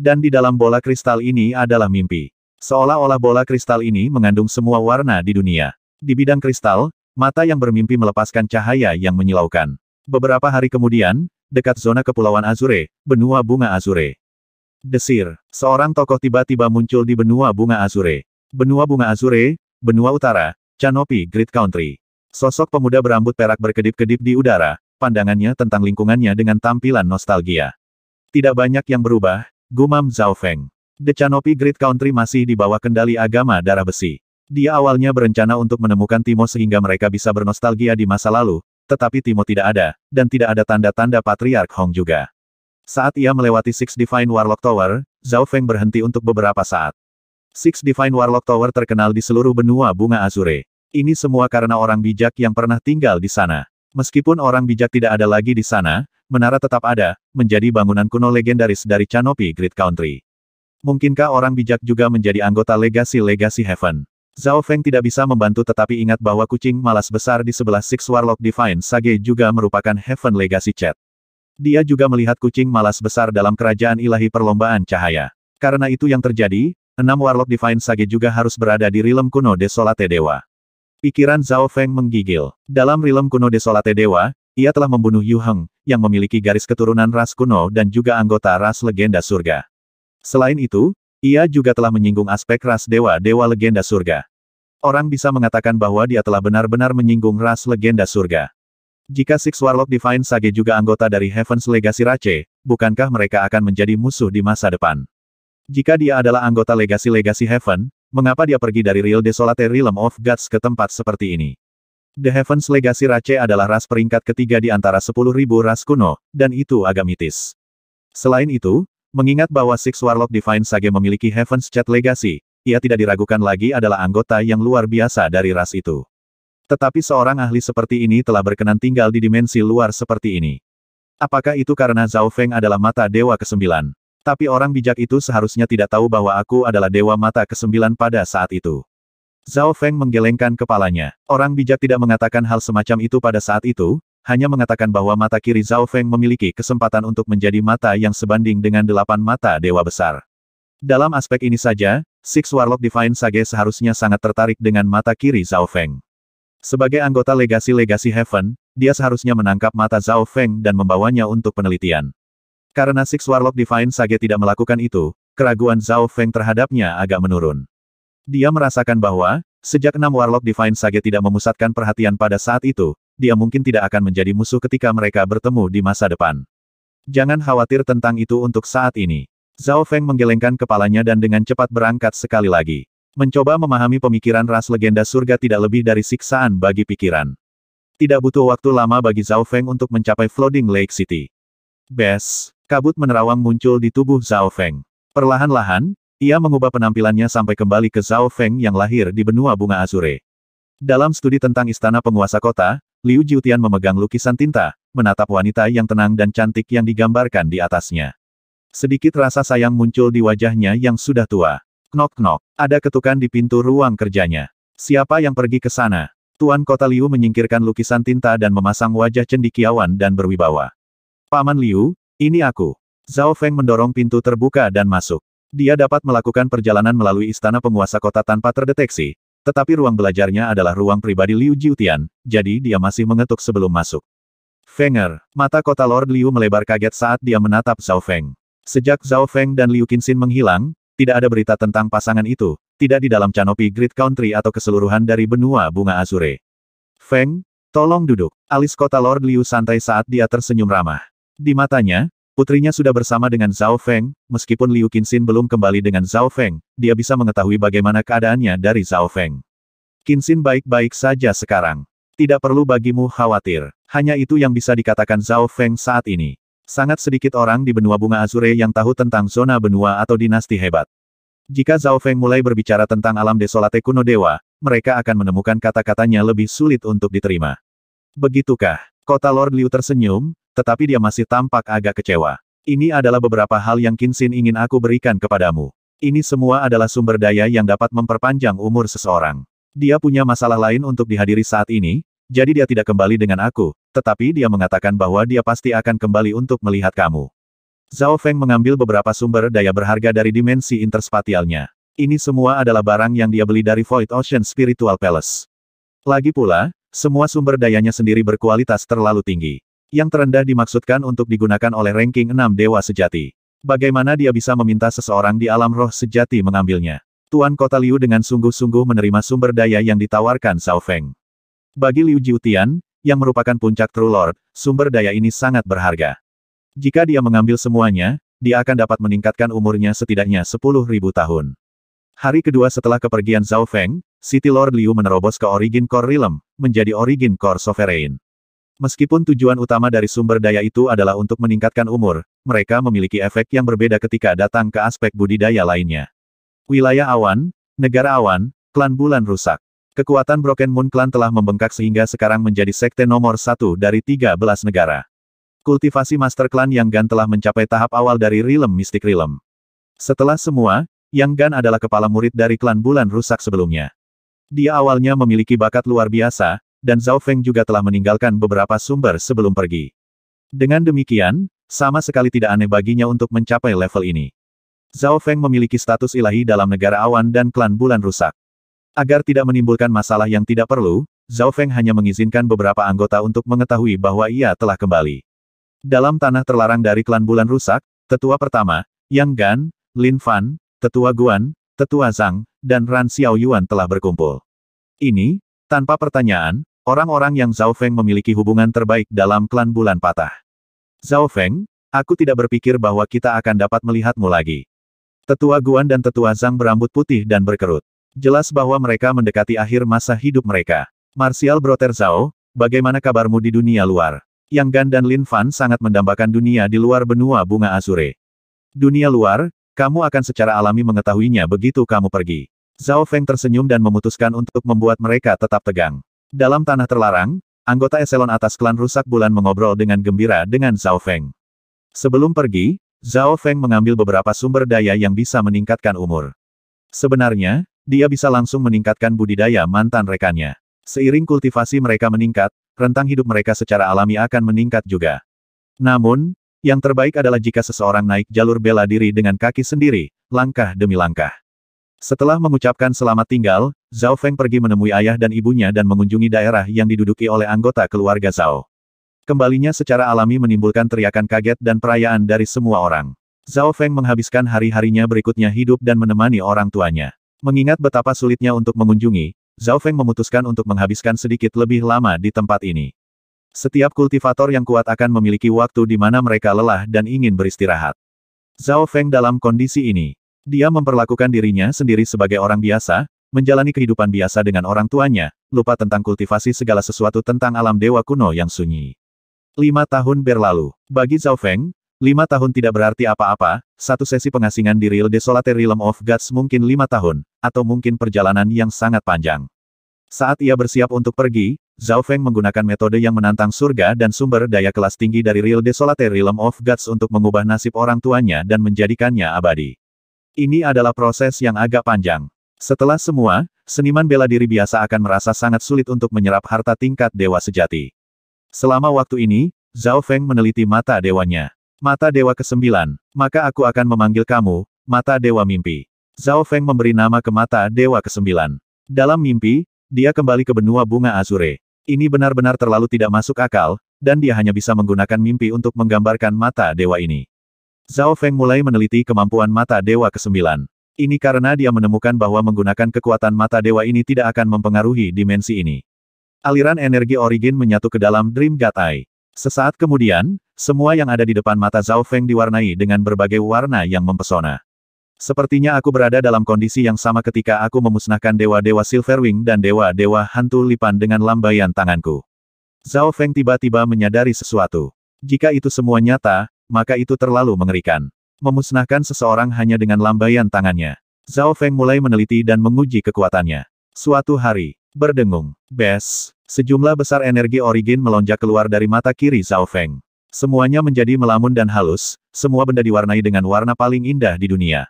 Dan di dalam bola kristal ini adalah mimpi. Seolah-olah bola kristal ini mengandung semua warna di dunia. Di bidang kristal, mata yang bermimpi melepaskan cahaya yang menyilaukan. Beberapa hari kemudian, dekat zona kepulauan Azure, benua bunga Azure. Desir, seorang tokoh tiba-tiba muncul di benua bunga Azure. Benua bunga Azure, benua utara, Canopy Grid Country. Sosok pemuda berambut perak berkedip-kedip di udara, pandangannya tentang lingkungannya dengan tampilan nostalgia. Tidak banyak yang berubah, gumam Zhao Feng. The Canopy Great Country masih di bawah kendali agama darah besi. Dia awalnya berencana untuk menemukan Timo sehingga mereka bisa bernostalgia di masa lalu, tetapi Timo tidak ada, dan tidak ada tanda-tanda Patriark Hong juga. Saat ia melewati Six Divine Warlock Tower, Zhao Feng berhenti untuk beberapa saat. Six Divine Warlock Tower terkenal di seluruh benua bunga Azure. Ini semua karena orang bijak yang pernah tinggal di sana. Meskipun orang bijak tidak ada lagi di sana, menara tetap ada, menjadi bangunan kuno legendaris dari Canopy Great Country. Mungkinkah orang bijak juga menjadi anggota legasi-legasi Heaven? Zhao Feng tidak bisa membantu tetapi ingat bahwa kucing malas besar di sebelah Six Warlock Divine Sage juga merupakan Heaven Legacy Chat. Dia juga melihat kucing malas besar dalam kerajaan ilahi perlombaan cahaya. Karena itu yang terjadi, enam Warlock Divine Sage juga harus berada di Rilem Kuno Desolate Dewa. Pikiran Zhao Feng menggigil. Dalam Rilem Kuno Desolate Dewa, ia telah membunuh Yu Heng, yang memiliki garis keturunan ras kuno dan juga anggota ras legenda surga. Selain itu, ia juga telah menyinggung aspek ras dewa-dewa legenda surga. Orang bisa mengatakan bahwa dia telah benar-benar menyinggung ras legenda surga. Jika Six Warlock Divine Sage juga anggota dari Heaven's Legacy Rache, bukankah mereka akan menjadi musuh di masa depan? Jika dia adalah anggota legasi-legasi Heaven, mengapa dia pergi dari Real Desolate Realm of Gods ke tempat seperti ini? The Heaven's Legacy Rache adalah ras peringkat ketiga di antara 10.000 ras kuno, dan itu agak mitis. Selain itu, Mengingat bahwa Six Warlock Divine Sage memiliki Heaven's Chat Legacy, ia tidak diragukan lagi adalah anggota yang luar biasa dari ras itu. Tetapi seorang ahli seperti ini telah berkenan tinggal di dimensi luar seperti ini. Apakah itu karena Zhao Feng adalah mata dewa ke-9? Tapi orang bijak itu seharusnya tidak tahu bahwa aku adalah dewa mata ke-9 pada saat itu. Zhao Feng menggelengkan kepalanya. Orang bijak tidak mengatakan hal semacam itu pada saat itu, hanya mengatakan bahwa mata kiri Zhao Feng memiliki kesempatan untuk menjadi mata yang sebanding dengan delapan mata dewa besar. Dalam aspek ini saja, Six Warlock Divine Sage seharusnya sangat tertarik dengan mata kiri Zhao Feng. Sebagai anggota legasi-legasi Heaven, dia seharusnya menangkap mata Zhao Feng dan membawanya untuk penelitian. Karena Six Warlock Divine Sage tidak melakukan itu, keraguan Zhao Feng terhadapnya agak menurun. Dia merasakan bahwa, sejak enam Warlock Divine Sage tidak memusatkan perhatian pada saat itu, dia mungkin tidak akan menjadi musuh ketika mereka bertemu di masa depan. Jangan khawatir tentang itu untuk saat ini. Zhao Feng menggelengkan kepalanya dan dengan cepat berangkat sekali lagi. Mencoba memahami pemikiran ras legenda surga tidak lebih dari siksaan bagi pikiran. Tidak butuh waktu lama bagi Zhao Feng untuk mencapai Floating Lake City. Bes, kabut menerawang muncul di tubuh Zhao Feng. Perlahan-lahan, ia mengubah penampilannya sampai kembali ke Zhao Feng yang lahir di benua bunga Azure. Dalam studi tentang istana penguasa kota, Liu Jiutian memegang lukisan tinta, menatap wanita yang tenang dan cantik yang digambarkan di atasnya. Sedikit rasa sayang muncul di wajahnya yang sudah tua. Knok-knok, ada ketukan di pintu ruang kerjanya. Siapa yang pergi ke sana? Tuan Kota Liu menyingkirkan lukisan tinta dan memasang wajah cendikiawan dan berwibawa. Paman Liu, ini aku. Zhao Feng mendorong pintu terbuka dan masuk. Dia dapat melakukan perjalanan melalui istana penguasa kota tanpa terdeteksi, tetapi ruang belajarnya adalah ruang pribadi Liu Jiutian, jadi dia masih mengetuk sebelum masuk. Fenger, mata kota Lord Liu melebar kaget saat dia menatap Zhao Feng. Sejak Zhao Feng dan Liu Qinxin menghilang, tidak ada berita tentang pasangan itu, tidak di dalam canopy Great Country atau keseluruhan dari benua bunga Azure. Feng, tolong duduk. Alis kota Lord Liu santai saat dia tersenyum ramah. Di matanya, Putrinya sudah bersama dengan Zhao Feng, meskipun Liu Qinxin belum kembali dengan Zhao Feng, dia bisa mengetahui bagaimana keadaannya dari Zhao Feng. Qinxin baik-baik saja sekarang. Tidak perlu bagimu khawatir. Hanya itu yang bisa dikatakan Zhao Feng saat ini. Sangat sedikit orang di benua bunga Azure yang tahu tentang zona benua atau dinasti hebat. Jika Zhao Feng mulai berbicara tentang alam desolate kuno dewa, mereka akan menemukan kata-katanya lebih sulit untuk diterima. Begitukah? Kota Lord Liu tersenyum, tetapi dia masih tampak agak kecewa. Ini adalah beberapa hal yang Kinsin ingin aku berikan kepadamu. Ini semua adalah sumber daya yang dapat memperpanjang umur seseorang. Dia punya masalah lain untuk dihadiri saat ini, jadi dia tidak kembali dengan aku, tetapi dia mengatakan bahwa dia pasti akan kembali untuk melihat kamu. Zhao Feng mengambil beberapa sumber daya berharga dari dimensi interspatialnya. Ini semua adalah barang yang dia beli dari Void Ocean Spiritual Palace. Lagi pula, semua sumber dayanya sendiri berkualitas terlalu tinggi. Yang terendah dimaksudkan untuk digunakan oleh ranking 6 Dewa Sejati. Bagaimana dia bisa meminta seseorang di alam roh sejati mengambilnya? Tuan Kota Liu dengan sungguh-sungguh menerima sumber daya yang ditawarkan Sao Feng. Bagi Liu Jiutian, yang merupakan puncak True Lord, sumber daya ini sangat berharga. Jika dia mengambil semuanya, dia akan dapat meningkatkan umurnya setidaknya 10.000 tahun. Hari kedua setelah kepergian Zhao Feng, City Lord Liu menerobos ke Origin Core Realm, menjadi Origin Core Sovereign. Meskipun tujuan utama dari sumber daya itu adalah untuk meningkatkan umur, mereka memiliki efek yang berbeda ketika datang ke aspek budidaya lainnya. Wilayah awan, negara awan, klan bulan rusak. Kekuatan Broken Moon Clan telah membengkak sehingga sekarang menjadi sekte nomor satu dari 13 negara. Kultivasi Master Clan Yang Gan telah mencapai tahap awal dari Realm Mystic Realm. Setelah semua, Yang Gan adalah kepala murid dari klan bulan rusak sebelumnya. Dia awalnya memiliki bakat luar biasa, dan Zhao Feng juga telah meninggalkan beberapa sumber sebelum pergi. Dengan demikian, sama sekali tidak aneh baginya untuk mencapai level ini. Zhao Feng memiliki status ilahi dalam negara awan dan klan bulan rusak. Agar tidak menimbulkan masalah yang tidak perlu, Zhao Feng hanya mengizinkan beberapa anggota untuk mengetahui bahwa ia telah kembali. Dalam tanah terlarang dari klan bulan rusak, tetua pertama, Yang Gan, Lin Fan, tetua Guan, tetua Zhang, dan Ran Xiaoyuan telah berkumpul. Ini, tanpa pertanyaan, Orang-orang yang Zhao Feng memiliki hubungan terbaik dalam klan bulan patah. Zhao Feng, aku tidak berpikir bahwa kita akan dapat melihatmu lagi. Tetua Guan dan Tetua Zhang berambut putih dan berkerut. Jelas bahwa mereka mendekati akhir masa hidup mereka. Martial Brother Zhao, bagaimana kabarmu di dunia luar? Yang Gan dan Lin Fan sangat mendambakan dunia di luar benua bunga Azure. Dunia luar, kamu akan secara alami mengetahuinya begitu kamu pergi. Zhao Feng tersenyum dan memutuskan untuk membuat mereka tetap tegang. Dalam tanah terlarang, anggota eselon atas klan rusak bulan mengobrol dengan gembira dengan Zhao Feng. Sebelum pergi, Zhao Feng mengambil beberapa sumber daya yang bisa meningkatkan umur. Sebenarnya, dia bisa langsung meningkatkan budidaya mantan rekannya. Seiring kultivasi mereka meningkat, rentang hidup mereka secara alami akan meningkat juga. Namun, yang terbaik adalah jika seseorang naik jalur bela diri dengan kaki sendiri, langkah demi langkah. Setelah mengucapkan selamat tinggal, Zhao Feng pergi menemui ayah dan ibunya dan mengunjungi daerah yang diduduki oleh anggota keluarga Zhao. Kembalinya secara alami menimbulkan teriakan kaget dan perayaan dari semua orang. Zhao Feng menghabiskan hari-harinya berikutnya hidup dan menemani orang tuanya. Mengingat betapa sulitnya untuk mengunjungi, Zhao Feng memutuskan untuk menghabiskan sedikit lebih lama di tempat ini. Setiap kultivator yang kuat akan memiliki waktu di mana mereka lelah dan ingin beristirahat. Zhao Feng dalam kondisi ini, dia memperlakukan dirinya sendiri sebagai orang biasa, menjalani kehidupan biasa dengan orang tuanya, lupa tentang kultivasi segala sesuatu tentang alam dewa kuno yang sunyi. Lima tahun berlalu. Bagi Zhao Feng, lima tahun tidak berarti apa-apa, satu sesi pengasingan di Real Desolate Realm of Gods mungkin lima tahun, atau mungkin perjalanan yang sangat panjang. Saat ia bersiap untuk pergi, Zhao Feng menggunakan metode yang menantang surga dan sumber daya kelas tinggi dari Real Desolate Realm of Gods untuk mengubah nasib orang tuanya dan menjadikannya abadi. Ini adalah proses yang agak panjang. Setelah semua, seniman bela diri biasa akan merasa sangat sulit untuk menyerap harta tingkat dewa sejati. Selama waktu ini, Zhao Feng meneliti mata dewanya. Mata Dewa ke-9, maka aku akan memanggil kamu, Mata Dewa Mimpi. Zhao Feng memberi nama ke Mata Dewa ke-9. Dalam mimpi, dia kembali ke benua bunga Azure. Ini benar-benar terlalu tidak masuk akal, dan dia hanya bisa menggunakan mimpi untuk menggambarkan mata dewa ini. Zhao Feng mulai meneliti kemampuan mata dewa ke-9. Ini karena dia menemukan bahwa menggunakan kekuatan mata dewa ini tidak akan mempengaruhi dimensi ini. Aliran energi origin menyatu ke dalam Dream Eye. Sesaat kemudian, semua yang ada di depan mata Zhao Feng diwarnai dengan berbagai warna yang mempesona. Sepertinya aku berada dalam kondisi yang sama ketika aku memusnahkan dewa-dewa Silverwing dan dewa-dewa hantu lipan dengan lambaian tanganku. Zhao Feng tiba-tiba menyadari sesuatu. Jika itu semua nyata, maka itu terlalu mengerikan. Memusnahkan seseorang hanya dengan lambaian tangannya. Zhao Feng mulai meneliti dan menguji kekuatannya. Suatu hari, berdengung, bes, sejumlah besar energi origin melonjak keluar dari mata kiri Zhao Feng. Semuanya menjadi melamun dan halus, semua benda diwarnai dengan warna paling indah di dunia.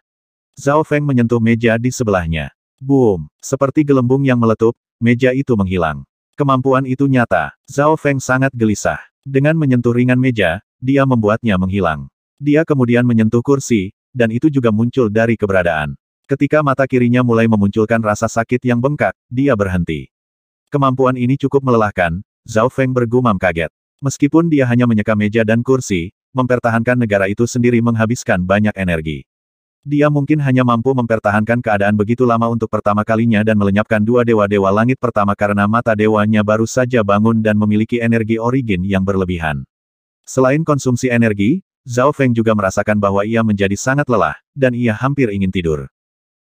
Zhao Feng menyentuh meja di sebelahnya. Boom! Seperti gelembung yang meletup, meja itu menghilang. Kemampuan itu nyata. Zhao Feng sangat gelisah. Dengan menyentuh ringan meja, dia membuatnya menghilang. Dia kemudian menyentuh kursi, dan itu juga muncul dari keberadaan. Ketika mata kirinya mulai memunculkan rasa sakit yang bengkak, dia berhenti. Kemampuan ini cukup melelahkan, Zhao Feng bergumam kaget. Meskipun dia hanya menyeka meja dan kursi, mempertahankan negara itu sendiri menghabiskan banyak energi. Dia mungkin hanya mampu mempertahankan keadaan begitu lama untuk pertama kalinya dan melenyapkan dua dewa-dewa langit pertama karena mata dewanya baru saja bangun dan memiliki energi origin yang berlebihan. Selain konsumsi energi, Zhao Feng juga merasakan bahwa ia menjadi sangat lelah, dan ia hampir ingin tidur.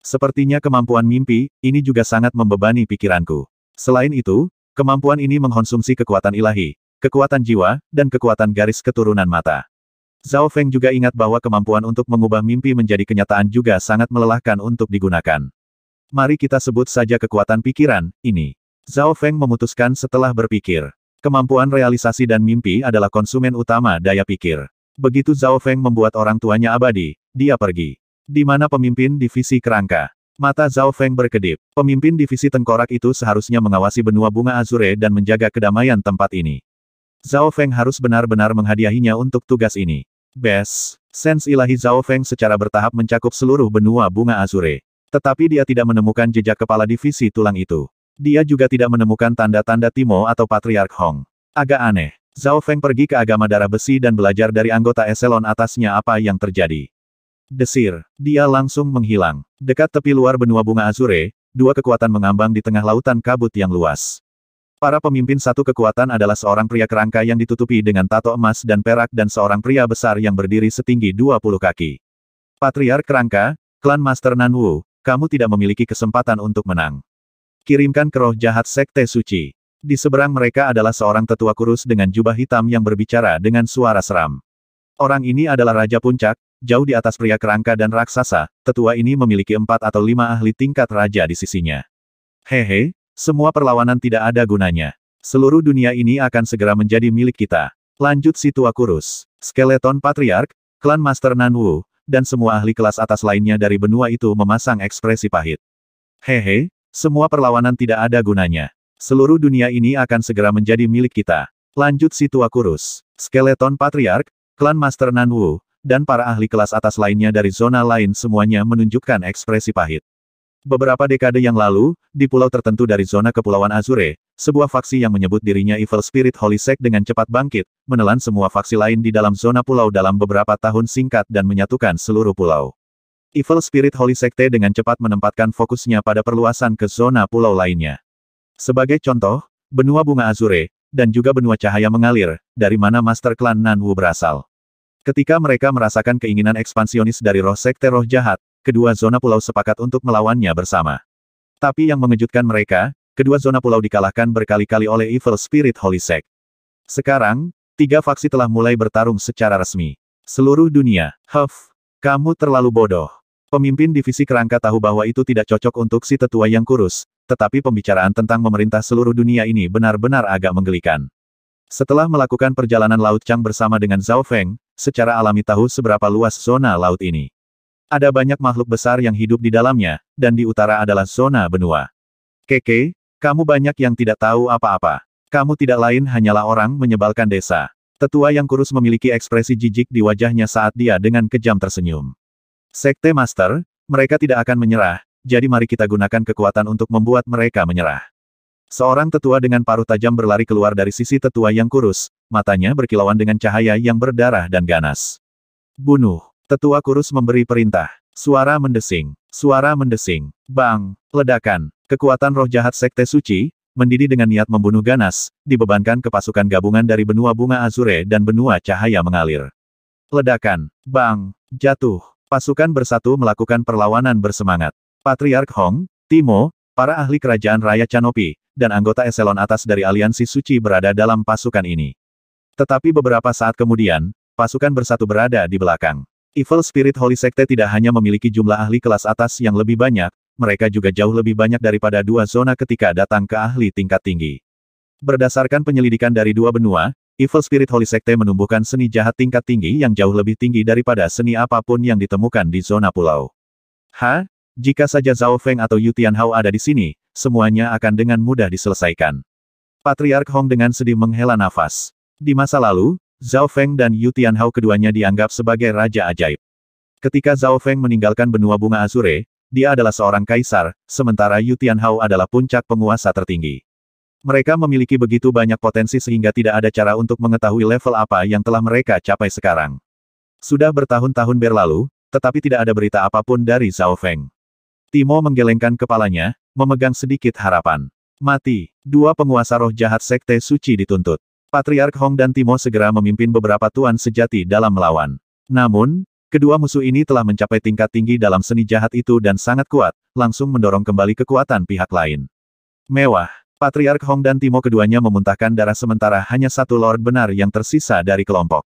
Sepertinya kemampuan mimpi, ini juga sangat membebani pikiranku. Selain itu, kemampuan ini mengkonsumsi kekuatan ilahi, kekuatan jiwa, dan kekuatan garis keturunan mata. Zhao Feng juga ingat bahwa kemampuan untuk mengubah mimpi menjadi kenyataan juga sangat melelahkan untuk digunakan. Mari kita sebut saja kekuatan pikiran, ini. Zhao Feng memutuskan setelah berpikir. Kemampuan realisasi dan mimpi adalah konsumen utama daya pikir. Begitu Zhao Feng membuat orang tuanya abadi, dia pergi. Di mana pemimpin divisi kerangka? Mata Zhao Feng berkedip. Pemimpin divisi tengkorak itu seharusnya mengawasi benua bunga azure dan menjaga kedamaian tempat ini. Zhao Feng harus benar-benar menghadiahinya untuk tugas ini. Bes, sens ilahi Zhao Feng secara bertahap mencakup seluruh benua bunga azure. Tetapi dia tidak menemukan jejak kepala divisi tulang itu. Dia juga tidak menemukan tanda-tanda Timo atau Patriark Hong. Agak aneh. Zhao Feng pergi ke agama darah besi dan belajar dari anggota eselon atasnya apa yang terjadi. Desir. Dia langsung menghilang. Dekat tepi luar benua bunga Azure, dua kekuatan mengambang di tengah lautan kabut yang luas. Para pemimpin satu kekuatan adalah seorang pria kerangka yang ditutupi dengan tato emas dan perak dan seorang pria besar yang berdiri setinggi 20 kaki. Patriark kerangka, klan Master Nanwu, kamu tidak memiliki kesempatan untuk menang. Kirimkan ke roh jahat Sekte Suci. Di seberang mereka adalah seorang tetua kurus dengan jubah hitam yang berbicara dengan suara seram. Orang ini adalah Raja Puncak, jauh di atas pria kerangka dan raksasa, tetua ini memiliki empat atau lima ahli tingkat raja di sisinya. Hehe, semua perlawanan tidak ada gunanya. Seluruh dunia ini akan segera menjadi milik kita. Lanjut si tua kurus, skeleton patriark, klan Master Nanwu, dan semua ahli kelas atas lainnya dari benua itu memasang ekspresi pahit. Hehe, semua perlawanan tidak ada gunanya. Seluruh dunia ini akan segera menjadi milik kita. Lanjut si tua kurus. Skeleton Patriark, klan Master Nanwu, dan para ahli kelas atas lainnya dari zona lain semuanya menunjukkan ekspresi pahit. Beberapa dekade yang lalu, di pulau tertentu dari zona Kepulauan Azure, sebuah faksi yang menyebut dirinya Evil Spirit Holy Sect dengan cepat bangkit, menelan semua faksi lain di dalam zona pulau dalam beberapa tahun singkat dan menyatukan seluruh pulau. Evil Spirit Holy Sekte dengan cepat menempatkan fokusnya pada perluasan ke zona pulau lainnya. Sebagai contoh, benua bunga Azure, dan juga benua cahaya mengalir, dari mana Master Klan Nanwu berasal. Ketika mereka merasakan keinginan ekspansionis dari roh sekte roh jahat, kedua zona pulau sepakat untuk melawannya bersama. Tapi yang mengejutkan mereka, kedua zona pulau dikalahkan berkali-kali oleh Evil Spirit Holy Sect. Sekarang, tiga faksi telah mulai bertarung secara resmi. Seluruh dunia, huff, kamu terlalu bodoh. Pemimpin divisi kerangka tahu bahwa itu tidak cocok untuk si tetua yang kurus, tetapi pembicaraan tentang memerintah seluruh dunia ini benar-benar agak menggelikan. Setelah melakukan perjalanan Laut Chang bersama dengan Zhao Feng, secara alami tahu seberapa luas zona laut ini. Ada banyak makhluk besar yang hidup di dalamnya, dan di utara adalah zona benua. Keke, kamu banyak yang tidak tahu apa-apa. Kamu tidak lain hanyalah orang menyebalkan desa. Tetua yang kurus memiliki ekspresi jijik di wajahnya saat dia dengan kejam tersenyum. Sekte Master, mereka tidak akan menyerah, jadi mari kita gunakan kekuatan untuk membuat mereka menyerah. Seorang tetua dengan paruh tajam berlari keluar dari sisi tetua yang kurus, matanya berkilauan dengan cahaya yang berdarah dan ganas. Bunuh! Tetua kurus memberi perintah. Suara mendesing. Suara mendesing. Bang! Ledakan! Kekuatan roh jahat Sekte Suci, mendidih dengan niat membunuh Ganas, dibebankan ke pasukan gabungan dari benua bunga Azure dan benua cahaya mengalir. Ledakan, bang, jatuh. Pasukan bersatu melakukan perlawanan bersemangat. Patriark Hong, Timo, para ahli kerajaan Raya Canopi, dan anggota eselon atas dari aliansi suci berada dalam pasukan ini. Tetapi beberapa saat kemudian, pasukan bersatu berada di belakang. Evil Spirit Holy Sekte tidak hanya memiliki jumlah ahli kelas atas yang lebih banyak, mereka juga jauh lebih banyak daripada dua zona ketika datang ke ahli tingkat tinggi. Berdasarkan penyelidikan dari dua benua, Evil Spirit Holy Sekte menumbuhkan seni jahat tingkat tinggi yang jauh lebih tinggi daripada seni apapun yang ditemukan di zona pulau. Ha? Jika saja Zhao Feng atau Yu Tianhao ada di sini, semuanya akan dengan mudah diselesaikan. Patriark Hong dengan sedih menghela nafas. Di masa lalu, Zhao Feng dan Yu Tianhao keduanya dianggap sebagai raja ajaib. Ketika Zhao Feng meninggalkan benua bunga Azure, dia adalah seorang kaisar, sementara Yu Tianhao adalah puncak penguasa tertinggi. Mereka memiliki begitu banyak potensi sehingga tidak ada cara untuk mengetahui level apa yang telah mereka capai sekarang. Sudah bertahun-tahun berlalu, tetapi tidak ada berita apapun dari Zhao Feng. Timo menggelengkan kepalanya, memegang sedikit harapan. Mati, dua penguasa roh jahat Sekte Suci dituntut. Patriark Hong dan Timo segera memimpin beberapa tuan sejati dalam melawan. Namun, kedua musuh ini telah mencapai tingkat tinggi dalam seni jahat itu dan sangat kuat, langsung mendorong kembali kekuatan pihak lain. Mewah. Patriark Hong dan Timo keduanya memuntahkan darah sementara hanya satu Lord benar yang tersisa dari kelompok.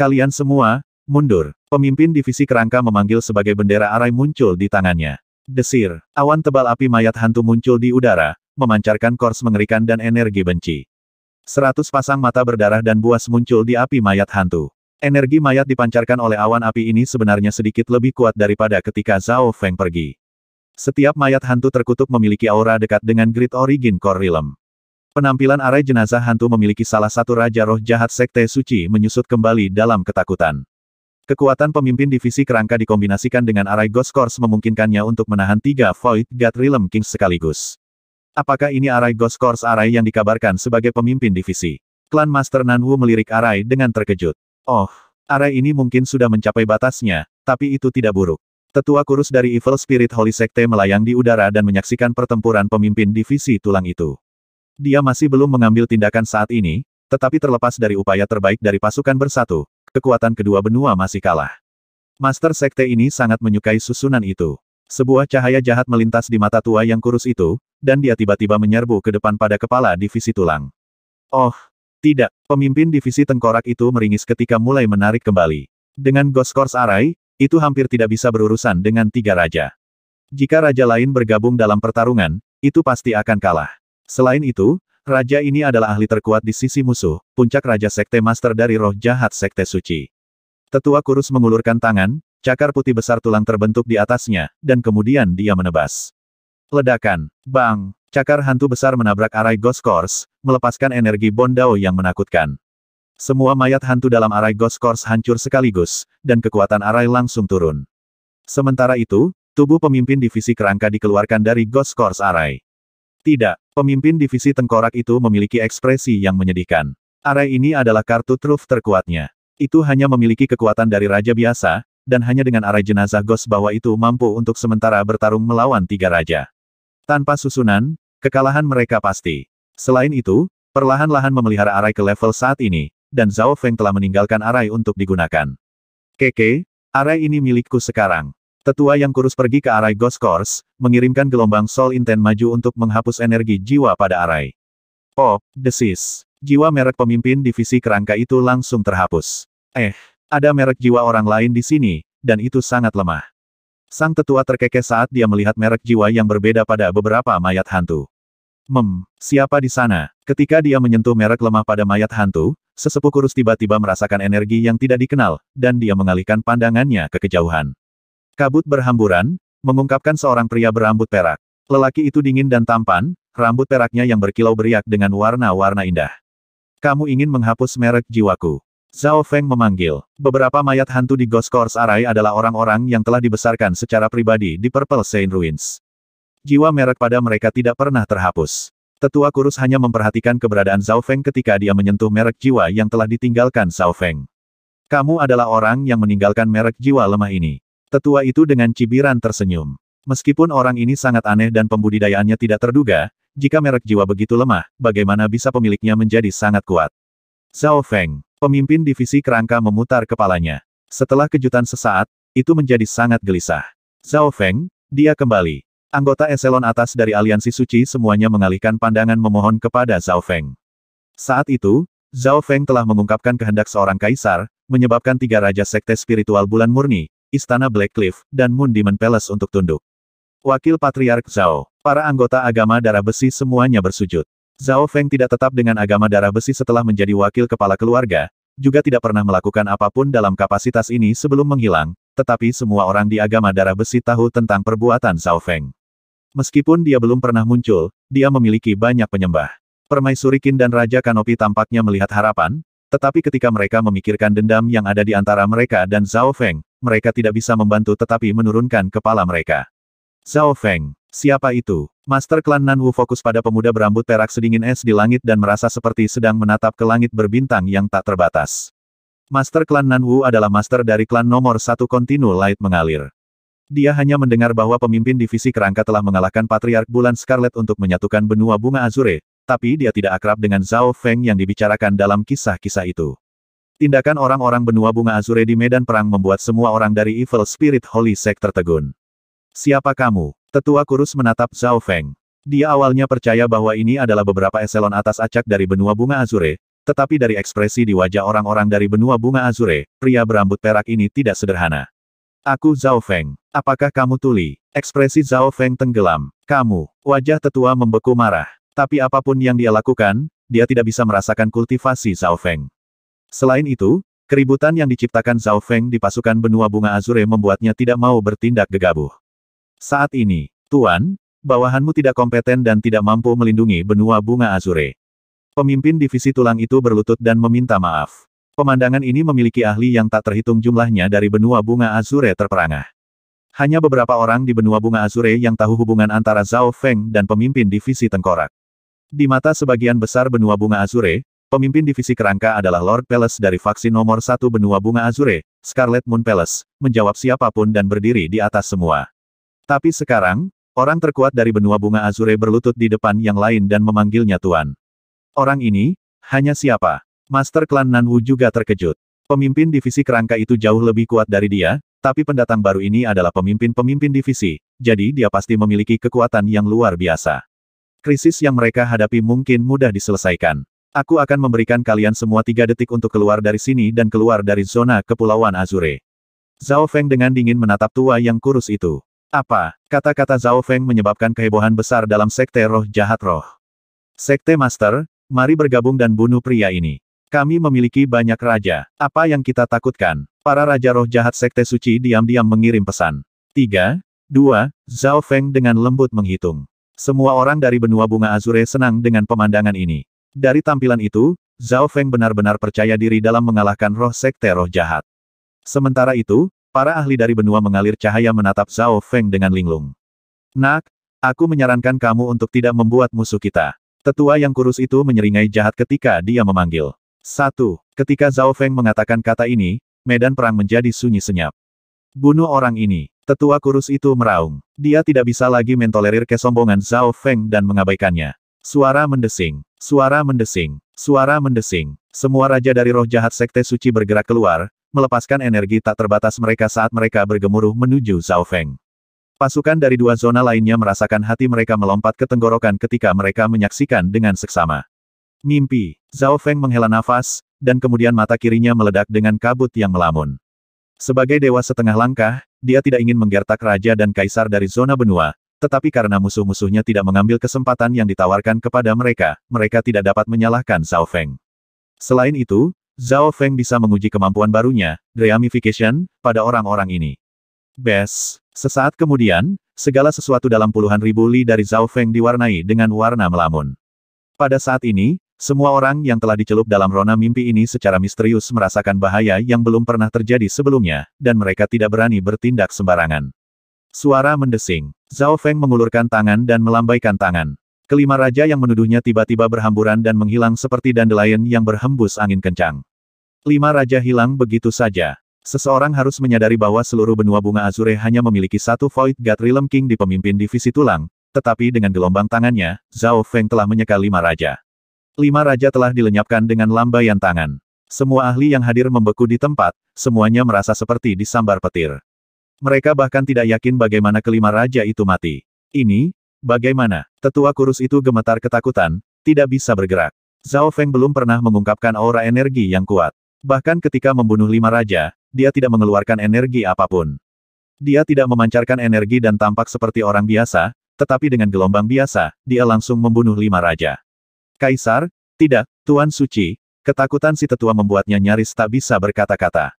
Kalian semua, mundur. Pemimpin divisi kerangka memanggil sebagai bendera arai muncul di tangannya. Desir, awan tebal api mayat hantu muncul di udara, memancarkan kors mengerikan dan energi benci. Seratus pasang mata berdarah dan buas muncul di api mayat hantu. Energi mayat dipancarkan oleh awan api ini sebenarnya sedikit lebih kuat daripada ketika Zhao Feng pergi. Setiap mayat hantu terkutuk memiliki aura dekat dengan Great Origin Core Realm. Penampilan arai jenazah hantu memiliki salah satu raja roh jahat Sekte Suci menyusut kembali dalam ketakutan. Kekuatan pemimpin divisi kerangka dikombinasikan dengan arai Ghost Course memungkinkannya untuk menahan tiga Void God Realm Kings sekaligus. Apakah ini arai Ghost Course arai yang dikabarkan sebagai pemimpin divisi? Klan Master Nanwu melirik arai dengan terkejut. Oh, arai ini mungkin sudah mencapai batasnya, tapi itu tidak buruk. Tetua kurus dari Evil Spirit Holy Sekte melayang di udara dan menyaksikan pertempuran pemimpin divisi tulang itu. Dia masih belum mengambil tindakan saat ini, tetapi terlepas dari upaya terbaik dari pasukan bersatu, kekuatan kedua benua masih kalah. Master Sekte ini sangat menyukai susunan itu. Sebuah cahaya jahat melintas di mata tua yang kurus itu, dan dia tiba-tiba menyerbu ke depan pada kepala divisi tulang. Oh, tidak, pemimpin divisi tengkorak itu meringis ketika mulai menarik kembali. Dengan Ghost Course Arai, itu hampir tidak bisa berurusan dengan tiga raja. Jika raja lain bergabung dalam pertarungan, itu pasti akan kalah. Selain itu, raja ini adalah ahli terkuat di sisi musuh, puncak raja sekte master dari roh jahat sekte suci. Tetua kurus mengulurkan tangan, cakar putih besar tulang terbentuk di atasnya, dan kemudian dia menebas. Ledakan, bang, cakar hantu besar menabrak arai Ghost Course, melepaskan energi Bondao yang menakutkan. Semua mayat hantu dalam arai Ghost Course hancur sekaligus, dan kekuatan arai langsung turun. Sementara itu, tubuh pemimpin divisi kerangka dikeluarkan dari Ghost Course arai. Tidak, pemimpin divisi tengkorak itu memiliki ekspresi yang menyedihkan. Arai ini adalah kartu truf terkuatnya. Itu hanya memiliki kekuatan dari raja biasa, dan hanya dengan arai jenazah Ghost bahwa itu mampu untuk sementara bertarung melawan tiga raja. Tanpa susunan, kekalahan mereka pasti. Selain itu, perlahan-lahan memelihara arai ke level saat ini, dan Zhao Feng telah meninggalkan arai untuk digunakan. Keke, arai ini milikku sekarang. Tetua yang kurus pergi ke arai Ghost Course, mengirimkan gelombang Soul Inten maju untuk menghapus energi jiwa pada arai. Pop, desis. Jiwa merek pemimpin divisi kerangka itu langsung terhapus. Eh, ada merek jiwa orang lain di sini, dan itu sangat lemah. Sang tetua terkekeh saat dia melihat merek jiwa yang berbeda pada beberapa mayat hantu. Mem, siapa di sana? Ketika dia menyentuh merek lemah pada mayat hantu, sesepuh kurus tiba-tiba merasakan energi yang tidak dikenal, dan dia mengalihkan pandangannya ke kejauhan. Kabut berhamburan, mengungkapkan seorang pria berambut perak. Lelaki itu dingin dan tampan, rambut peraknya yang berkilau beriak dengan warna-warna indah. Kamu ingin menghapus merek jiwaku. Zhao Feng memanggil. Beberapa mayat hantu di Ghost Course Array adalah orang-orang yang telah dibesarkan secara pribadi di Purple Saint Ruins jiwa merek pada mereka tidak pernah terhapus. Tetua kurus hanya memperhatikan keberadaan Zhao Feng ketika dia menyentuh merek jiwa yang telah ditinggalkan Zhao Feng. Kamu adalah orang yang meninggalkan merek jiwa lemah ini. Tetua itu dengan cibiran tersenyum. Meskipun orang ini sangat aneh dan pembudidayaannya tidak terduga, jika merek jiwa begitu lemah, bagaimana bisa pemiliknya menjadi sangat kuat? Zhao Feng, pemimpin divisi kerangka memutar kepalanya. Setelah kejutan sesaat, itu menjadi sangat gelisah. Zhao Feng, dia kembali. Anggota eselon atas dari aliansi suci semuanya mengalihkan pandangan memohon kepada Zhao Feng. Saat itu, Zhao Feng telah mengungkapkan kehendak seorang kaisar, menyebabkan tiga raja sekte spiritual bulan murni, Istana Black Cliff, dan Moon Demon Palace untuk tunduk. Wakil Patriark Zhao, para anggota agama darah besi semuanya bersujud. Zhao Feng tidak tetap dengan agama darah besi setelah menjadi wakil kepala keluarga, juga tidak pernah melakukan apapun dalam kapasitas ini sebelum menghilang, tetapi semua orang di agama darah besi tahu tentang perbuatan Zhao Feng. Meskipun dia belum pernah muncul, dia memiliki banyak penyembah. Permaisuri Kin dan Raja Kanopi tampaknya melihat harapan, tetapi ketika mereka memikirkan dendam yang ada di antara mereka dan Zhao Feng, mereka tidak bisa membantu tetapi menurunkan kepala mereka. Zhao Feng, siapa itu? Master Klan Nanwu fokus pada pemuda berambut perak sedingin es di langit dan merasa seperti sedang menatap ke langit berbintang yang tak terbatas. Master Klan Nanwu adalah master dari klan nomor satu kontinu Light mengalir. Dia hanya mendengar bahwa pemimpin divisi kerangka telah mengalahkan Patriark Bulan Scarlet untuk menyatukan benua bunga Azure, tapi dia tidak akrab dengan Zhao Feng yang dibicarakan dalam kisah-kisah itu. Tindakan orang-orang benua bunga Azure di medan perang membuat semua orang dari Evil Spirit Holy Sect tertegun. Siapa kamu? Tetua kurus menatap Zhao Feng. Dia awalnya percaya bahwa ini adalah beberapa eselon atas acak dari benua bunga Azure, tetapi dari ekspresi di wajah orang-orang dari benua bunga Azure, pria berambut perak ini tidak sederhana. Aku Zhao Feng. Apakah kamu tuli? Ekspresi Zhao Feng tenggelam. Kamu. Wajah tetua membeku marah. Tapi apapun yang dia lakukan, dia tidak bisa merasakan kultivasi Zhao Feng. Selain itu, keributan yang diciptakan Zhao Feng di pasukan benua bunga Azure membuatnya tidak mau bertindak gegabah. Saat ini, Tuan, bawahanmu tidak kompeten dan tidak mampu melindungi benua bunga Azure. Pemimpin divisi tulang itu berlutut dan meminta maaf. Pemandangan ini memiliki ahli yang tak terhitung jumlahnya dari benua bunga Azure terperangah. Hanya beberapa orang di benua bunga Azure yang tahu hubungan antara Zhao Feng dan pemimpin divisi tengkorak. Di mata sebagian besar benua bunga Azure, pemimpin divisi kerangka adalah Lord Palace dari faksi nomor satu benua bunga Azure, Scarlet Moon Palace, menjawab siapapun dan berdiri di atas semua. Tapi sekarang, orang terkuat dari benua bunga Azure berlutut di depan yang lain dan memanggilnya Tuan. Orang ini, hanya siapa? Master Klan Nanwu juga terkejut. Pemimpin divisi kerangka itu jauh lebih kuat dari dia, tapi pendatang baru ini adalah pemimpin-pemimpin divisi, jadi dia pasti memiliki kekuatan yang luar biasa. Krisis yang mereka hadapi mungkin mudah diselesaikan. Aku akan memberikan kalian semua tiga detik untuk keluar dari sini dan keluar dari zona Kepulauan Azure. Zhao Feng dengan dingin menatap tua yang kurus itu. Apa? Kata-kata Zhao Feng menyebabkan kehebohan besar dalam sekte roh jahat roh. Sekte Master, mari bergabung dan bunuh pria ini. Kami memiliki banyak raja. Apa yang kita takutkan? Para raja roh jahat sekte suci diam-diam mengirim pesan. 3, 2, Zhao Feng dengan lembut menghitung. Semua orang dari benua bunga Azure senang dengan pemandangan ini. Dari tampilan itu, Zhao Feng benar-benar percaya diri dalam mengalahkan roh sekte roh jahat. Sementara itu, para ahli dari benua mengalir cahaya menatap Zhao Feng dengan linglung. Nak, aku menyarankan kamu untuk tidak membuat musuh kita. Tetua yang kurus itu menyeringai jahat ketika dia memanggil. Satu, ketika Zhao Feng mengatakan kata ini, medan perang menjadi sunyi senyap. Bunuh orang ini, tetua kurus itu meraung. Dia tidak bisa lagi mentolerir kesombongan Zhao Feng dan mengabaikannya. Suara mendesing, suara mendesing, suara mendesing. Semua raja dari roh jahat sekte suci bergerak keluar, melepaskan energi tak terbatas mereka saat mereka bergemuruh menuju Zhao Feng. Pasukan dari dua zona lainnya merasakan hati mereka melompat ke tenggorokan ketika mereka menyaksikan dengan seksama. Mimpi. Zhao Feng menghela nafas, dan kemudian mata kirinya meledak dengan kabut yang melamun. Sebagai dewa setengah langkah, dia tidak ingin menggertak raja dan kaisar dari zona benua, tetapi karena musuh-musuhnya tidak mengambil kesempatan yang ditawarkan kepada mereka, mereka tidak dapat menyalahkan Zhao Feng. Selain itu, Zhao Feng bisa menguji kemampuan barunya, Dreamification, pada orang-orang ini. Bes. Sesaat kemudian, segala sesuatu dalam puluhan ribu li dari Zhao Feng diwarnai dengan warna melamun. Pada saat ini, semua orang yang telah dicelup dalam rona mimpi ini secara misterius merasakan bahaya yang belum pernah terjadi sebelumnya, dan mereka tidak berani bertindak sembarangan. Suara mendesing. Zhao Feng mengulurkan tangan dan melambaikan tangan. Kelima raja yang menuduhnya tiba-tiba berhamburan dan menghilang seperti dandelion yang berhembus angin kencang. Lima raja hilang begitu saja. Seseorang harus menyadari bahwa seluruh benua bunga Azure hanya memiliki satu Void God King di pemimpin divisi tulang, tetapi dengan gelombang tangannya, Zhao Feng telah menyeka lima raja. Lima raja telah dilenyapkan dengan lambaian tangan. Semua ahli yang hadir membeku di tempat, semuanya merasa seperti disambar petir. Mereka bahkan tidak yakin bagaimana kelima raja itu mati. Ini, bagaimana? Tetua kurus itu gemetar ketakutan, tidak bisa bergerak. Zhao Feng belum pernah mengungkapkan aura energi yang kuat. Bahkan ketika membunuh lima raja, dia tidak mengeluarkan energi apapun. Dia tidak memancarkan energi dan tampak seperti orang biasa, tetapi dengan gelombang biasa, dia langsung membunuh lima raja. Kaisar, tidak, Tuan Suci, ketakutan si tetua membuatnya nyaris tak bisa berkata-kata.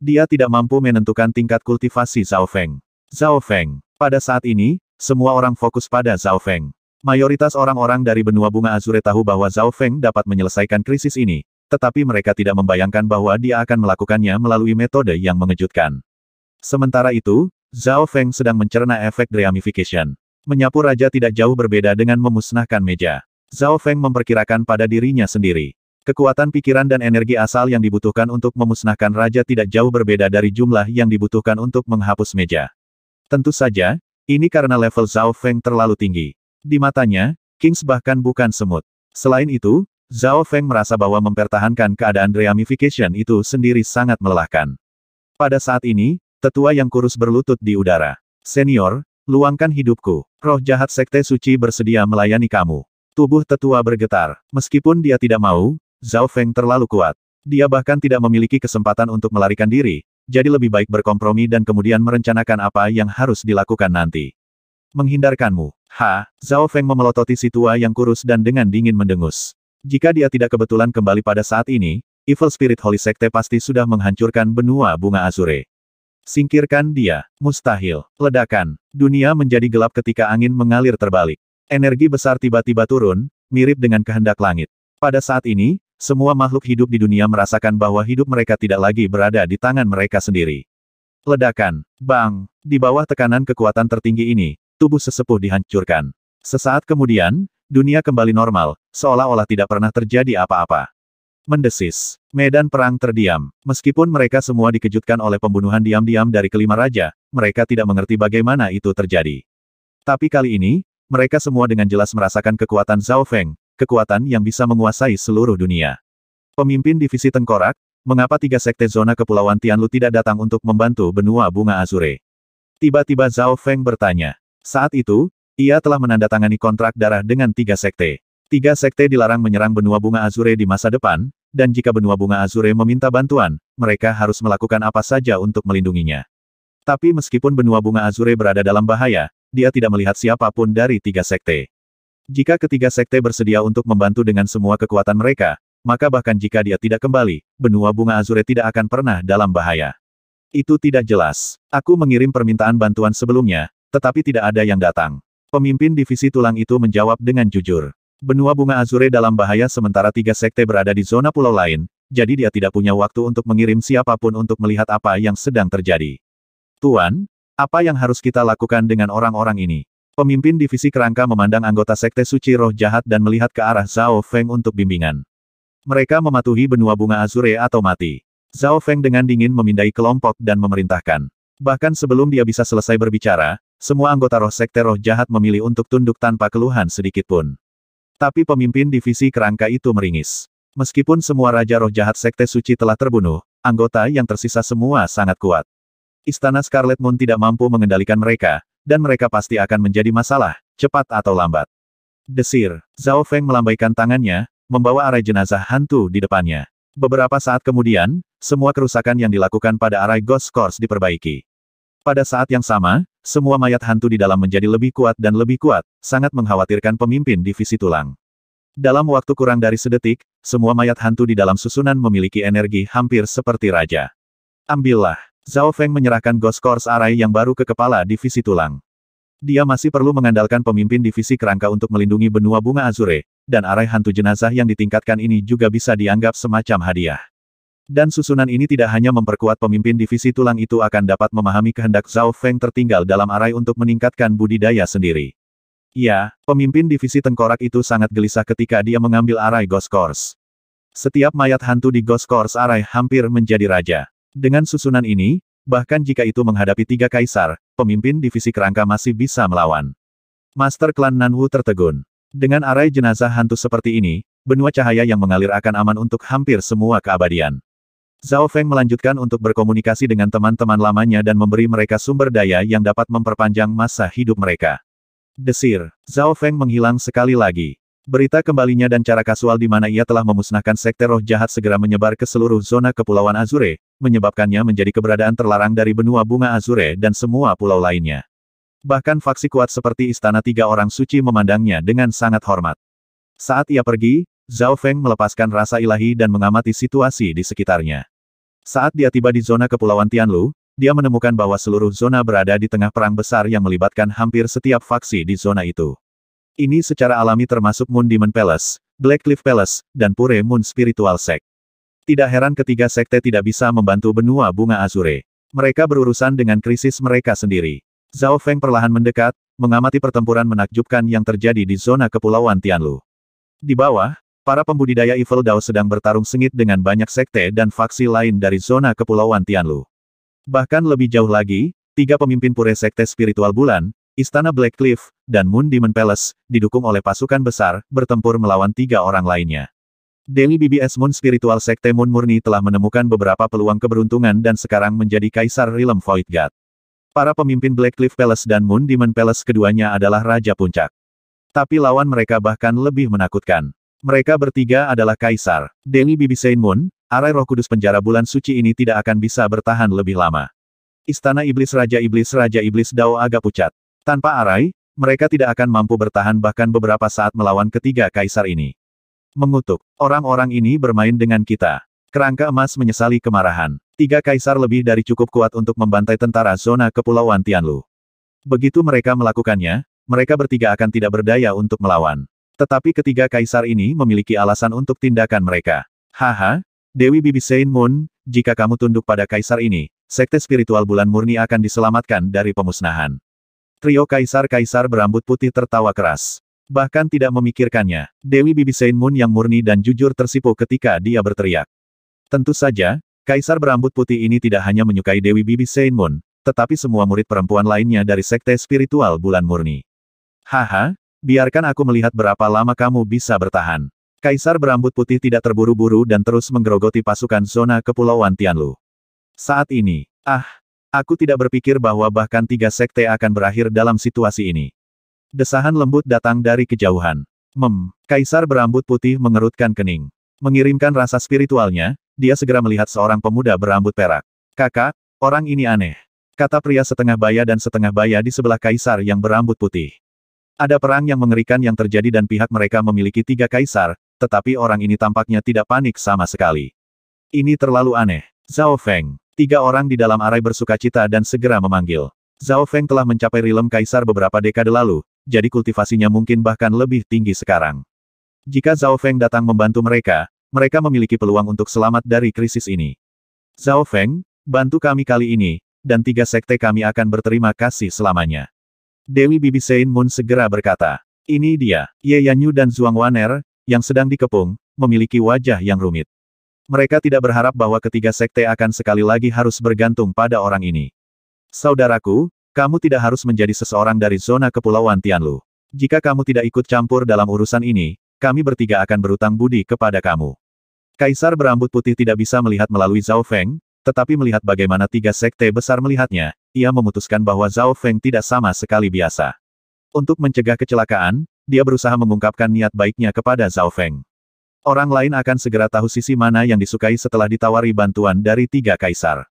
Dia tidak mampu menentukan tingkat kultivasi Zhao Feng. Zhao Feng. Pada saat ini, semua orang fokus pada Zhao Feng. Mayoritas orang-orang dari benua bunga Azure tahu bahwa Zhao Feng dapat menyelesaikan krisis ini, tetapi mereka tidak membayangkan bahwa dia akan melakukannya melalui metode yang mengejutkan. Sementara itu, Zhao Feng sedang mencerna efek Dreamification. Menyapu raja tidak jauh berbeda dengan memusnahkan meja. Zhao Feng memperkirakan pada dirinya sendiri. Kekuatan pikiran dan energi asal yang dibutuhkan untuk memusnahkan raja tidak jauh berbeda dari jumlah yang dibutuhkan untuk menghapus meja. Tentu saja, ini karena level Zhao Feng terlalu tinggi. Di matanya, Kings bahkan bukan semut. Selain itu, Zhao Feng merasa bahwa mempertahankan keadaan reamification itu sendiri sangat melelahkan. Pada saat ini, tetua yang kurus berlutut di udara. Senior, luangkan hidupku. Roh jahat Sekte Suci bersedia melayani kamu. Tubuh tetua bergetar. Meskipun dia tidak mau, Zhao Feng terlalu kuat. Dia bahkan tidak memiliki kesempatan untuk melarikan diri, jadi lebih baik berkompromi dan kemudian merencanakan apa yang harus dilakukan nanti. Menghindarkanmu. Ha, Zhao Feng memelototi si tua yang kurus dan dengan dingin mendengus. Jika dia tidak kebetulan kembali pada saat ini, Evil Spirit Holy Sekte pasti sudah menghancurkan benua bunga Azure. Singkirkan dia, mustahil, ledakan, dunia menjadi gelap ketika angin mengalir terbalik. Energi besar tiba-tiba turun, mirip dengan kehendak langit. Pada saat ini, semua makhluk hidup di dunia merasakan bahwa hidup mereka tidak lagi berada di tangan mereka sendiri. Ledakan, bang, di bawah tekanan kekuatan tertinggi ini, tubuh sesepuh dihancurkan. Sesaat kemudian, dunia kembali normal, seolah-olah tidak pernah terjadi apa-apa. Mendesis, medan perang terdiam. Meskipun mereka semua dikejutkan oleh pembunuhan diam-diam dari kelima raja, mereka tidak mengerti bagaimana itu terjadi. Tapi kali ini, mereka semua dengan jelas merasakan kekuatan Zhao Feng, kekuatan yang bisa menguasai seluruh dunia. Pemimpin divisi Tengkorak, mengapa tiga sekte zona Kepulauan Tianlu tidak datang untuk membantu benua bunga Azure? Tiba-tiba Zhao Feng bertanya. Saat itu, ia telah menandatangani kontrak darah dengan tiga sekte. Tiga sekte dilarang menyerang benua bunga Azure di masa depan, dan jika benua bunga Azure meminta bantuan, mereka harus melakukan apa saja untuk melindunginya. Tapi meskipun benua bunga Azure berada dalam bahaya, dia tidak melihat siapapun dari tiga sekte. Jika ketiga sekte bersedia untuk membantu dengan semua kekuatan mereka, maka bahkan jika dia tidak kembali, benua bunga Azure tidak akan pernah dalam bahaya. Itu tidak jelas. Aku mengirim permintaan bantuan sebelumnya, tetapi tidak ada yang datang. Pemimpin divisi tulang itu menjawab dengan jujur. Benua bunga Azure dalam bahaya sementara tiga sekte berada di zona pulau lain, jadi dia tidak punya waktu untuk mengirim siapapun untuk melihat apa yang sedang terjadi. Tuan, apa yang harus kita lakukan dengan orang-orang ini? Pemimpin divisi kerangka memandang anggota sekte suci roh jahat dan melihat ke arah Zhao Feng untuk bimbingan. Mereka mematuhi benua bunga azure atau mati. Zhao Feng dengan dingin memindai kelompok dan memerintahkan. Bahkan sebelum dia bisa selesai berbicara, semua anggota roh sekte roh jahat memilih untuk tunduk tanpa keluhan sedikit pun. Tapi pemimpin divisi kerangka itu meringis. Meskipun semua raja roh jahat sekte suci telah terbunuh, anggota yang tersisa semua sangat kuat. Istana Scarlet Moon tidak mampu mengendalikan mereka, dan mereka pasti akan menjadi masalah, cepat atau lambat. Desir, Zhao Feng melambaikan tangannya, membawa arai jenazah hantu di depannya. Beberapa saat kemudian, semua kerusakan yang dilakukan pada arai Ghost Course diperbaiki. Pada saat yang sama, semua mayat hantu di dalam menjadi lebih kuat dan lebih kuat, sangat mengkhawatirkan pemimpin divisi tulang. Dalam waktu kurang dari sedetik, semua mayat hantu di dalam susunan memiliki energi hampir seperti raja. Ambillah. Zhao Feng menyerahkan Ghost Corps Arai yang baru ke kepala divisi tulang. Dia masih perlu mengandalkan pemimpin divisi kerangka untuk melindungi benua bunga Azure, dan arai hantu jenazah yang ditingkatkan ini juga bisa dianggap semacam hadiah. Dan susunan ini tidak hanya memperkuat pemimpin divisi tulang itu akan dapat memahami kehendak Zhao Feng tertinggal dalam arai untuk meningkatkan budidaya sendiri. Ya, pemimpin divisi tengkorak itu sangat gelisah ketika dia mengambil arai Ghost Course. Setiap mayat hantu di Ghost Course arai hampir menjadi raja. Dengan susunan ini, bahkan jika itu menghadapi tiga kaisar, pemimpin divisi kerangka masih bisa melawan. Master klan Nanwu tertegun. Dengan arai jenazah hantu seperti ini, benua cahaya yang mengalir akan aman untuk hampir semua keabadian. Zhao Feng melanjutkan untuk berkomunikasi dengan teman-teman lamanya dan memberi mereka sumber daya yang dapat memperpanjang masa hidup mereka. Desir, Zhao Feng menghilang sekali lagi. Berita kembalinya dan cara kasual di mana ia telah memusnahkan sekte roh jahat segera menyebar ke seluruh zona Kepulauan Azure, menyebabkannya menjadi keberadaan terlarang dari benua bunga Azure dan semua pulau lainnya. Bahkan faksi kuat seperti Istana Tiga Orang Suci memandangnya dengan sangat hormat. Saat ia pergi, Zhao Feng melepaskan rasa ilahi dan mengamati situasi di sekitarnya. Saat dia tiba di zona Kepulauan Tianlu, dia menemukan bahwa seluruh zona berada di tengah perang besar yang melibatkan hampir setiap faksi di zona itu. Ini secara alami termasuk Moon Demon Palace, Black Cliff Palace, dan Pure Moon Spiritual Sect. Tidak heran ketiga sekte tidak bisa membantu benua bunga Azure. Mereka berurusan dengan krisis mereka sendiri. Zhao Feng perlahan mendekat, mengamati pertempuran menakjubkan yang terjadi di zona kepulauan Tianlu. Di bawah, para pembudidaya Evil Dao sedang bertarung sengit dengan banyak sekte dan faksi lain dari zona kepulauan Tianlu. Bahkan lebih jauh lagi, tiga pemimpin pure sekte spiritual bulan, Istana Black Cliff, dan Moon Demon Palace, didukung oleh pasukan besar, bertempur melawan tiga orang lainnya. Dewi BBS Moon Spiritual Sekte Moon Murni telah menemukan beberapa peluang keberuntungan dan sekarang menjadi Kaisar Realm Void God. Para pemimpin Black Palace dan Moon Demon Palace keduanya adalah Raja Puncak. Tapi lawan mereka bahkan lebih menakutkan. Mereka bertiga adalah Kaisar. Dewi Bibi Moon, arai roh kudus penjara bulan suci ini tidak akan bisa bertahan lebih lama. Istana Iblis Raja Iblis Raja Iblis Dao agak pucat. Tanpa arai, mereka tidak akan mampu bertahan bahkan beberapa saat melawan ketiga Kaisar ini. Mengutuk. Orang-orang ini bermain dengan kita. Kerangka emas menyesali kemarahan. Tiga kaisar lebih dari cukup kuat untuk membantai tentara zona kepulauan Tianlu. Begitu mereka melakukannya, mereka bertiga akan tidak berdaya untuk melawan. Tetapi ketiga kaisar ini memiliki alasan untuk tindakan mereka. Haha, Dewi Bibi Sein Moon, jika kamu tunduk pada kaisar ini, sekte spiritual bulan murni akan diselamatkan dari pemusnahan. Trio kaisar-kaisar berambut putih tertawa keras. Bahkan tidak memikirkannya, Dewi Bibi Sein Moon yang murni dan jujur tersipu ketika dia berteriak. Tentu saja, Kaisar berambut putih ini tidak hanya menyukai Dewi Bibi Sein Moon, tetapi semua murid perempuan lainnya dari sekte spiritual bulan murni. Haha, biarkan aku melihat berapa lama kamu bisa bertahan. Kaisar berambut putih tidak terburu-buru dan terus menggerogoti pasukan zona Kepulauan Tianlu. Saat ini, ah, aku tidak berpikir bahwa bahkan tiga sekte akan berakhir dalam situasi ini. Desahan lembut datang dari kejauhan. Mem, kaisar berambut putih mengerutkan kening. Mengirimkan rasa spiritualnya, dia segera melihat seorang pemuda berambut perak. Kakak, orang ini aneh. Kata pria setengah baya dan setengah baya di sebelah kaisar yang berambut putih. Ada perang yang mengerikan yang terjadi dan pihak mereka memiliki tiga kaisar, tetapi orang ini tampaknya tidak panik sama sekali. Ini terlalu aneh. Zhao Feng. Tiga orang di dalam arai bersuka cita dan segera memanggil. Zhao Feng telah mencapai rilem kaisar beberapa dekade lalu, jadi kultivasinya mungkin bahkan lebih tinggi sekarang. Jika Zhao Feng datang membantu mereka, mereka memiliki peluang untuk selamat dari krisis ini. Zhao Feng, bantu kami kali ini, dan tiga sekte kami akan berterima kasih selamanya. Dewi Bibi Sein Moon segera berkata, ini dia, Ye Yanyu dan Zhuang Waner, yang sedang dikepung, memiliki wajah yang rumit. Mereka tidak berharap bahwa ketiga sekte akan sekali lagi harus bergantung pada orang ini. Saudaraku, kamu tidak harus menjadi seseorang dari zona kepulauan Tianlu. Jika kamu tidak ikut campur dalam urusan ini, kami bertiga akan berutang budi kepada kamu. Kaisar berambut putih tidak bisa melihat melalui Zhao Feng, tetapi melihat bagaimana tiga sekte besar melihatnya, ia memutuskan bahwa Zhao Feng tidak sama sekali biasa. Untuk mencegah kecelakaan, dia berusaha mengungkapkan niat baiknya kepada Zhao Feng. Orang lain akan segera tahu sisi mana yang disukai setelah ditawari bantuan dari tiga kaisar.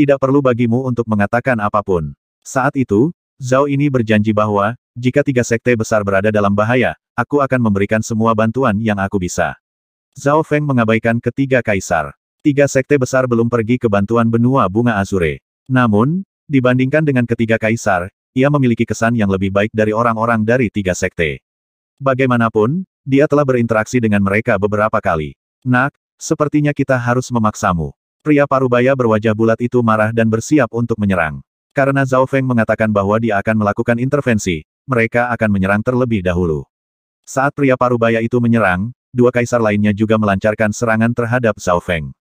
Tidak perlu bagimu untuk mengatakan apapun. Saat itu, Zhao ini berjanji bahwa, jika tiga sekte besar berada dalam bahaya, aku akan memberikan semua bantuan yang aku bisa. Zhao Feng mengabaikan ketiga kaisar. Tiga sekte besar belum pergi ke bantuan benua bunga Azure. Namun, dibandingkan dengan ketiga kaisar, ia memiliki kesan yang lebih baik dari orang-orang dari tiga sekte. Bagaimanapun, dia telah berinteraksi dengan mereka beberapa kali. Nak, sepertinya kita harus memaksamu. Pria parubaya berwajah bulat itu marah dan bersiap untuk menyerang. Karena Zhao Feng mengatakan bahwa dia akan melakukan intervensi, mereka akan menyerang terlebih dahulu. Saat pria parubaya itu menyerang, dua kaisar lainnya juga melancarkan serangan terhadap Zhao Feng.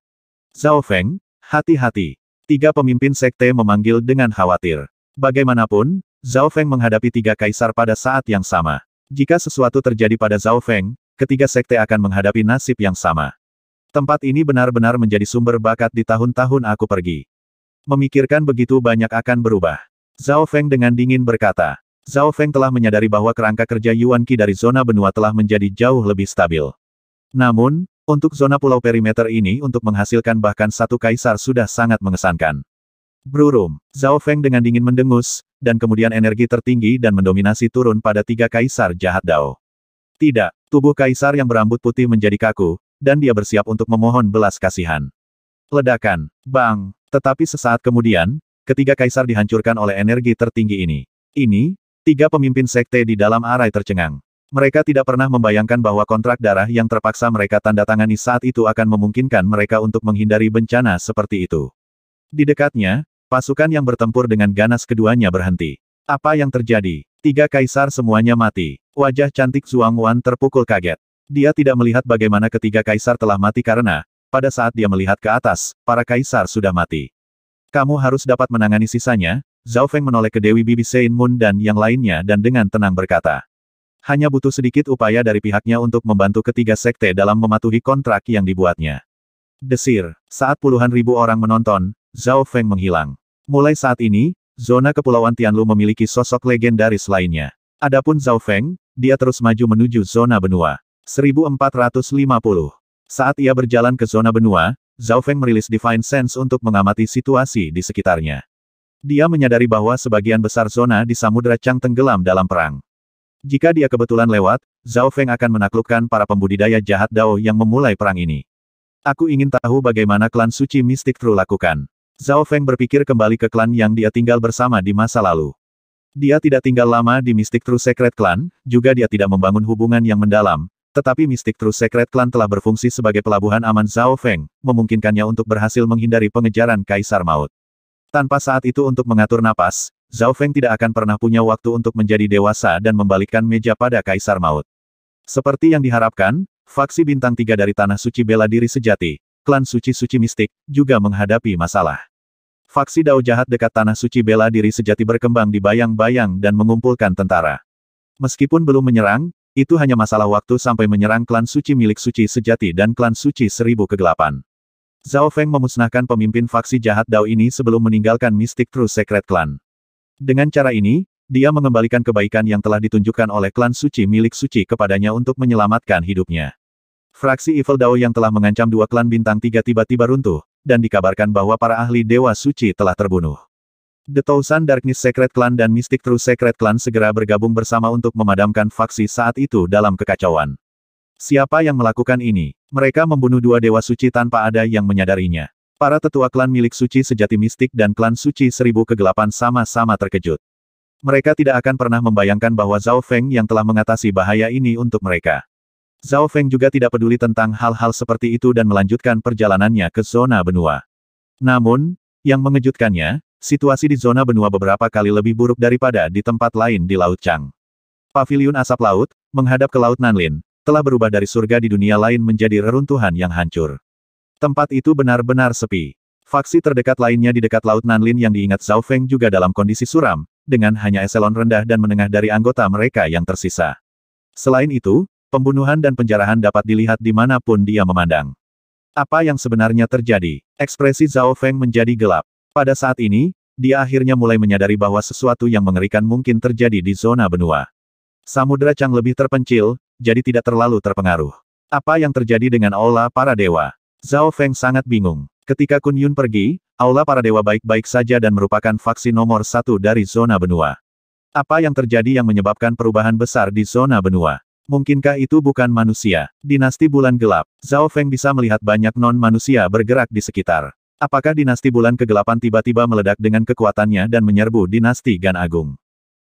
Zhao Feng, hati-hati. Tiga pemimpin sekte memanggil dengan khawatir. Bagaimanapun, Zhao Feng menghadapi tiga kaisar pada saat yang sama. Jika sesuatu terjadi pada Zhao Feng, ketiga sekte akan menghadapi nasib yang sama. Tempat ini benar-benar menjadi sumber bakat di tahun-tahun aku pergi. Memikirkan begitu banyak akan berubah. Zhao Feng dengan dingin berkata. Zhao Feng telah menyadari bahwa kerangka kerja Yuan Qi dari zona benua telah menjadi jauh lebih stabil. Namun, untuk zona pulau perimeter ini untuk menghasilkan bahkan satu kaisar sudah sangat mengesankan. Brurum, Zhao Feng dengan dingin mendengus, dan kemudian energi tertinggi dan mendominasi turun pada tiga kaisar jahat Dao. Tidak, tubuh kaisar yang berambut putih menjadi kaku, dan dia bersiap untuk memohon belas kasihan. Ledakan, bang, tetapi sesaat kemudian, ketiga kaisar dihancurkan oleh energi tertinggi ini. Ini, tiga pemimpin sekte di dalam arai tercengang. Mereka tidak pernah membayangkan bahwa kontrak darah yang terpaksa mereka tandatangani saat itu akan memungkinkan mereka untuk menghindari bencana seperti itu. Di dekatnya, pasukan yang bertempur dengan ganas keduanya berhenti. Apa yang terjadi? Tiga kaisar semuanya mati. Wajah cantik Zhuang Wan terpukul kaget. Dia tidak melihat bagaimana ketiga kaisar telah mati karena, pada saat dia melihat ke atas, para kaisar sudah mati. Kamu harus dapat menangani sisanya, Zhao Feng menoleh ke Dewi Bibi Sein Moon dan yang lainnya dan dengan tenang berkata. Hanya butuh sedikit upaya dari pihaknya untuk membantu ketiga sekte dalam mematuhi kontrak yang dibuatnya. Desir, saat puluhan ribu orang menonton, Zhao Feng menghilang. Mulai saat ini, zona Kepulauan Tianlu memiliki sosok legendaris lainnya. Adapun Zhao Feng, dia terus maju menuju zona benua. 1450 saat ia berjalan ke zona benua, Zhao Feng merilis Divine Sense untuk mengamati situasi di sekitarnya. Dia menyadari bahwa sebagian besar zona di Samudra Chang tenggelam dalam perang. Jika dia kebetulan lewat, Zhao Feng akan menaklukkan para pembudidaya jahat Dao yang memulai perang ini. Aku ingin tahu bagaimana klan suci mistik Tru lakukan. Zhao Feng berpikir kembali ke klan yang dia tinggal bersama di masa lalu. Dia tidak tinggal lama di Mistik True Secret Clan, juga dia tidak membangun hubungan yang mendalam, tetapi mistik True Secret Clan telah berfungsi sebagai pelabuhan aman Zhao Feng, memungkinkannya untuk berhasil menghindari pengejaran Kaisar Maut. Tanpa saat itu untuk mengatur napas, Zhao Feng tidak akan pernah punya waktu untuk menjadi dewasa dan membalikkan meja pada Kaisar Maut. Seperti yang diharapkan, faksi bintang tiga dari Tanah Suci Bela Diri Sejati, klan suci-suci mistik, juga menghadapi masalah. Faksi dao jahat dekat Tanah Suci Bela Diri Sejati berkembang di bayang-bayang dan mengumpulkan tentara. Meskipun belum menyerang, itu hanya masalah waktu sampai menyerang klan suci milik suci sejati dan klan suci seribu kegelapan. Zhao Feng memusnahkan pemimpin faksi jahat Dao ini sebelum meninggalkan Mystic True Secret Clan. Dengan cara ini, dia mengembalikan kebaikan yang telah ditunjukkan oleh klan suci milik suci kepadanya untuk menyelamatkan hidupnya. Fraksi Evil Dao yang telah mengancam dua klan bintang tiga tiba-tiba runtuh, dan dikabarkan bahwa para ahli Dewa Suci telah terbunuh. The Thousand Darkness Secret Clan dan Mystic True Secret Clan segera bergabung bersama untuk memadamkan faksi saat itu dalam kekacauan. Siapa yang melakukan ini? Mereka membunuh dua dewa suci tanpa ada yang menyadarinya. Para tetua klan milik suci sejati mistik dan klan suci seribu kegelapan sama-sama terkejut. Mereka tidak akan pernah membayangkan bahwa Zhao Feng yang telah mengatasi bahaya ini untuk mereka. Zhao Feng juga tidak peduli tentang hal-hal seperti itu dan melanjutkan perjalanannya ke zona benua. Namun, yang mengejutkannya, situasi di zona benua beberapa kali lebih buruk daripada di tempat lain di Laut Chang. Paviliun asap laut, menghadap ke Laut Nanlin, telah berubah dari surga di dunia lain menjadi reruntuhan yang hancur. Tempat itu benar-benar sepi. Faksi terdekat lainnya di dekat Laut Nanlin yang diingat Zhao Feng juga dalam kondisi suram, dengan hanya eselon rendah dan menengah dari anggota mereka yang tersisa. Selain itu, pembunuhan dan penjarahan dapat dilihat di dimanapun dia memandang. Apa yang sebenarnya terjadi? Ekspresi Zhao Feng menjadi gelap. Pada saat ini, dia akhirnya mulai menyadari bahwa sesuatu yang mengerikan mungkin terjadi di zona benua. Samudera Chang lebih terpencil, jadi tidak terlalu terpengaruh. Apa yang terjadi dengan aula para dewa? Zhao Feng sangat bingung. Ketika Kun Yun pergi, aula para dewa baik-baik saja dan merupakan vaksin nomor satu dari zona benua. Apa yang terjadi yang menyebabkan perubahan besar di zona benua? Mungkinkah itu bukan manusia? Dinasti Bulan Gelap, Zhao Feng bisa melihat banyak non-manusia bergerak di sekitar. Apakah dinasti bulan kegelapan tiba-tiba meledak dengan kekuatannya dan menyerbu dinasti Gan Agung?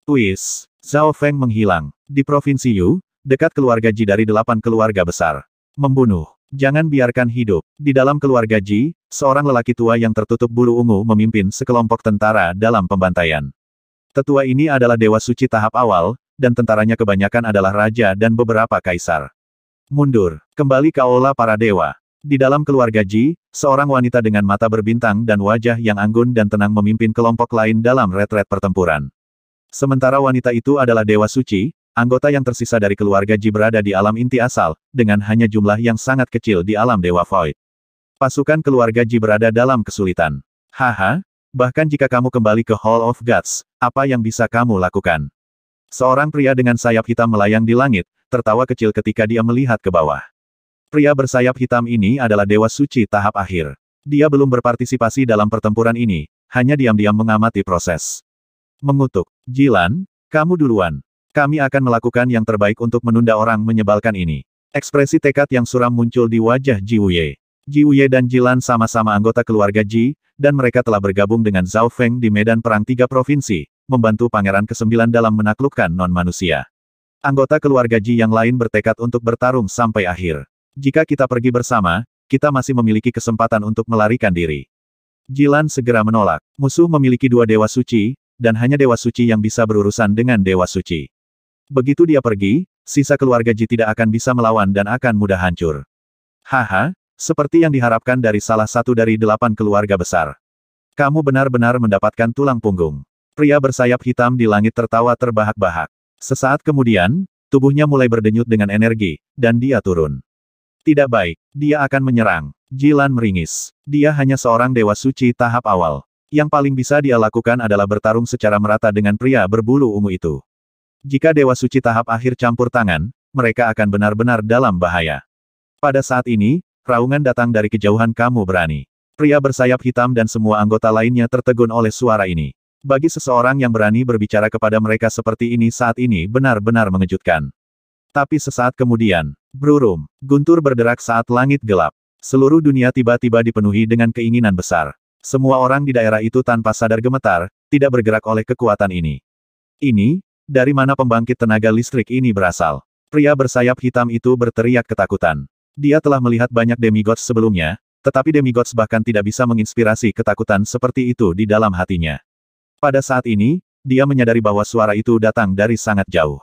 Tuis, Zhao Feng menghilang. Di Provinsi Yu, dekat keluarga Ji dari delapan keluarga besar. Membunuh. Jangan biarkan hidup. Di dalam keluarga Ji, seorang lelaki tua yang tertutup bulu ungu memimpin sekelompok tentara dalam pembantaian. Tetua ini adalah Dewa Suci tahap awal, dan tentaranya kebanyakan adalah raja dan beberapa kaisar. Mundur, kembali ke aula para dewa. Di dalam keluarga Ji, seorang wanita dengan mata berbintang dan wajah yang anggun dan tenang memimpin kelompok lain dalam retret pertempuran. Sementara wanita itu adalah Dewa Suci, anggota yang tersisa dari keluarga Ji berada di alam inti asal, dengan hanya jumlah yang sangat kecil di alam Dewa Void. Pasukan keluarga Ji berada dalam kesulitan. Haha, bahkan jika kamu kembali ke Hall of Gods, apa yang bisa kamu lakukan? Seorang pria dengan sayap hitam melayang di langit, tertawa kecil ketika dia melihat ke bawah. Pria bersayap hitam ini adalah Dewa Suci tahap akhir. Dia belum berpartisipasi dalam pertempuran ini, hanya diam-diam mengamati proses. Mengutuk, Jilan, kamu duluan. Kami akan melakukan yang terbaik untuk menunda orang menyebalkan ini. Ekspresi tekad yang suram muncul di wajah Ji Wuye. Ji Wuye dan Jilan sama-sama anggota keluarga Ji, dan mereka telah bergabung dengan Zhao Feng di medan perang tiga provinsi, membantu Pangeran Kesembilan dalam menaklukkan non-manusia. Anggota keluarga Ji yang lain bertekad untuk bertarung sampai akhir. Jika kita pergi bersama, kita masih memiliki kesempatan untuk melarikan diri. Jilan segera menolak. Musuh memiliki dua dewa suci, dan hanya dewa suci yang bisa berurusan dengan dewa suci. Begitu dia pergi, sisa keluarga Ji tidak akan bisa melawan dan akan mudah hancur. Haha, seperti yang diharapkan dari salah satu dari delapan keluarga besar. Kamu benar-benar mendapatkan tulang punggung. Pria bersayap hitam di langit tertawa terbahak-bahak. Sesaat kemudian, tubuhnya mulai berdenyut dengan energi, dan dia turun. Tidak baik. Dia akan menyerang. Jilan meringis. Dia hanya seorang dewa suci tahap awal. Yang paling bisa dia lakukan adalah bertarung secara merata dengan pria berbulu ungu itu. Jika dewa suci tahap akhir campur tangan, mereka akan benar-benar dalam bahaya. Pada saat ini, raungan datang dari kejauhan kamu berani. Pria bersayap hitam dan semua anggota lainnya tertegun oleh suara ini. Bagi seseorang yang berani berbicara kepada mereka seperti ini saat ini benar-benar mengejutkan. Tapi sesaat kemudian, brurum, guntur berderak saat langit gelap. Seluruh dunia tiba-tiba dipenuhi dengan keinginan besar. Semua orang di daerah itu tanpa sadar gemetar, tidak bergerak oleh kekuatan ini. Ini, dari mana pembangkit tenaga listrik ini berasal? Pria bersayap hitam itu berteriak ketakutan. Dia telah melihat banyak demigods sebelumnya, tetapi demigods bahkan tidak bisa menginspirasi ketakutan seperti itu di dalam hatinya. Pada saat ini, dia menyadari bahwa suara itu datang dari sangat jauh.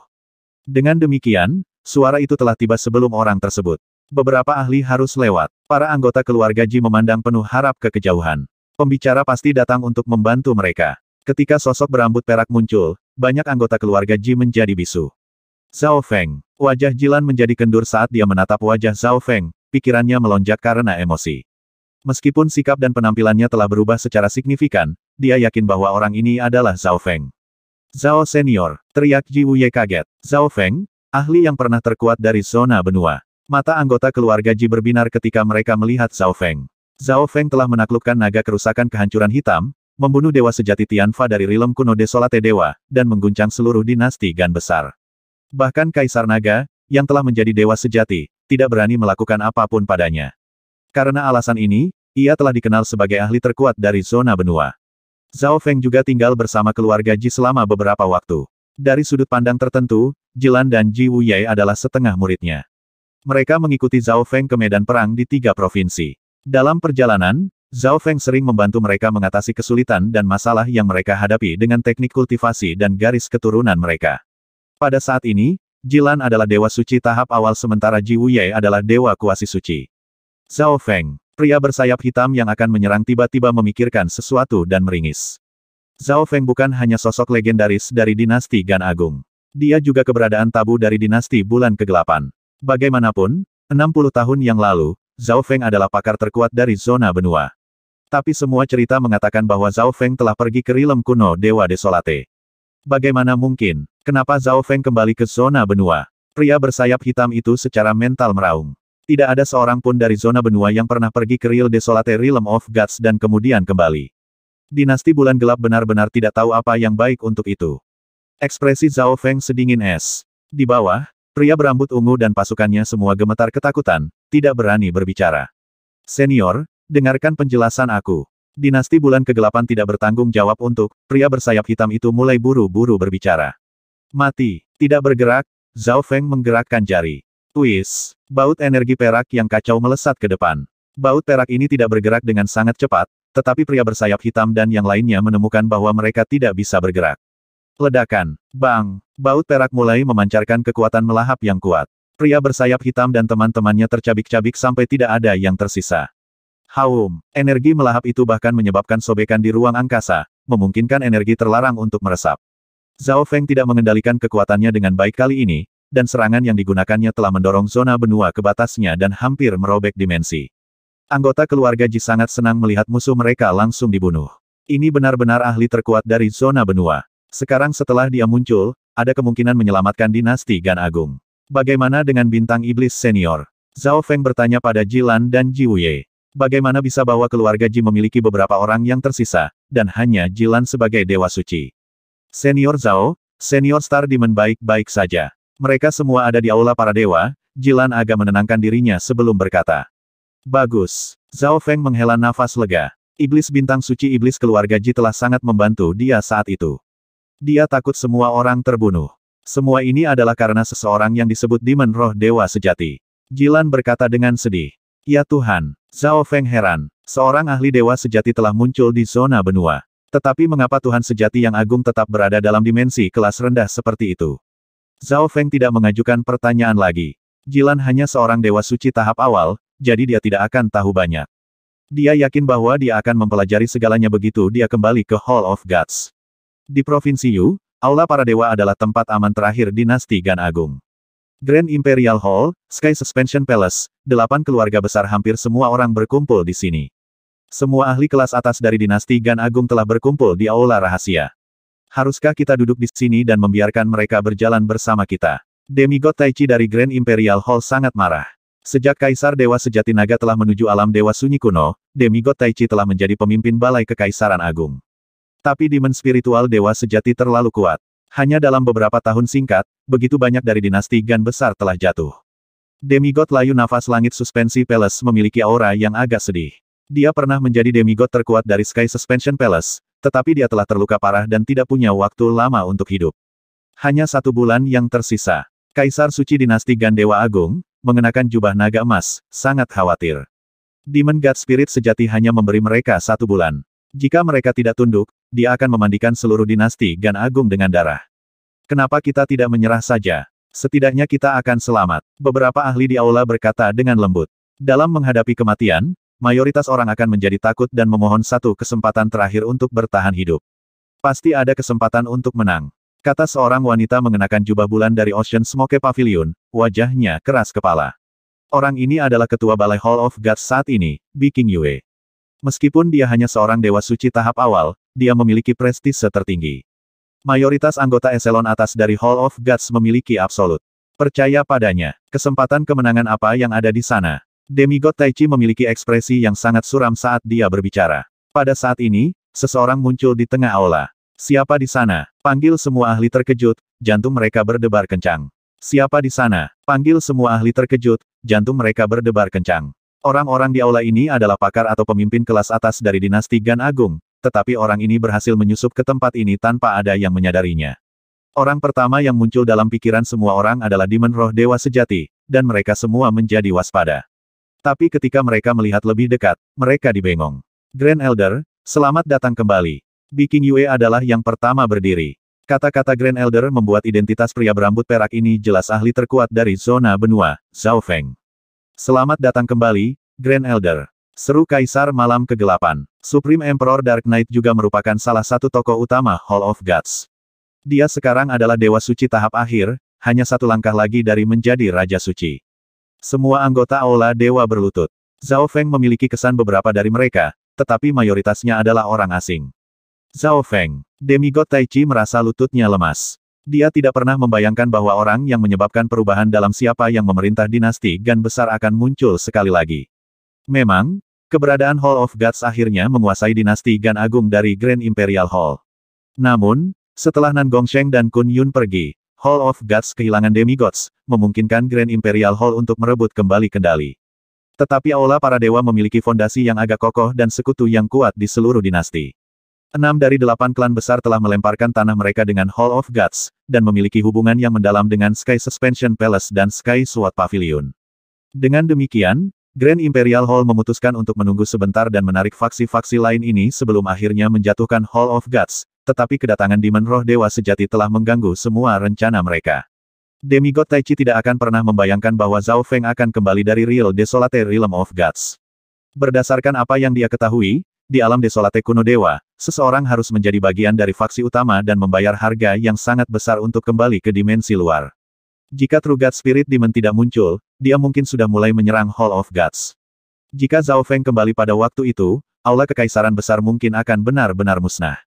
Dengan demikian, suara itu telah tiba sebelum orang tersebut. Beberapa ahli harus lewat. Para anggota keluarga Ji memandang penuh harap ke kejauhan. Pembicara pasti datang untuk membantu mereka. Ketika sosok berambut perak muncul, banyak anggota keluarga Ji menjadi bisu. Zhao Feng. Wajah Jilan menjadi kendur saat dia menatap wajah Zhao Feng, pikirannya melonjak karena emosi. Meskipun sikap dan penampilannya telah berubah secara signifikan, dia yakin bahwa orang ini adalah Zhao Feng. Zhao senior, teriak Ji Wuye kaget. Zhao Feng, ahli yang pernah terkuat dari zona benua. Mata anggota keluarga Ji berbinar ketika mereka melihat Zhao Feng. Zhao Feng telah menaklukkan naga kerusakan kehancuran hitam, membunuh dewa sejati Tianfa dari rilem kuno Desolate Dewa, dan mengguncang seluruh dinasti Gan besar. Bahkan Kaisar Naga, yang telah menjadi dewa sejati, tidak berani melakukan apapun padanya. Karena alasan ini, ia telah dikenal sebagai ahli terkuat dari zona benua. Zhao Feng juga tinggal bersama keluarga Ji selama beberapa waktu. Dari sudut pandang tertentu, Jilan dan Ji Wuyai adalah setengah muridnya. Mereka mengikuti Zhao Feng ke medan perang di tiga provinsi. Dalam perjalanan, Zhao Feng sering membantu mereka mengatasi kesulitan dan masalah yang mereka hadapi dengan teknik kultivasi dan garis keturunan mereka. Pada saat ini, Jilan adalah dewa suci tahap awal sementara Ji Wuyai adalah dewa kuasi suci. Zhao Feng Pria bersayap hitam yang akan menyerang tiba-tiba memikirkan sesuatu dan meringis. Zhao Feng bukan hanya sosok legendaris dari dinasti Gan Agung. Dia juga keberadaan tabu dari dinasti Bulan Kegelapan. Bagaimanapun, 60 tahun yang lalu, Zhao Feng adalah pakar terkuat dari zona benua. Tapi semua cerita mengatakan bahwa Zhao Feng telah pergi ke rilem kuno Dewa Desolate. Bagaimana mungkin, kenapa Zhao Feng kembali ke zona benua? Pria bersayap hitam itu secara mental meraung. Tidak ada seorang pun dari zona benua yang pernah pergi ke Real Desolate Realm of Gods dan kemudian kembali. Dinasti Bulan Gelap benar-benar tidak tahu apa yang baik untuk itu. Ekspresi Zhao Feng sedingin es. Di bawah, pria berambut ungu dan pasukannya semua gemetar ketakutan, tidak berani berbicara. Senior, dengarkan penjelasan aku. Dinasti Bulan Kegelapan tidak bertanggung jawab untuk, pria bersayap hitam itu mulai buru-buru berbicara. Mati, tidak bergerak, Zhao Feng menggerakkan jari. Twist. Baut energi perak yang kacau melesat ke depan. Baut perak ini tidak bergerak dengan sangat cepat, tetapi pria bersayap hitam dan yang lainnya menemukan bahwa mereka tidak bisa bergerak. Ledakan. Bang. Baut perak mulai memancarkan kekuatan melahap yang kuat. Pria bersayap hitam dan teman-temannya tercabik-cabik sampai tidak ada yang tersisa. Haum. Energi melahap itu bahkan menyebabkan sobekan di ruang angkasa, memungkinkan energi terlarang untuk meresap. Zhao Feng tidak mengendalikan kekuatannya dengan baik kali ini, dan serangan yang digunakannya telah mendorong zona benua ke batasnya dan hampir merobek dimensi. Anggota keluarga Ji sangat senang melihat musuh mereka langsung dibunuh. Ini benar-benar ahli terkuat dari zona benua. Sekarang setelah dia muncul, ada kemungkinan menyelamatkan dinasti Gan Agung. Bagaimana dengan bintang iblis senior? Zhao Feng bertanya pada Jilan dan Ji Wuye. Bagaimana bisa bahwa keluarga Ji memiliki beberapa orang yang tersisa, dan hanya Jilan sebagai dewa suci? Senior Zhao, senior star Demon baik-baik saja. Mereka semua ada di aula para dewa, Jilan agak menenangkan dirinya sebelum berkata. Bagus. Zhao Feng menghela nafas lega. Iblis bintang suci iblis keluarga Ji telah sangat membantu dia saat itu. Dia takut semua orang terbunuh. Semua ini adalah karena seseorang yang disebut Demon Roh Dewa Sejati. Jilan berkata dengan sedih. Ya Tuhan, Zhao Feng heran. Seorang ahli dewa sejati telah muncul di zona benua. Tetapi mengapa Tuhan sejati yang agung tetap berada dalam dimensi kelas rendah seperti itu? Zhao Feng tidak mengajukan pertanyaan lagi. Jilan hanya seorang dewa suci tahap awal, jadi dia tidak akan tahu banyak. Dia yakin bahwa dia akan mempelajari segalanya begitu dia kembali ke Hall of Gods. Di Provinsi Yu, Aula para dewa adalah tempat aman terakhir dinasti Gan Agung. Grand Imperial Hall, Sky Suspension Palace, delapan keluarga besar hampir semua orang berkumpul di sini. Semua ahli kelas atas dari dinasti Gan Agung telah berkumpul di Aula Rahasia haruskah kita duduk di sini dan membiarkan mereka berjalan bersama kita? Demigod Taichi dari Grand Imperial Hall sangat marah. Sejak Kaisar Dewa Sejati Naga telah menuju alam Dewa Sunyi Kuno, Demigod Taichi telah menjadi pemimpin Balai Kekaisaran Agung. Tapi dimen spiritual Dewa Sejati terlalu kuat. Hanya dalam beberapa tahun singkat, begitu banyak dari dinasti Gan besar telah jatuh. Demigod layu nafas langit suspensi Peles memiliki aura yang agak sedih. Dia pernah menjadi demigod terkuat dari Sky Suspension Palace, tetapi dia telah terluka parah dan tidak punya waktu lama untuk hidup. Hanya satu bulan yang tersisa. Kaisar Suci Dinasti Gandewa Agung, mengenakan jubah naga emas, sangat khawatir. Demon God Spirit sejati hanya memberi mereka satu bulan. Jika mereka tidak tunduk, dia akan memandikan seluruh dinasti Gan Agung dengan darah. Kenapa kita tidak menyerah saja? Setidaknya kita akan selamat. Beberapa ahli di aula berkata dengan lembut. Dalam menghadapi kematian, mayoritas orang akan menjadi takut dan memohon satu kesempatan terakhir untuk bertahan hidup. Pasti ada kesempatan untuk menang. Kata seorang wanita mengenakan jubah bulan dari Ocean Smoke Pavilion, wajahnya keras kepala. Orang ini adalah ketua Balai Hall of Gods saat ini, Biking Yue. Meskipun dia hanya seorang dewa suci tahap awal, dia memiliki prestise tertinggi. Mayoritas anggota eselon atas dari Hall of Gods memiliki absolut. Percaya padanya, kesempatan kemenangan apa yang ada di sana. Demigod Taichi memiliki ekspresi yang sangat suram saat dia berbicara. Pada saat ini, seseorang muncul di tengah aula. Siapa di sana? Panggil semua ahli terkejut, jantung mereka berdebar kencang. Siapa di sana? Panggil semua ahli terkejut, jantung mereka berdebar kencang. Orang-orang di aula ini adalah pakar atau pemimpin kelas atas dari dinasti Gan Agung, tetapi orang ini berhasil menyusup ke tempat ini tanpa ada yang menyadarinya. Orang pertama yang muncul dalam pikiran semua orang adalah Demon Roh Dewa Sejati, dan mereka semua menjadi waspada. Tapi ketika mereka melihat lebih dekat, mereka dibengong. Grand Elder, selamat datang kembali. Biking Yue adalah yang pertama berdiri. Kata-kata Grand Elder membuat identitas pria berambut perak ini jelas ahli terkuat dari zona benua, Zhao Feng. Selamat datang kembali, Grand Elder. Seru Kaisar Malam Kegelapan. Supreme Emperor Dark Knight juga merupakan salah satu tokoh utama Hall of Gods. Dia sekarang adalah Dewa Suci tahap akhir, hanya satu langkah lagi dari menjadi Raja Suci. Semua anggota Aula Dewa berlutut. Zhao Feng memiliki kesan beberapa dari mereka, tetapi mayoritasnya adalah orang asing. Zhao Feng, demigod Tai Chi merasa lututnya lemas. Dia tidak pernah membayangkan bahwa orang yang menyebabkan perubahan dalam siapa yang memerintah dinasti Gan besar akan muncul sekali lagi. Memang, keberadaan Hall of Gods akhirnya menguasai dinasti Gan Agung dari Grand Imperial Hall. Namun, setelah Nan Gongsheng dan Kun Yun pergi, Hall of Gods kehilangan demigods, memungkinkan Grand Imperial Hall untuk merebut kembali kendali. Tetapi Aula para dewa memiliki fondasi yang agak kokoh dan sekutu yang kuat di seluruh dinasti. Enam dari delapan klan besar telah melemparkan tanah mereka dengan Hall of Gods, dan memiliki hubungan yang mendalam dengan Sky Suspension Palace dan Sky Sword Pavilion. Dengan demikian, Grand Imperial Hall memutuskan untuk menunggu sebentar dan menarik faksi-faksi lain ini sebelum akhirnya menjatuhkan Hall of Gods, tetapi kedatangan Demon Roh Dewa sejati telah mengganggu semua rencana mereka. Demigod Taichi tidak akan pernah membayangkan bahwa Zhao Feng akan kembali dari Real Desolate Realm of Gods. Berdasarkan apa yang dia ketahui, di alam Desolate kuno dewa, seseorang harus menjadi bagian dari faksi utama dan membayar harga yang sangat besar untuk kembali ke dimensi luar. Jika True God Spirit Demon tidak muncul, dia mungkin sudah mulai menyerang Hall of Gods. Jika Zhao Feng kembali pada waktu itu, Aula Kekaisaran Besar mungkin akan benar-benar musnah.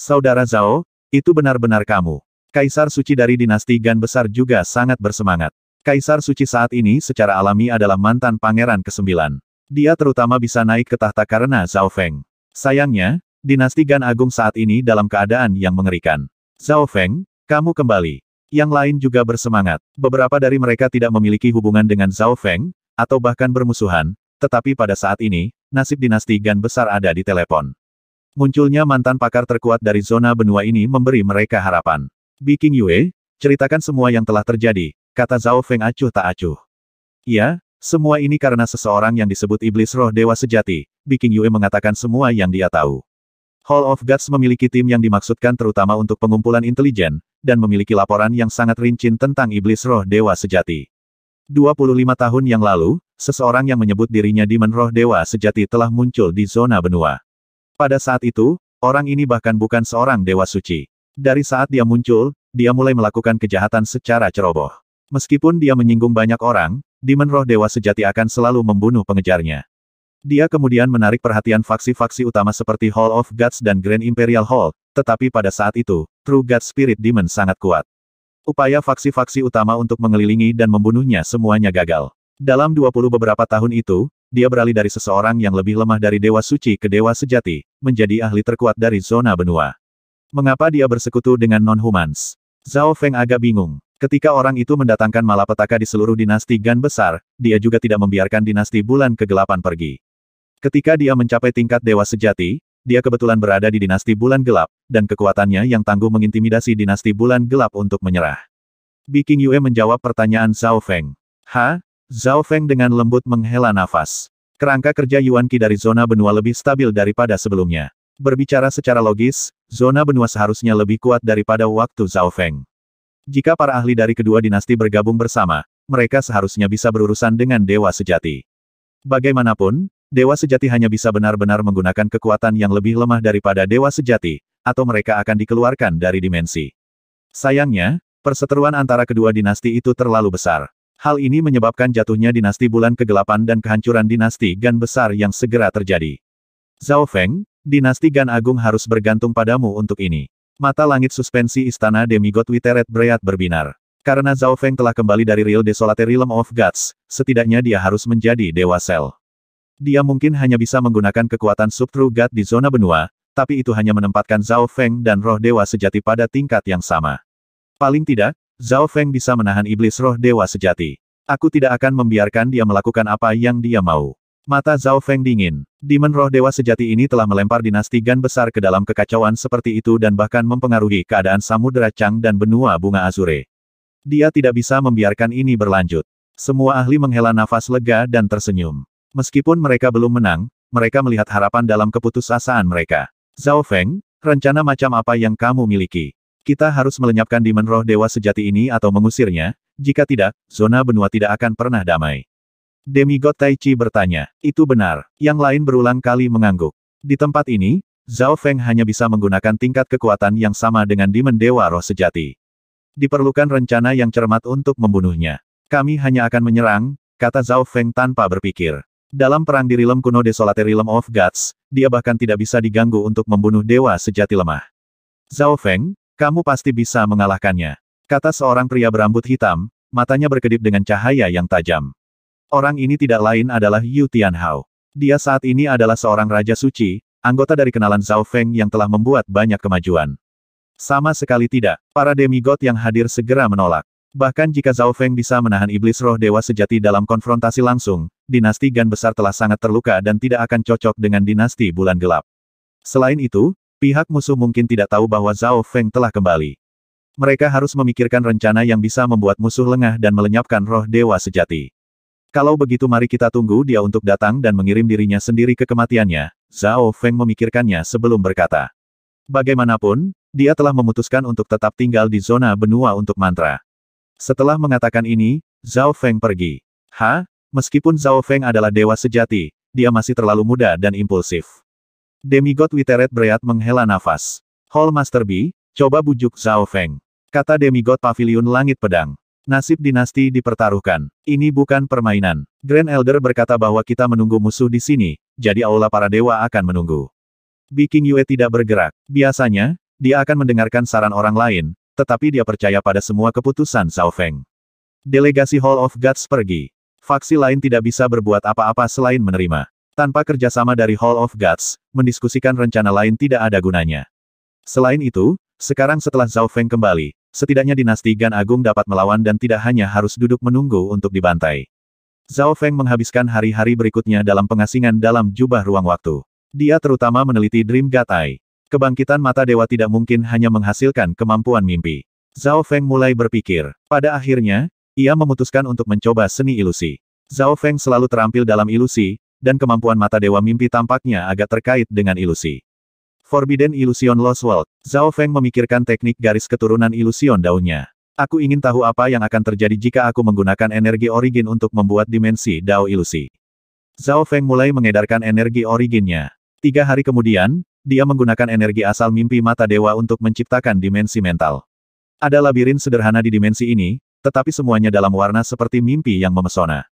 Saudara Zhao, itu benar-benar kamu. Kaisar suci dari dinasti Gan besar juga sangat bersemangat. Kaisar suci saat ini secara alami adalah mantan pangeran ke-9. Dia terutama bisa naik ke tahta karena Zhao Feng. Sayangnya, dinasti Gan Agung saat ini dalam keadaan yang mengerikan. Zhao Feng, kamu kembali. Yang lain juga bersemangat. Beberapa dari mereka tidak memiliki hubungan dengan Zhao Feng, atau bahkan bermusuhan, tetapi pada saat ini, nasib dinasti Gan besar ada di telepon. Munculnya mantan pakar terkuat dari zona benua ini memberi mereka harapan. Biking Yue, ceritakan semua yang telah terjadi, kata Zhao Feng acuh tak acuh. Ya, semua ini karena seseorang yang disebut iblis roh dewa sejati, Biking Yue mengatakan semua yang dia tahu. Hall of Gods memiliki tim yang dimaksudkan terutama untuk pengumpulan intelijen, dan memiliki laporan yang sangat rinci tentang iblis roh dewa sejati. 25 tahun yang lalu, seseorang yang menyebut dirinya Demon Roh Dewa sejati telah muncul di zona benua. Pada saat itu, orang ini bahkan bukan seorang dewa suci. Dari saat dia muncul, dia mulai melakukan kejahatan secara ceroboh. Meskipun dia menyinggung banyak orang, Demon Roh Dewa Sejati akan selalu membunuh pengejarnya. Dia kemudian menarik perhatian faksi-faksi utama seperti Hall of Gods dan Grand Imperial Hall, tetapi pada saat itu, True God Spirit Demon sangat kuat. Upaya faksi-faksi utama untuk mengelilingi dan membunuhnya semuanya gagal. Dalam 20 beberapa tahun itu, dia beralih dari seseorang yang lebih lemah dari Dewa Suci ke Dewa Sejati, menjadi ahli terkuat dari zona benua. Mengapa dia bersekutu dengan non-humans? Zhao Feng agak bingung. Ketika orang itu mendatangkan malapetaka di seluruh dinasti Gan besar, dia juga tidak membiarkan dinasti bulan kegelapan pergi. Ketika dia mencapai tingkat dewa sejati, dia kebetulan berada di dinasti bulan gelap, dan kekuatannya yang tangguh mengintimidasi dinasti bulan gelap untuk menyerah. Biking Yue menjawab pertanyaan Zhao Feng. Ha? Zhao Feng dengan lembut menghela nafas. Kerangka kerja Yuan Qi dari zona benua lebih stabil daripada sebelumnya. Berbicara secara logis, zona benua seharusnya lebih kuat daripada waktu Zhao Feng. Jika para ahli dari kedua dinasti bergabung bersama, mereka seharusnya bisa berurusan dengan dewa sejati. Bagaimanapun, dewa sejati hanya bisa benar-benar menggunakan kekuatan yang lebih lemah daripada dewa sejati, atau mereka akan dikeluarkan dari dimensi. Sayangnya, perseteruan antara kedua dinasti itu terlalu besar. Hal ini menyebabkan jatuhnya dinasti bulan kegelapan dan kehancuran dinasti Gan besar yang segera terjadi. Zhao Feng, dinasti Gan Agung harus bergantung padamu untuk ini. Mata langit suspensi istana demigod Witeret Breat berbinar. Karena Zhao Feng telah kembali dari Real Desolate Realm of Gods, setidaknya dia harus menjadi Dewa Sel. Dia mungkin hanya bisa menggunakan kekuatan Subtru God di zona benua, tapi itu hanya menempatkan Zhao Feng dan roh dewa sejati pada tingkat yang sama. Paling tidak, Zhao Feng bisa menahan iblis roh dewa sejati. Aku tidak akan membiarkan dia melakukan apa yang dia mau. Mata Zhao Feng dingin. Demon roh dewa sejati ini telah melempar dinasti Gan besar ke dalam kekacauan seperti itu dan bahkan mempengaruhi keadaan Samudera Chang dan benua bunga Azure. Dia tidak bisa membiarkan ini berlanjut. Semua ahli menghela nafas lega dan tersenyum. Meskipun mereka belum menang, mereka melihat harapan dalam keputusasaan mereka. Zhao Feng, rencana macam apa yang kamu miliki? Kita harus melenyapkan dimen roh dewa sejati ini atau mengusirnya, jika tidak, zona benua tidak akan pernah damai. Demigod Chi bertanya, itu benar, yang lain berulang kali mengangguk. Di tempat ini, Zhao Feng hanya bisa menggunakan tingkat kekuatan yang sama dengan dimen dewa roh sejati. Diperlukan rencana yang cermat untuk membunuhnya. Kami hanya akan menyerang, kata Zhao Feng tanpa berpikir. Dalam perang di Rilem kuno Desolate Rilem of Gods, dia bahkan tidak bisa diganggu untuk membunuh dewa sejati lemah. Zhao Feng, kamu pasti bisa mengalahkannya. Kata seorang pria berambut hitam, matanya berkedip dengan cahaya yang tajam. Orang ini tidak lain adalah Yu Tianhao. Dia saat ini adalah seorang Raja Suci, anggota dari kenalan Zhao Feng yang telah membuat banyak kemajuan. Sama sekali tidak, para demigod yang hadir segera menolak. Bahkan jika Zhao Feng bisa menahan iblis roh dewa sejati dalam konfrontasi langsung, dinasti Gan besar telah sangat terluka dan tidak akan cocok dengan dinasti bulan gelap. Selain itu, Pihak musuh mungkin tidak tahu bahwa Zhao Feng telah kembali. Mereka harus memikirkan rencana yang bisa membuat musuh lengah dan melenyapkan roh dewa sejati. Kalau begitu mari kita tunggu dia untuk datang dan mengirim dirinya sendiri ke kematiannya, Zhao Feng memikirkannya sebelum berkata. Bagaimanapun, dia telah memutuskan untuk tetap tinggal di zona benua untuk mantra. Setelah mengatakan ini, Zhao Feng pergi. Ha? Meskipun Zhao Feng adalah dewa sejati, dia masih terlalu muda dan impulsif. Demigod Witeret Breat menghela nafas. Hall Master B, coba bujuk Zhao Feng. Kata Demigod Pavilion Langit Pedang. Nasib dinasti dipertaruhkan. Ini bukan permainan. Grand Elder berkata bahwa kita menunggu musuh di sini, jadi Aula para Dewa akan menunggu. Biking Yue tidak bergerak. Biasanya, dia akan mendengarkan saran orang lain, tetapi dia percaya pada semua keputusan Zhao Feng. Delegasi Hall of Gods pergi. Faksi lain tidak bisa berbuat apa-apa selain menerima. Tanpa kerjasama dari Hall of Gods, mendiskusikan rencana lain tidak ada gunanya. Selain itu, sekarang setelah Zhao Feng kembali, setidaknya dinasti Gan Agung dapat melawan dan tidak hanya harus duduk menunggu untuk dibantai. Zhao Feng menghabiskan hari-hari berikutnya dalam pengasingan dalam jubah ruang waktu. Dia terutama meneliti Dream Gatai. Kebangkitan mata dewa tidak mungkin hanya menghasilkan kemampuan mimpi. Zhao Feng mulai berpikir. Pada akhirnya, ia memutuskan untuk mencoba seni ilusi. Zhao Feng selalu terampil dalam ilusi, dan kemampuan mata dewa mimpi tampaknya agak terkait dengan ilusi. Forbidden Illusion Lost World, Zhao Feng memikirkan teknik garis keturunan ilusion daunnya. Aku ingin tahu apa yang akan terjadi jika aku menggunakan energi origin untuk membuat dimensi Dao ilusi. Zhao Feng mulai mengedarkan energi originnya. Tiga hari kemudian, dia menggunakan energi asal mimpi mata dewa untuk menciptakan dimensi mental. Ada labirin sederhana di dimensi ini, tetapi semuanya dalam warna seperti mimpi yang memesona.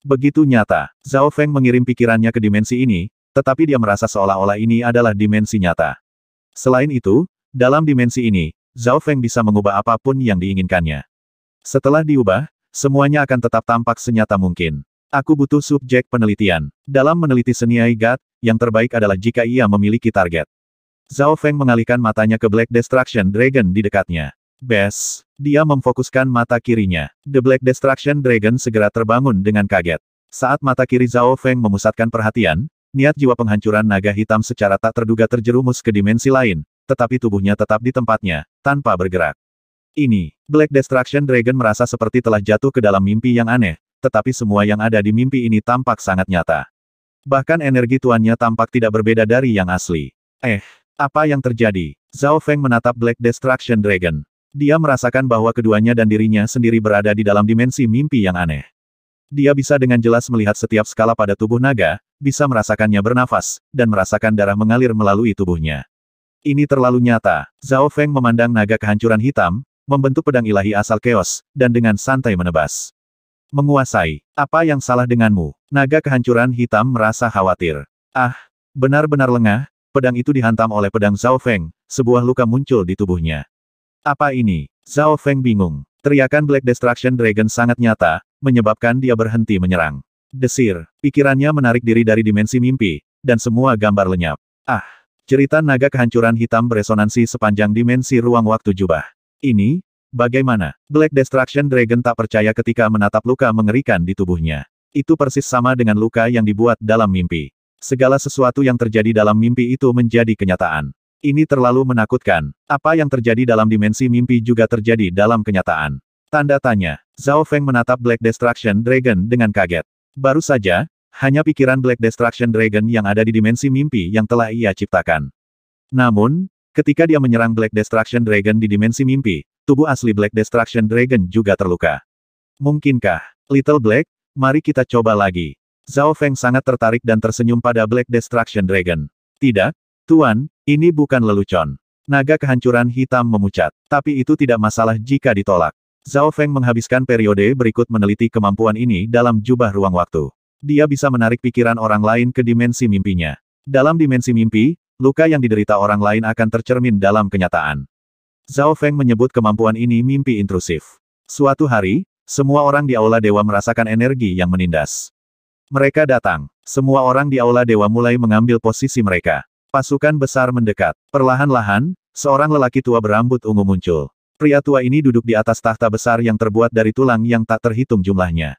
Begitu nyata, Zhao Feng mengirim pikirannya ke dimensi ini, tetapi dia merasa seolah-olah ini adalah dimensi nyata. Selain itu, dalam dimensi ini, Zhao Feng bisa mengubah apapun yang diinginkannya. Setelah diubah, semuanya akan tetap tampak senyata mungkin. Aku butuh subjek penelitian. Dalam meneliti seni Aigat, yang terbaik adalah jika ia memiliki target. Zhao Feng mengalihkan matanya ke Black Destruction Dragon di dekatnya. Bes, dia memfokuskan mata kirinya. The Black Destruction Dragon segera terbangun dengan kaget. Saat mata kiri Zhao Feng memusatkan perhatian, niat jiwa penghancuran naga hitam secara tak terduga terjerumus ke dimensi lain, tetapi tubuhnya tetap di tempatnya, tanpa bergerak. Ini, Black Destruction Dragon merasa seperti telah jatuh ke dalam mimpi yang aneh, tetapi semua yang ada di mimpi ini tampak sangat nyata. Bahkan energi tuannya tampak tidak berbeda dari yang asli. Eh, apa yang terjadi? Zhao Feng menatap Black Destruction Dragon. Dia merasakan bahwa keduanya dan dirinya sendiri berada di dalam dimensi mimpi yang aneh. Dia bisa dengan jelas melihat setiap skala pada tubuh naga, bisa merasakannya bernafas, dan merasakan darah mengalir melalui tubuhnya. Ini terlalu nyata. Zhao Feng memandang naga kehancuran hitam, membentuk pedang ilahi asal keos, dan dengan santai menebas. Menguasai. Apa yang salah denganmu? Naga kehancuran hitam merasa khawatir. Ah, benar-benar lengah, pedang itu dihantam oleh pedang Zhao Feng, sebuah luka muncul di tubuhnya. Apa ini? Zhao Feng bingung. Teriakan Black Destruction Dragon sangat nyata, menyebabkan dia berhenti menyerang. Desir, pikirannya menarik diri dari dimensi mimpi, dan semua gambar lenyap. Ah, cerita naga kehancuran hitam beresonansi sepanjang dimensi ruang waktu jubah. Ini, bagaimana? Black Destruction Dragon tak percaya ketika menatap luka mengerikan di tubuhnya. Itu persis sama dengan luka yang dibuat dalam mimpi. Segala sesuatu yang terjadi dalam mimpi itu menjadi kenyataan. Ini terlalu menakutkan. Apa yang terjadi dalam dimensi mimpi juga terjadi dalam kenyataan. Tanda tanya. Zhao Feng menatap Black Destruction Dragon dengan kaget. Baru saja, hanya pikiran Black Destruction Dragon yang ada di dimensi mimpi yang telah ia ciptakan. Namun, ketika dia menyerang Black Destruction Dragon di dimensi mimpi, tubuh asli Black Destruction Dragon juga terluka. Mungkinkah, Little Black, mari kita coba lagi. Zhao Feng sangat tertarik dan tersenyum pada Black Destruction Dragon. Tidak, Tuan, ini bukan lelucon. Naga kehancuran hitam memucat. Tapi itu tidak masalah jika ditolak. Zhao Feng menghabiskan periode berikut meneliti kemampuan ini dalam jubah ruang waktu. Dia bisa menarik pikiran orang lain ke dimensi mimpinya. Dalam dimensi mimpi, luka yang diderita orang lain akan tercermin dalam kenyataan. Zhao Feng menyebut kemampuan ini mimpi intrusif. Suatu hari, semua orang di Aula Dewa merasakan energi yang menindas. Mereka datang. Semua orang di Aula Dewa mulai mengambil posisi mereka. Pasukan besar mendekat. Perlahan-lahan, seorang lelaki tua berambut ungu muncul. Pria tua ini duduk di atas tahta besar yang terbuat dari tulang yang tak terhitung jumlahnya.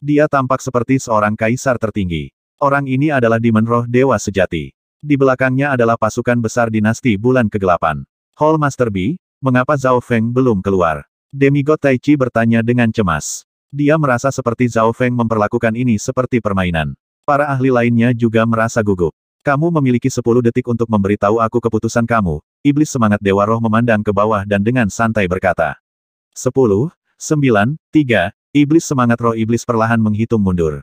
Dia tampak seperti seorang kaisar tertinggi. Orang ini adalah Demon Roh Dewa Sejati. Di belakangnya adalah pasukan besar dinasti bulan kegelapan. Hall Master B, mengapa Zhao Feng belum keluar? Demigod Tai Chi bertanya dengan cemas. Dia merasa seperti Zhao Feng memperlakukan ini seperti permainan. Para ahli lainnya juga merasa gugup. Kamu memiliki 10 detik untuk memberitahu aku keputusan kamu. Iblis semangat Dewa Roh memandang ke bawah dan dengan santai berkata. 10, 9, 3, Iblis semangat roh iblis perlahan menghitung mundur.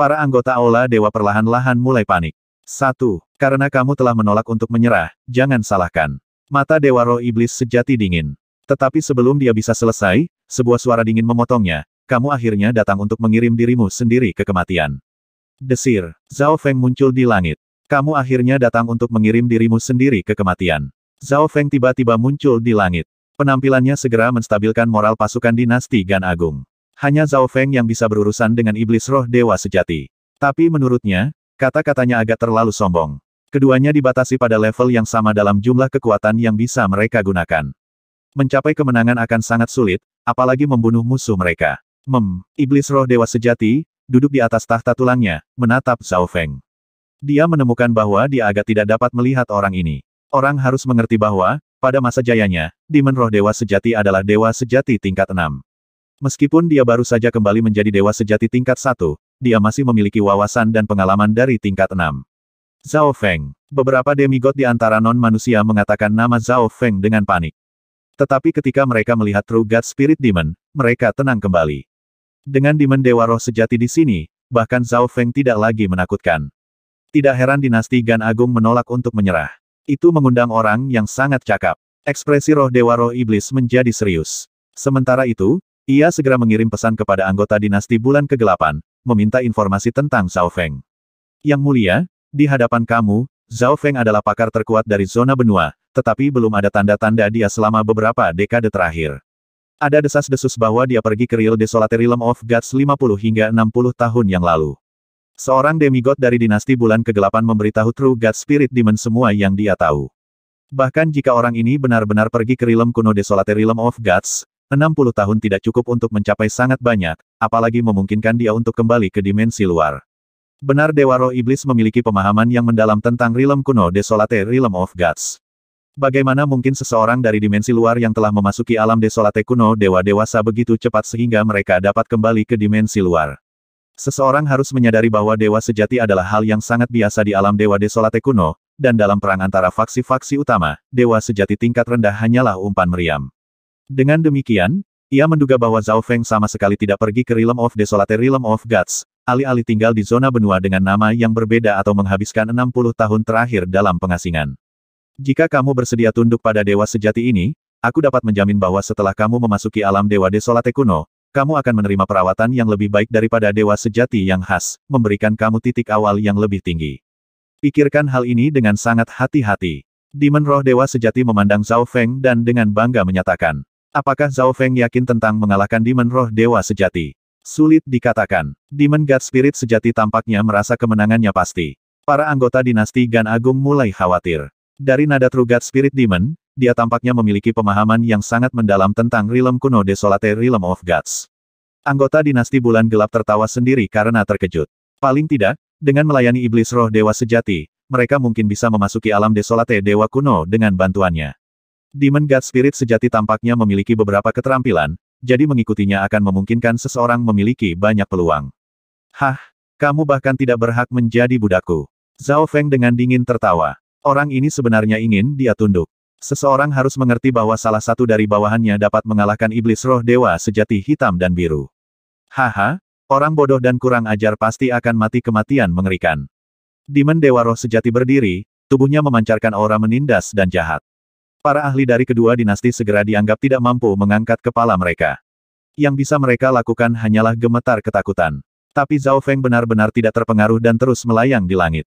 Para anggota Aula Dewa perlahan-lahan mulai panik. 1. Karena kamu telah menolak untuk menyerah, jangan salahkan. Mata Dewa Roh Iblis sejati dingin. Tetapi sebelum dia bisa selesai, sebuah suara dingin memotongnya, kamu akhirnya datang untuk mengirim dirimu sendiri ke kematian. Desir, Zhao Feng muncul di langit. Kamu akhirnya datang untuk mengirim dirimu sendiri ke kematian. Zhao Feng tiba-tiba muncul di langit. Penampilannya segera menstabilkan moral pasukan dinasti Gan Agung. Hanya Zhao Feng yang bisa berurusan dengan iblis roh dewa sejati. Tapi menurutnya, kata-katanya agak terlalu sombong. Keduanya dibatasi pada level yang sama dalam jumlah kekuatan yang bisa mereka gunakan. Mencapai kemenangan akan sangat sulit, apalagi membunuh musuh mereka. Mem, iblis roh dewa sejati, duduk di atas tahta tulangnya, menatap Zhao Feng. Dia menemukan bahwa dia agak tidak dapat melihat orang ini. Orang harus mengerti bahwa, pada masa jayanya, Demon Roh Dewa Sejati adalah Dewa Sejati tingkat 6. Meskipun dia baru saja kembali menjadi Dewa Sejati tingkat 1, dia masih memiliki wawasan dan pengalaman dari tingkat 6. Zhao Feng. Beberapa demigod di antara non-manusia mengatakan nama Zhao Feng dengan panik. Tetapi ketika mereka melihat True God Spirit Demon, mereka tenang kembali. Dengan Demon Dewa Roh Sejati di sini, bahkan Zhao Feng tidak lagi menakutkan. Tidak heran dinasti Gan Agung menolak untuk menyerah. Itu mengundang orang yang sangat cakap. Ekspresi roh Dewa Roh Iblis menjadi serius. Sementara itu, ia segera mengirim pesan kepada anggota dinasti Bulan Kegelapan, meminta informasi tentang Zhao Feng. Yang mulia, di hadapan kamu, Zhao Feng adalah pakar terkuat dari zona benua, tetapi belum ada tanda-tanda dia selama beberapa dekade terakhir. Ada desas-desus bahwa dia pergi ke Real Realm of Gods 50 hingga 60 tahun yang lalu. Seorang demigod dari dinasti bulan kegelapan memberitahu True God Spirit Demon semua yang dia tahu. Bahkan jika orang ini benar-benar pergi ke realm kuno Desolate Realm of Gods, 60 tahun tidak cukup untuk mencapai sangat banyak, apalagi memungkinkan dia untuk kembali ke dimensi luar. Benar Dewa Roh Iblis memiliki pemahaman yang mendalam tentang realm kuno Desolate Realm of Gods. Bagaimana mungkin seseorang dari dimensi luar yang telah memasuki alam desolate kuno dewa-dewasa begitu cepat sehingga mereka dapat kembali ke dimensi luar? Seseorang harus menyadari bahwa dewa sejati adalah hal yang sangat biasa di alam dewa desolate kuno, dan dalam perang antara faksi-faksi utama, dewa sejati tingkat rendah hanyalah umpan meriam. Dengan demikian, ia menduga bahwa Zhao Feng sama sekali tidak pergi ke Realm of Desolate Realm of Gods, alih-alih tinggal di zona benua dengan nama yang berbeda atau menghabiskan 60 tahun terakhir dalam pengasingan. Jika kamu bersedia tunduk pada dewa sejati ini, aku dapat menjamin bahwa setelah kamu memasuki alam dewa desolate kuno, kamu akan menerima perawatan yang lebih baik daripada dewa sejati yang khas, memberikan kamu titik awal yang lebih tinggi. Pikirkan hal ini dengan sangat hati-hati. Demon roh dewa sejati memandang Zhao Feng dan dengan bangga menyatakan. Apakah Zhao Feng yakin tentang mengalahkan demon roh dewa sejati? Sulit dikatakan. Demon God Spirit sejati tampaknya merasa kemenangannya pasti. Para anggota dinasti Gan Agung mulai khawatir. Dari nada True God Spirit Demon, dia tampaknya memiliki pemahaman yang sangat mendalam tentang Realm kuno Desolate Realm of Gods. Anggota dinasti bulan gelap tertawa sendiri karena terkejut. Paling tidak, dengan melayani iblis roh dewa sejati, mereka mungkin bisa memasuki alam Desolate Dewa kuno dengan bantuannya. Demon God Spirit sejati tampaknya memiliki beberapa keterampilan, jadi mengikutinya akan memungkinkan seseorang memiliki banyak peluang. Hah, kamu bahkan tidak berhak menjadi budakku. Zhao Feng dengan dingin tertawa. Orang ini sebenarnya ingin dia tunduk. Seseorang harus mengerti bahwa salah satu dari bawahannya dapat mengalahkan iblis roh dewa sejati hitam dan biru. Haha, orang bodoh dan kurang ajar pasti akan mati kematian mengerikan. Demon dewa roh sejati berdiri, tubuhnya memancarkan aura menindas dan jahat. Para ahli dari kedua dinasti segera dianggap tidak mampu mengangkat kepala mereka. Yang bisa mereka lakukan hanyalah gemetar ketakutan. Tapi Zhao Feng benar-benar tidak terpengaruh dan terus melayang di langit.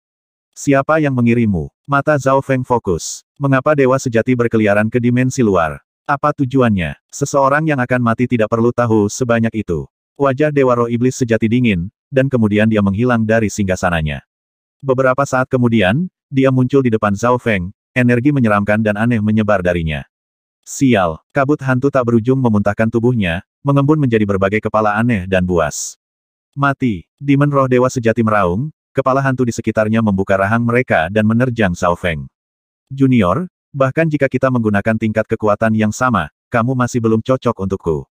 Siapa yang mengirimu? Mata Zhao Feng fokus. Mengapa dewa sejati berkeliaran ke dimensi luar? Apa tujuannya? Seseorang yang akan mati tidak perlu tahu sebanyak itu. Wajah dewa roh iblis sejati dingin, dan kemudian dia menghilang dari singgasananya. Beberapa saat kemudian, dia muncul di depan Zhao Feng, energi menyeramkan dan aneh menyebar darinya. Sial, kabut hantu tak berujung memuntahkan tubuhnya, mengembun menjadi berbagai kepala aneh dan buas. Mati, demon roh dewa sejati meraung, kepala hantu di sekitarnya membuka rahang mereka dan menerjang Zhao Feng. Junior, bahkan jika kita menggunakan tingkat kekuatan yang sama, kamu masih belum cocok untukku.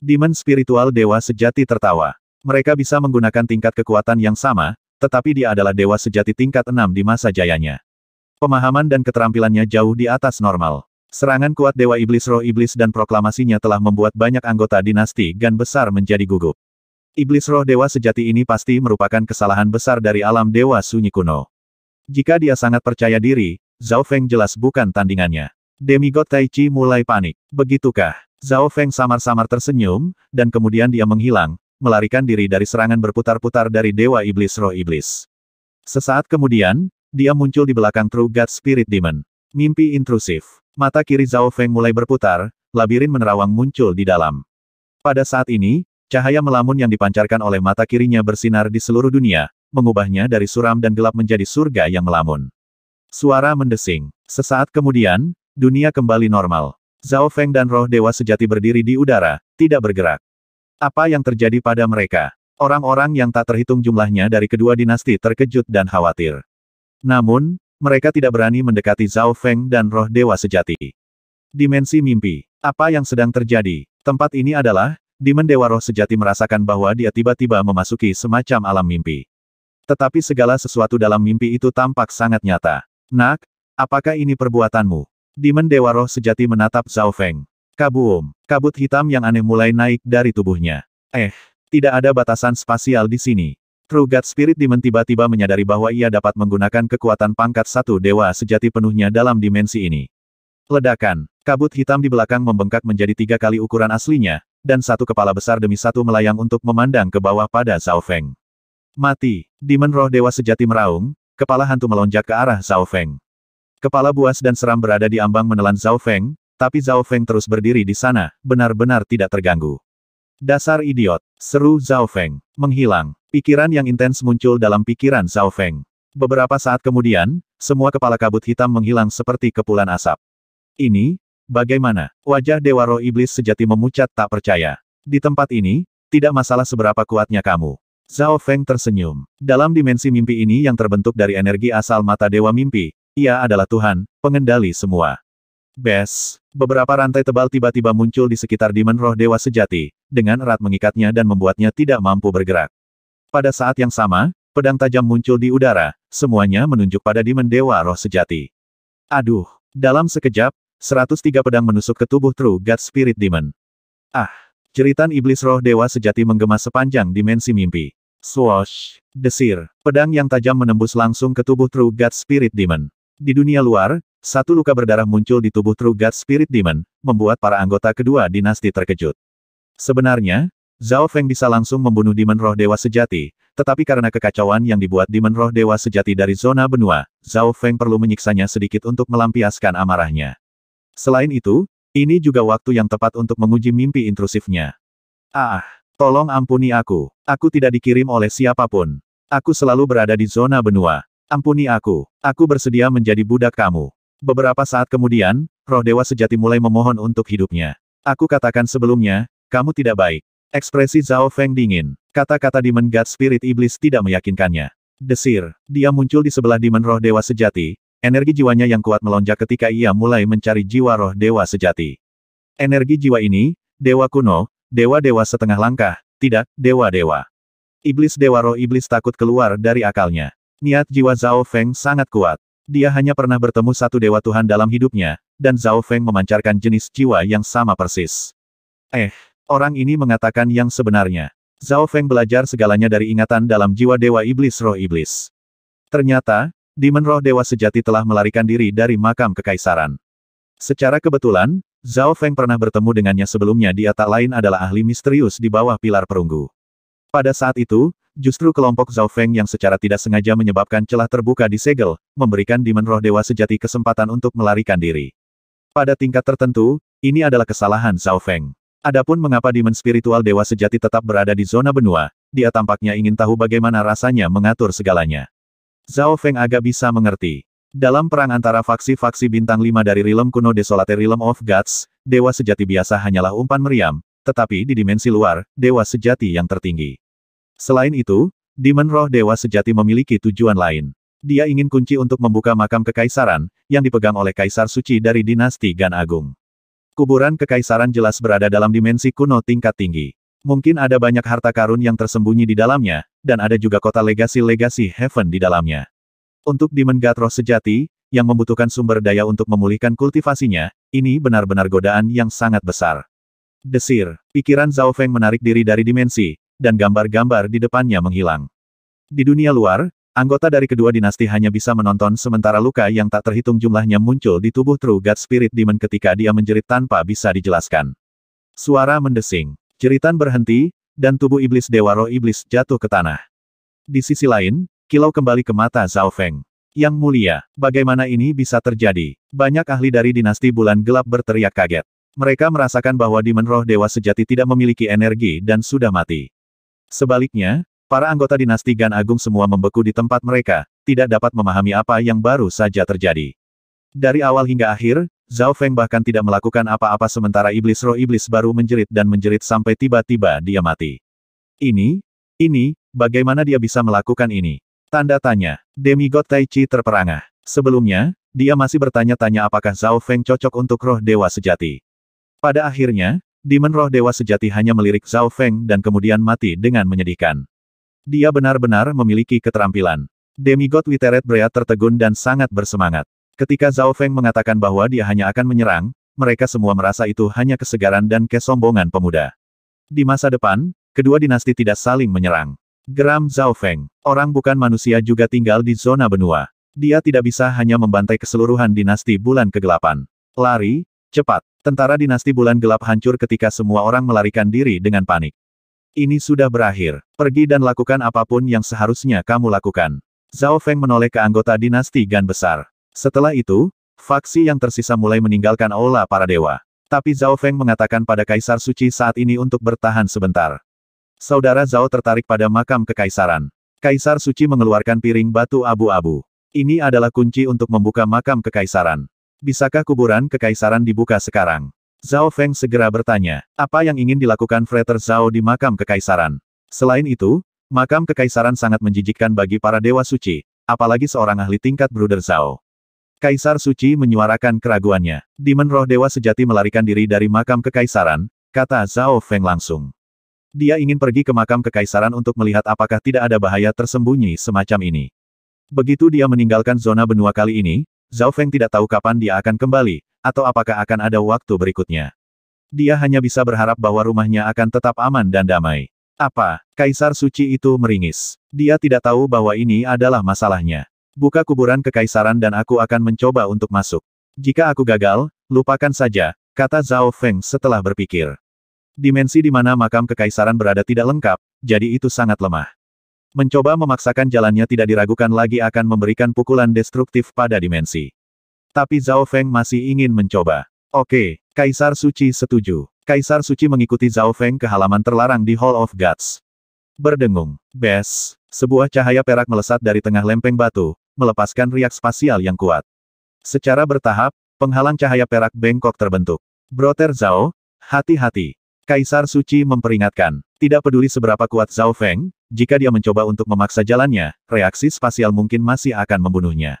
Demon spiritual dewa sejati tertawa. Mereka bisa menggunakan tingkat kekuatan yang sama, tetapi dia adalah dewa sejati tingkat 6 di masa jayanya. Pemahaman dan keterampilannya jauh di atas normal. Serangan kuat Dewa Iblis Roh Iblis dan proklamasinya telah membuat banyak anggota dinasti Gan besar menjadi gugup. Iblis roh dewa sejati ini pasti merupakan kesalahan besar dari alam dewa sunyi kuno. Jika dia sangat percaya diri, Zhao Feng jelas bukan tandingannya. Demigod Tai Chi mulai panik. Begitukah? Zhao Feng samar-samar tersenyum, dan kemudian dia menghilang, melarikan diri dari serangan berputar-putar dari Dewa Iblis Roh Iblis. Sesaat kemudian, dia muncul di belakang True God Spirit Demon. Mimpi intrusif. Mata kiri Zhao Feng mulai berputar, labirin menerawang muncul di dalam. Pada saat ini, Cahaya melamun yang dipancarkan oleh mata kirinya bersinar di seluruh dunia, mengubahnya dari suram dan gelap menjadi surga yang melamun. Suara mendesing. Sesaat kemudian, dunia kembali normal. Zhao Feng dan roh dewa sejati berdiri di udara, tidak bergerak. Apa yang terjadi pada mereka? Orang-orang yang tak terhitung jumlahnya dari kedua dinasti terkejut dan khawatir. Namun, mereka tidak berani mendekati Zhao Feng dan roh dewa sejati. Dimensi mimpi. Apa yang sedang terjadi? Tempat ini adalah Demon Dewa Roh sejati merasakan bahwa dia tiba-tiba memasuki semacam alam mimpi. Tetapi segala sesuatu dalam mimpi itu tampak sangat nyata. Nak, apakah ini perbuatanmu? Demon Dewa Roh sejati menatap Zhao Feng. Kabum. kabut hitam yang aneh mulai naik dari tubuhnya. Eh, tidak ada batasan spasial di sini. True God Spirit Demon tiba-tiba menyadari bahwa ia dapat menggunakan kekuatan pangkat satu dewa sejati penuhnya dalam dimensi ini. Ledakan, kabut hitam di belakang membengkak menjadi tiga kali ukuran aslinya, dan satu kepala besar demi satu melayang untuk memandang ke bawah pada Zhao Feng. Mati, Demon Roh Dewa Sejati meraung, kepala hantu melonjak ke arah Zhao Feng. Kepala buas dan seram berada di ambang menelan Zhao Feng, tapi Zhao Feng terus berdiri di sana, benar-benar tidak terganggu. Dasar idiot, seru Zhao Feng, menghilang. Pikiran yang intens muncul dalam pikiran Zhao Feng. Beberapa saat kemudian, semua kepala kabut hitam menghilang seperti kepulan asap. Ini, Bagaimana? Wajah Dewa Roh Iblis sejati memucat tak percaya. Di tempat ini, tidak masalah seberapa kuatnya kamu. Zhao Feng tersenyum. Dalam dimensi mimpi ini yang terbentuk dari energi asal mata Dewa Mimpi, ia adalah Tuhan, pengendali semua. Bes, beberapa rantai tebal tiba-tiba muncul di sekitar dimen roh Dewa Sejati, dengan erat mengikatnya dan membuatnya tidak mampu bergerak. Pada saat yang sama, pedang tajam muncul di udara, semuanya menunjuk pada dimen Dewa Roh Sejati. Aduh, dalam sekejap, 103 pedang menusuk ke tubuh True God Spirit Demon. Ah! Jeritan iblis roh dewa sejati menggema sepanjang dimensi mimpi. Swoosh! Desir, pedang yang tajam menembus langsung ke tubuh True God Spirit Demon. Di dunia luar, satu luka berdarah muncul di tubuh True God Spirit Demon, membuat para anggota kedua dinasti terkejut. Sebenarnya, Zhao Feng bisa langsung membunuh Demon Roh Dewa Sejati, tetapi karena kekacauan yang dibuat Demon Roh Dewa Sejati dari zona benua, Zhao Feng perlu menyiksanya sedikit untuk melampiaskan amarahnya. Selain itu, ini juga waktu yang tepat untuk menguji mimpi intrusifnya. Ah, tolong ampuni aku. Aku tidak dikirim oleh siapapun. Aku selalu berada di zona benua. Ampuni aku. Aku bersedia menjadi budak kamu. Beberapa saat kemudian, roh dewa sejati mulai memohon untuk hidupnya. Aku katakan sebelumnya, kamu tidak baik. Ekspresi Zhao Feng dingin. Kata-kata Demon God Spirit Iblis tidak meyakinkannya. Desir, dia muncul di sebelah Demon Roh Dewa Sejati, Energi jiwanya yang kuat melonjak ketika ia mulai mencari jiwa roh dewa sejati. Energi jiwa ini, dewa kuno, dewa-dewa setengah langkah, tidak, dewa-dewa. Iblis dewa roh iblis takut keluar dari akalnya. Niat jiwa Zhao Feng sangat kuat. Dia hanya pernah bertemu satu dewa Tuhan dalam hidupnya, dan Zhao Feng memancarkan jenis jiwa yang sama persis. Eh, orang ini mengatakan yang sebenarnya. Zhao Feng belajar segalanya dari ingatan dalam jiwa dewa iblis roh iblis. Ternyata, Demon Roh Dewa Sejati telah melarikan diri dari makam kekaisaran. Secara kebetulan, Zhao Feng pernah bertemu dengannya sebelumnya dia tak lain adalah ahli misterius di bawah pilar perunggu. Pada saat itu, justru kelompok Zhao Feng yang secara tidak sengaja menyebabkan celah terbuka di segel, memberikan Demon Roh Dewa Sejati kesempatan untuk melarikan diri. Pada tingkat tertentu, ini adalah kesalahan Zhao Feng. Adapun mengapa Demon Spiritual Dewa Sejati tetap berada di zona benua, dia tampaknya ingin tahu bagaimana rasanya mengatur segalanya. Zhao Feng agak bisa mengerti. Dalam perang antara faksi-faksi bintang lima dari Realm kuno Desolate Realm of Gods, dewa sejati biasa hanyalah umpan meriam, tetapi di dimensi luar, dewa sejati yang tertinggi. Selain itu, Demon Roh Dewa Sejati memiliki tujuan lain. Dia ingin kunci untuk membuka makam kekaisaran, yang dipegang oleh Kaisar Suci dari dinasti Gan Agung. Kuburan kekaisaran jelas berada dalam dimensi kuno tingkat tinggi. Mungkin ada banyak harta karun yang tersembunyi di dalamnya, dan ada juga kota legasi-legasi heaven di dalamnya. Untuk Demon Roh sejati, yang membutuhkan sumber daya untuk memulihkan kultivasinya, ini benar-benar godaan yang sangat besar. Desir, pikiran Zhao Feng menarik diri dari dimensi, dan gambar-gambar di depannya menghilang. Di dunia luar, anggota dari kedua dinasti hanya bisa menonton sementara luka yang tak terhitung jumlahnya muncul di tubuh True God Spirit Demon ketika dia menjerit tanpa bisa dijelaskan. Suara mendesing. Jeritan berhenti, dan tubuh iblis Dewa Roh Iblis jatuh ke tanah. Di sisi lain, kilau kembali ke mata Zhao Feng. Yang mulia, bagaimana ini bisa terjadi? Banyak ahli dari dinasti bulan gelap berteriak kaget. Mereka merasakan bahwa Demon Roh Dewa sejati tidak memiliki energi dan sudah mati. Sebaliknya, para anggota dinasti Gan Agung semua membeku di tempat mereka, tidak dapat memahami apa yang baru saja terjadi. Dari awal hingga akhir, Zhao Feng bahkan tidak melakukan apa-apa sementara iblis roh iblis baru menjerit dan menjerit sampai tiba-tiba dia mati. Ini, ini, bagaimana dia bisa melakukan ini? Tanda tanya, demigod Tai Chi terperangah. Sebelumnya, dia masih bertanya-tanya apakah Zhao Feng cocok untuk roh dewa sejati. Pada akhirnya, Demon roh dewa sejati hanya melirik Zhao Feng dan kemudian mati dengan menyedihkan. Dia benar-benar memiliki keterampilan. Demigod Witeret Brea tertegun dan sangat bersemangat. Ketika Zhao Feng mengatakan bahwa dia hanya akan menyerang, mereka semua merasa itu hanya kesegaran dan kesombongan pemuda. Di masa depan, kedua dinasti tidak saling menyerang. Geram Zhao Feng, orang bukan manusia juga tinggal di zona benua. Dia tidak bisa hanya membantai keseluruhan dinasti bulan kegelapan. Lari, cepat, tentara dinasti bulan gelap hancur ketika semua orang melarikan diri dengan panik. Ini sudah berakhir, pergi dan lakukan apapun yang seharusnya kamu lakukan. Zhao Feng menoleh ke anggota dinasti Gan besar. Setelah itu, faksi yang tersisa mulai meninggalkan aula para dewa. Tapi Zhao Feng mengatakan pada Kaisar Suci saat ini untuk bertahan sebentar. Saudara Zhao tertarik pada makam kekaisaran. Kaisar Suci mengeluarkan piring batu abu-abu. Ini adalah kunci untuk membuka makam kekaisaran. Bisakah kuburan kekaisaran dibuka sekarang? Zhao Feng segera bertanya, apa yang ingin dilakukan Frater Zhao di makam kekaisaran? Selain itu, makam kekaisaran sangat menjijikkan bagi para dewa suci, apalagi seorang ahli tingkat Bruder Zhao. Kaisar Suci menyuarakan keraguannya. Demon roh dewa sejati melarikan diri dari makam kekaisaran, kata Zhao Feng langsung. Dia ingin pergi ke makam kekaisaran untuk melihat apakah tidak ada bahaya tersembunyi semacam ini. Begitu dia meninggalkan zona benua kali ini, Zhao Feng tidak tahu kapan dia akan kembali, atau apakah akan ada waktu berikutnya. Dia hanya bisa berharap bahwa rumahnya akan tetap aman dan damai. Apa, Kaisar Suci itu meringis. Dia tidak tahu bahwa ini adalah masalahnya. Buka kuburan kekaisaran dan aku akan mencoba untuk masuk. Jika aku gagal, lupakan saja, kata Zhao Feng setelah berpikir. Dimensi di mana makam kekaisaran berada tidak lengkap, jadi itu sangat lemah. Mencoba memaksakan jalannya tidak diragukan lagi akan memberikan pukulan destruktif pada dimensi. Tapi Zhao Feng masih ingin mencoba. Oke, Kaisar Suci setuju. Kaisar Suci mengikuti Zhao Feng ke halaman terlarang di Hall of Gods. Berdengung, bes, sebuah cahaya perak melesat dari tengah lempeng batu, melepaskan riak spasial yang kuat. Secara bertahap, penghalang cahaya perak bengkok terbentuk. Brother Zhao, hati-hati. Kaisar Suci memperingatkan, tidak peduli seberapa kuat Zhao Feng, jika dia mencoba untuk memaksa jalannya, reaksi spasial mungkin masih akan membunuhnya.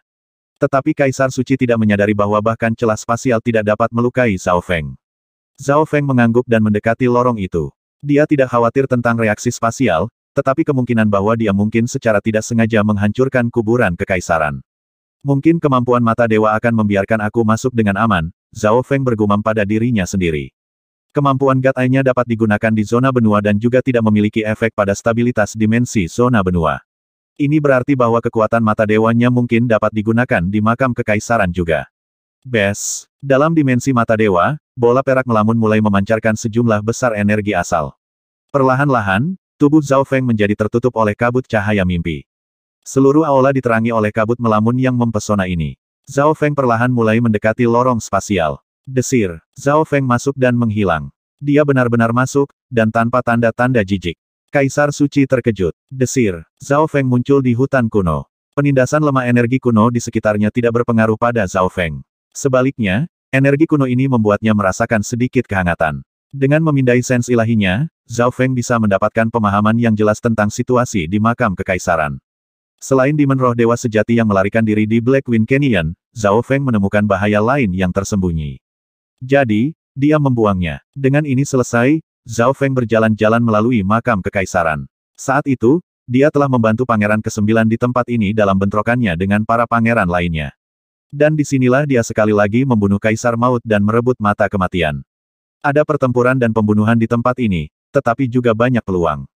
Tetapi Kaisar Suci tidak menyadari bahwa bahkan celah spasial tidak dapat melukai Zhao Feng. Zhao Feng mengangguk dan mendekati lorong itu. Dia tidak khawatir tentang reaksi spasial, tetapi kemungkinan bahwa dia mungkin secara tidak sengaja menghancurkan kuburan kekaisaran. Mungkin kemampuan mata dewa akan membiarkan aku masuk dengan aman, Zhao Feng bergumam pada dirinya sendiri. Kemampuan God dapat digunakan di zona benua dan juga tidak memiliki efek pada stabilitas dimensi zona benua. Ini berarti bahwa kekuatan mata dewanya mungkin dapat digunakan di makam kekaisaran juga. Bes, dalam dimensi mata dewa, bola perak melamun mulai memancarkan sejumlah besar energi asal. Perlahan-lahan, Tubuh Zhao Feng menjadi tertutup oleh kabut cahaya mimpi. Seluruh aula diterangi oleh kabut melamun yang mempesona ini. Zhao Feng perlahan mulai mendekati lorong spasial. Desir, Zhao Feng masuk dan menghilang. Dia benar-benar masuk, dan tanpa tanda-tanda jijik. Kaisar Suci terkejut. Desir, Zhao Feng muncul di hutan kuno. Penindasan lemah energi kuno di sekitarnya tidak berpengaruh pada Zhao Feng. Sebaliknya, energi kuno ini membuatnya merasakan sedikit kehangatan. Dengan memindai sens ilahinya, Zhao Feng bisa mendapatkan pemahaman yang jelas tentang situasi di makam kekaisaran. Selain di Roh Dewa Sejati yang melarikan diri di Black Wind Canyon, Zhao Feng menemukan bahaya lain yang tersembunyi. Jadi, dia membuangnya. Dengan ini selesai, Zhao Feng berjalan-jalan melalui makam kekaisaran. Saat itu, dia telah membantu pangeran ke-9 di tempat ini dalam bentrokannya dengan para pangeran lainnya. Dan disinilah dia sekali lagi membunuh Kaisar Maut dan merebut mata kematian. Ada pertempuran dan pembunuhan di tempat ini, tetapi juga banyak peluang.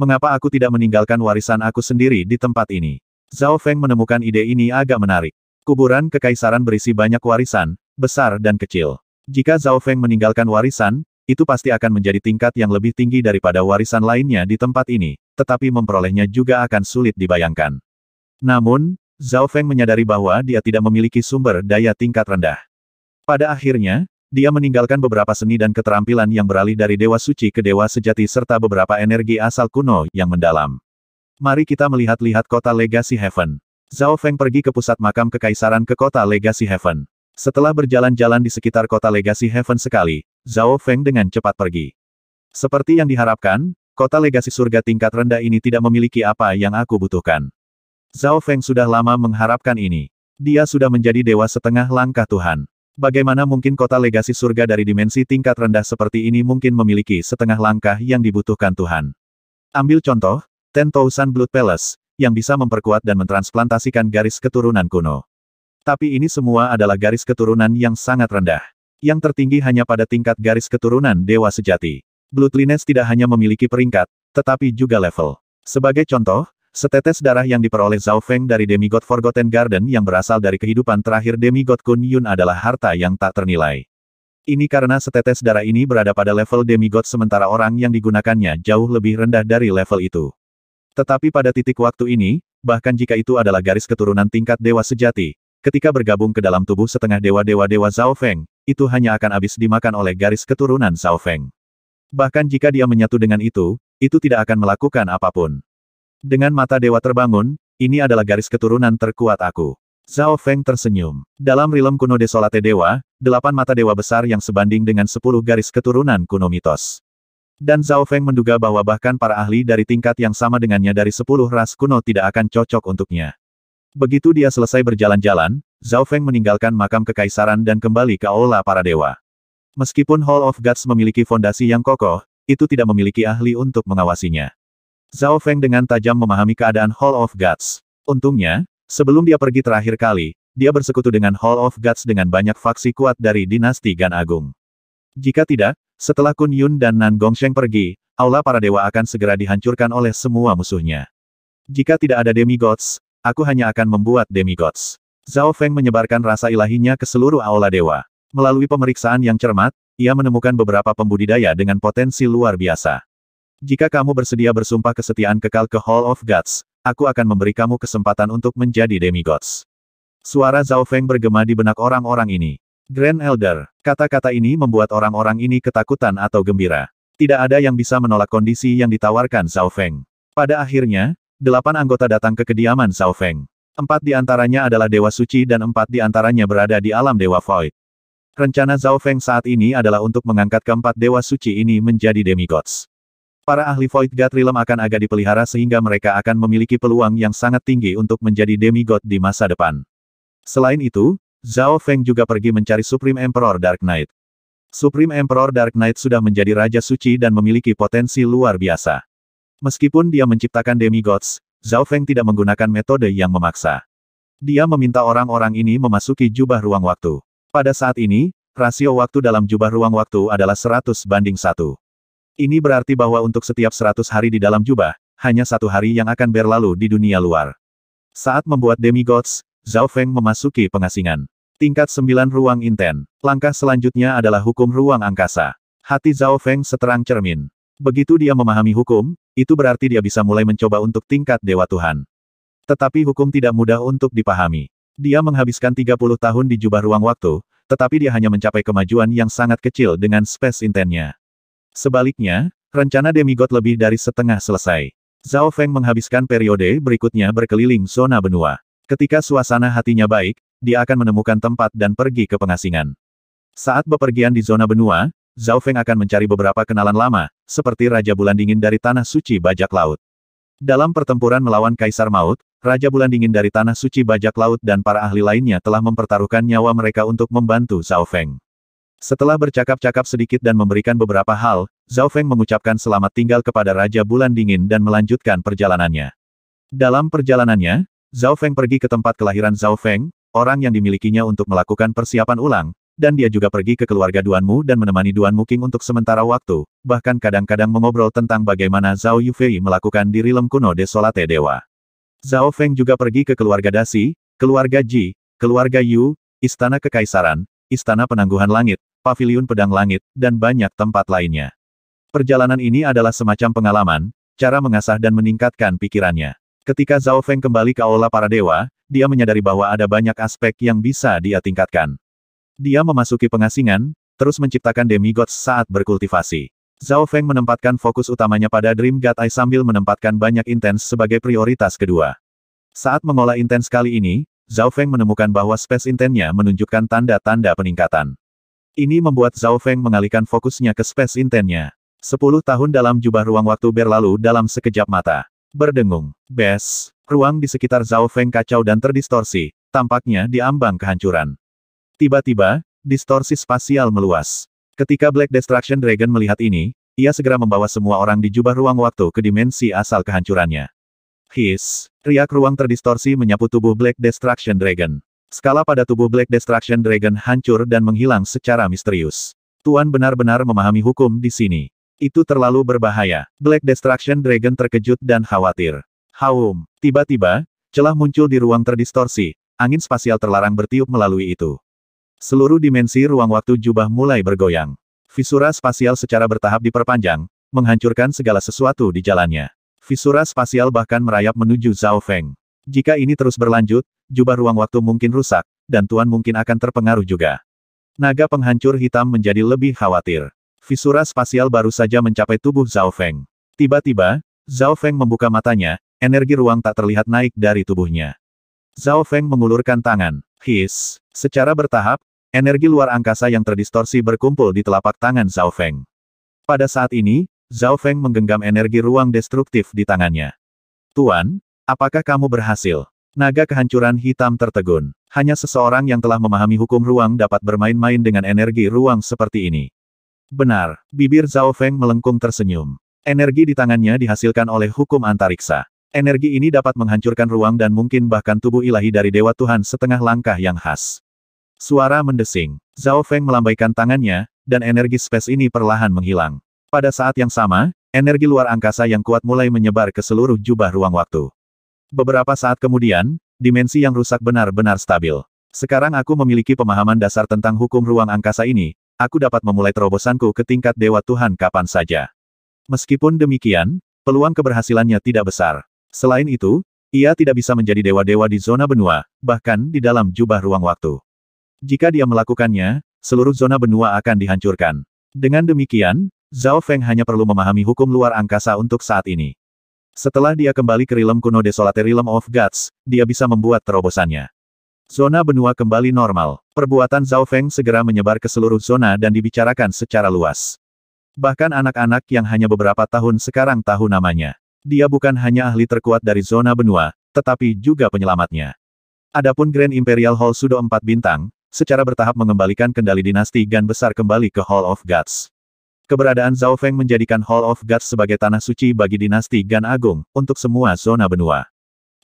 Mengapa aku tidak meninggalkan warisan aku sendiri di tempat ini? Zhao Feng menemukan ide ini agak menarik. Kuburan kekaisaran berisi banyak warisan, besar dan kecil. Jika Zhao Feng meninggalkan warisan, itu pasti akan menjadi tingkat yang lebih tinggi daripada warisan lainnya di tempat ini, tetapi memperolehnya juga akan sulit dibayangkan. Namun, Zhao Feng menyadari bahwa dia tidak memiliki sumber daya tingkat rendah. Pada akhirnya, dia meninggalkan beberapa seni dan keterampilan yang beralih dari dewa suci ke dewa sejati serta beberapa energi asal kuno yang mendalam. Mari kita melihat-lihat kota Legacy Heaven. Zhao Feng pergi ke pusat makam kekaisaran ke kota Legacy Heaven. Setelah berjalan-jalan di sekitar kota Legacy Heaven sekali, Zhao Feng dengan cepat pergi. Seperti yang diharapkan, kota Legacy surga tingkat rendah ini tidak memiliki apa yang aku butuhkan. Zhao Feng sudah lama mengharapkan ini. Dia sudah menjadi dewa setengah langkah Tuhan. Bagaimana mungkin kota legasi surga dari dimensi tingkat rendah seperti ini mungkin memiliki setengah langkah yang dibutuhkan Tuhan? Ambil contoh, Ten Thousand Blood Palace, yang bisa memperkuat dan mentransplantasikan garis keturunan kuno. Tapi ini semua adalah garis keturunan yang sangat rendah. Yang tertinggi hanya pada tingkat garis keturunan dewa sejati. Bloodlines tidak hanya memiliki peringkat, tetapi juga level. Sebagai contoh, Setetes darah yang diperoleh Zhao Feng dari demigod Forgotten Garden yang berasal dari kehidupan terakhir demigod Kun Yun adalah harta yang tak ternilai. Ini karena setetes darah ini berada pada level demigod sementara orang yang digunakannya jauh lebih rendah dari level itu. Tetapi pada titik waktu ini, bahkan jika itu adalah garis keturunan tingkat dewa sejati, ketika bergabung ke dalam tubuh setengah dewa-dewa-dewa Zhao Feng, itu hanya akan habis dimakan oleh garis keturunan Zhao Feng. Bahkan jika dia menyatu dengan itu, itu tidak akan melakukan apapun. Dengan mata dewa terbangun, ini adalah garis keturunan terkuat aku. Zhao Feng tersenyum. Dalam rilem kuno desolate dewa, delapan mata dewa besar yang sebanding dengan sepuluh garis keturunan kuno mitos. Dan Zhao Feng menduga bahwa bahkan para ahli dari tingkat yang sama dengannya dari sepuluh ras kuno tidak akan cocok untuknya. Begitu dia selesai berjalan-jalan, Zhao Feng meninggalkan makam kekaisaran dan kembali ke aula para dewa. Meskipun Hall of Gods memiliki fondasi yang kokoh, itu tidak memiliki ahli untuk mengawasinya. Zhao Feng dengan tajam memahami keadaan Hall of Gods. Untungnya, sebelum dia pergi terakhir kali, dia bersekutu dengan Hall of Gods dengan banyak faksi kuat dari dinasti Gan Agung. Jika tidak, setelah Kun Yun dan Nan Gong Gongsheng pergi, Aula para dewa akan segera dihancurkan oleh semua musuhnya. Jika tidak ada demigods, aku hanya akan membuat demigods. Zhao Feng menyebarkan rasa ilahinya ke seluruh Aula Dewa. Melalui pemeriksaan yang cermat, ia menemukan beberapa pembudidaya dengan potensi luar biasa. Jika kamu bersedia bersumpah kesetiaan kekal ke Hall of Gods, aku akan memberi kamu kesempatan untuk menjadi demigods. Suara Zhao Feng bergema di benak orang-orang ini. Grand Elder, kata-kata ini membuat orang-orang ini ketakutan atau gembira. Tidak ada yang bisa menolak kondisi yang ditawarkan Zhao Feng. Pada akhirnya, delapan anggota datang ke kediaman Zhao Feng. Empat di antaranya adalah Dewa Suci dan empat di antaranya berada di alam Dewa Void. Rencana Zhao Feng saat ini adalah untuk mengangkat keempat Dewa Suci ini menjadi demigods. Para ahli Void God Realm akan agak dipelihara sehingga mereka akan memiliki peluang yang sangat tinggi untuk menjadi demigod di masa depan. Selain itu, Zhao Feng juga pergi mencari Supreme Emperor Dark Knight. Supreme Emperor Dark Knight sudah menjadi Raja Suci dan memiliki potensi luar biasa. Meskipun dia menciptakan demigods, Zhao Feng tidak menggunakan metode yang memaksa. Dia meminta orang-orang ini memasuki jubah ruang waktu. Pada saat ini, rasio waktu dalam jubah ruang waktu adalah 100 banding 1. Ini berarti bahwa untuk setiap 100 hari di dalam jubah, hanya satu hari yang akan berlalu di dunia luar. Saat membuat demigods, Zhao Feng memasuki pengasingan. Tingkat 9 ruang inten. Langkah selanjutnya adalah hukum ruang angkasa. Hati Zhao Feng seterang cermin. Begitu dia memahami hukum, itu berarti dia bisa mulai mencoba untuk tingkat Dewa Tuhan. Tetapi hukum tidak mudah untuk dipahami. Dia menghabiskan 30 tahun di jubah ruang waktu, tetapi dia hanya mencapai kemajuan yang sangat kecil dengan space intennya. Sebaliknya, rencana demigod lebih dari setengah selesai. Zhao Feng menghabiskan periode berikutnya berkeliling zona benua. Ketika suasana hatinya baik, dia akan menemukan tempat dan pergi ke pengasingan. Saat bepergian di zona benua, Zhao Feng akan mencari beberapa kenalan lama, seperti Raja Bulan Dingin dari Tanah Suci Bajak Laut. Dalam pertempuran melawan Kaisar Maut, Raja Bulan Dingin dari Tanah Suci Bajak Laut dan para ahli lainnya telah mempertaruhkan nyawa mereka untuk membantu Zhao Feng. Setelah bercakap-cakap sedikit dan memberikan beberapa hal, Zhao Feng mengucapkan selamat tinggal kepada Raja Bulan Dingin dan melanjutkan perjalanannya. Dalam perjalanannya, Zhao Feng pergi ke tempat kelahiran Zhao Feng, orang yang dimilikinya untuk melakukan persiapan ulang, dan dia juga pergi ke keluarga Duanmu dan menemani Duan Muking untuk sementara waktu, bahkan kadang-kadang mengobrol tentang bagaimana Zhao Yufei melakukan diri lem kuno desolate dewa. Zhao Feng juga pergi ke keluarga Dasi, keluarga Ji, keluarga Yu, Istana Kekaisaran, Istana Penangguhan Langit, Pavilion pedang langit, dan banyak tempat lainnya. Perjalanan ini adalah semacam pengalaman, cara mengasah dan meningkatkan pikirannya. Ketika Zhao Feng kembali ke Aula Para Dewa, dia menyadari bahwa ada banyak aspek yang bisa dia tingkatkan. Dia memasuki pengasingan, terus menciptakan demigods saat berkultivasi. Zhao Feng menempatkan fokus utamanya pada Dream God Eye sambil menempatkan banyak intens sebagai prioritas kedua. Saat mengolah intens kali ini, Zhao Feng menemukan bahwa space intennya menunjukkan tanda-tanda peningkatan. Ini membuat Zhao Feng mengalihkan fokusnya ke space intennya. Sepuluh tahun dalam jubah ruang waktu berlalu dalam sekejap mata. Berdengung. Bes. Ruang di sekitar Zhao Feng kacau dan terdistorsi. Tampaknya diambang kehancuran. Tiba-tiba, distorsi spasial meluas. Ketika Black Destruction Dragon melihat ini, ia segera membawa semua orang di jubah ruang waktu ke dimensi asal kehancurannya. His, riak ruang terdistorsi menyapu tubuh Black Destruction Dragon. Skala pada tubuh Black Destruction Dragon hancur dan menghilang secara misterius. Tuan benar-benar memahami hukum di sini. Itu terlalu berbahaya. Black Destruction Dragon terkejut dan khawatir. Haum. Tiba-tiba, celah muncul di ruang terdistorsi. Angin spasial terlarang bertiup melalui itu. Seluruh dimensi ruang waktu jubah mulai bergoyang. Fisura spasial secara bertahap diperpanjang, menghancurkan segala sesuatu di jalannya. Fisura spasial bahkan merayap menuju Zhao Feng. Jika ini terus berlanjut, jubah ruang waktu mungkin rusak, dan Tuan mungkin akan terpengaruh juga. Naga penghancur hitam menjadi lebih khawatir. Fisura spasial baru saja mencapai tubuh Zhao Feng. Tiba-tiba, Zhao Feng membuka matanya, energi ruang tak terlihat naik dari tubuhnya. Zhao Feng mengulurkan tangan. His. Secara bertahap, energi luar angkasa yang terdistorsi berkumpul di telapak tangan Zhao Feng. Pada saat ini, Zhao Feng menggenggam energi ruang destruktif di tangannya. Tuan, Apakah kamu berhasil? Naga kehancuran hitam tertegun. Hanya seseorang yang telah memahami hukum ruang dapat bermain-main dengan energi ruang seperti ini. Benar, bibir Zhao Feng melengkung tersenyum. Energi di tangannya dihasilkan oleh hukum antariksa. Energi ini dapat menghancurkan ruang dan mungkin bahkan tubuh ilahi dari Dewa Tuhan setengah langkah yang khas. Suara mendesing. Zhao Feng melambaikan tangannya, dan energi space ini perlahan menghilang. Pada saat yang sama, energi luar angkasa yang kuat mulai menyebar ke seluruh jubah ruang waktu. Beberapa saat kemudian, dimensi yang rusak benar-benar stabil. Sekarang aku memiliki pemahaman dasar tentang hukum ruang angkasa ini, aku dapat memulai terobosanku ke tingkat Dewa Tuhan kapan saja. Meskipun demikian, peluang keberhasilannya tidak besar. Selain itu, ia tidak bisa menjadi dewa-dewa di zona benua, bahkan di dalam jubah ruang waktu. Jika dia melakukannya, seluruh zona benua akan dihancurkan. Dengan demikian, Zhao Feng hanya perlu memahami hukum luar angkasa untuk saat ini. Setelah dia kembali ke realm kuno Desolate Realm of Gods, dia bisa membuat terobosannya. Zona benua kembali normal. Perbuatan Zhao Feng segera menyebar ke seluruh zona dan dibicarakan secara luas. Bahkan anak-anak yang hanya beberapa tahun sekarang tahu namanya. Dia bukan hanya ahli terkuat dari zona benua, tetapi juga penyelamatnya. Adapun Grand Imperial Hall Sudo empat bintang, secara bertahap mengembalikan kendali dinasti Gan besar kembali ke Hall of Gods. Keberadaan Zhao Feng menjadikan Hall of Guards sebagai tanah suci bagi dinasti Gan Agung, untuk semua zona benua.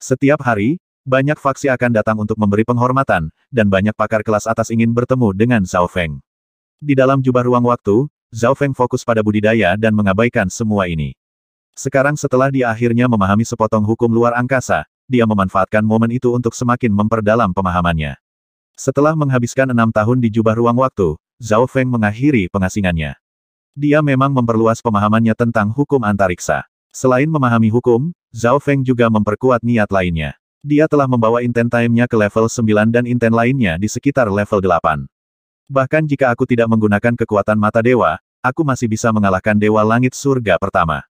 Setiap hari, banyak faksi akan datang untuk memberi penghormatan, dan banyak pakar kelas atas ingin bertemu dengan Zhao Feng. Di dalam jubah ruang waktu, Zhao Feng fokus pada budidaya dan mengabaikan semua ini. Sekarang setelah dia akhirnya memahami sepotong hukum luar angkasa, dia memanfaatkan momen itu untuk semakin memperdalam pemahamannya. Setelah menghabiskan enam tahun di jubah ruang waktu, Zhao Feng mengakhiri pengasingannya. Dia memang memperluas pemahamannya tentang hukum antariksa. Selain memahami hukum, Zhao Feng juga memperkuat niat lainnya. Dia telah membawa intent time-nya ke level 9 dan intent lainnya di sekitar level 8. Bahkan jika aku tidak menggunakan kekuatan mata dewa, aku masih bisa mengalahkan dewa langit surga pertama.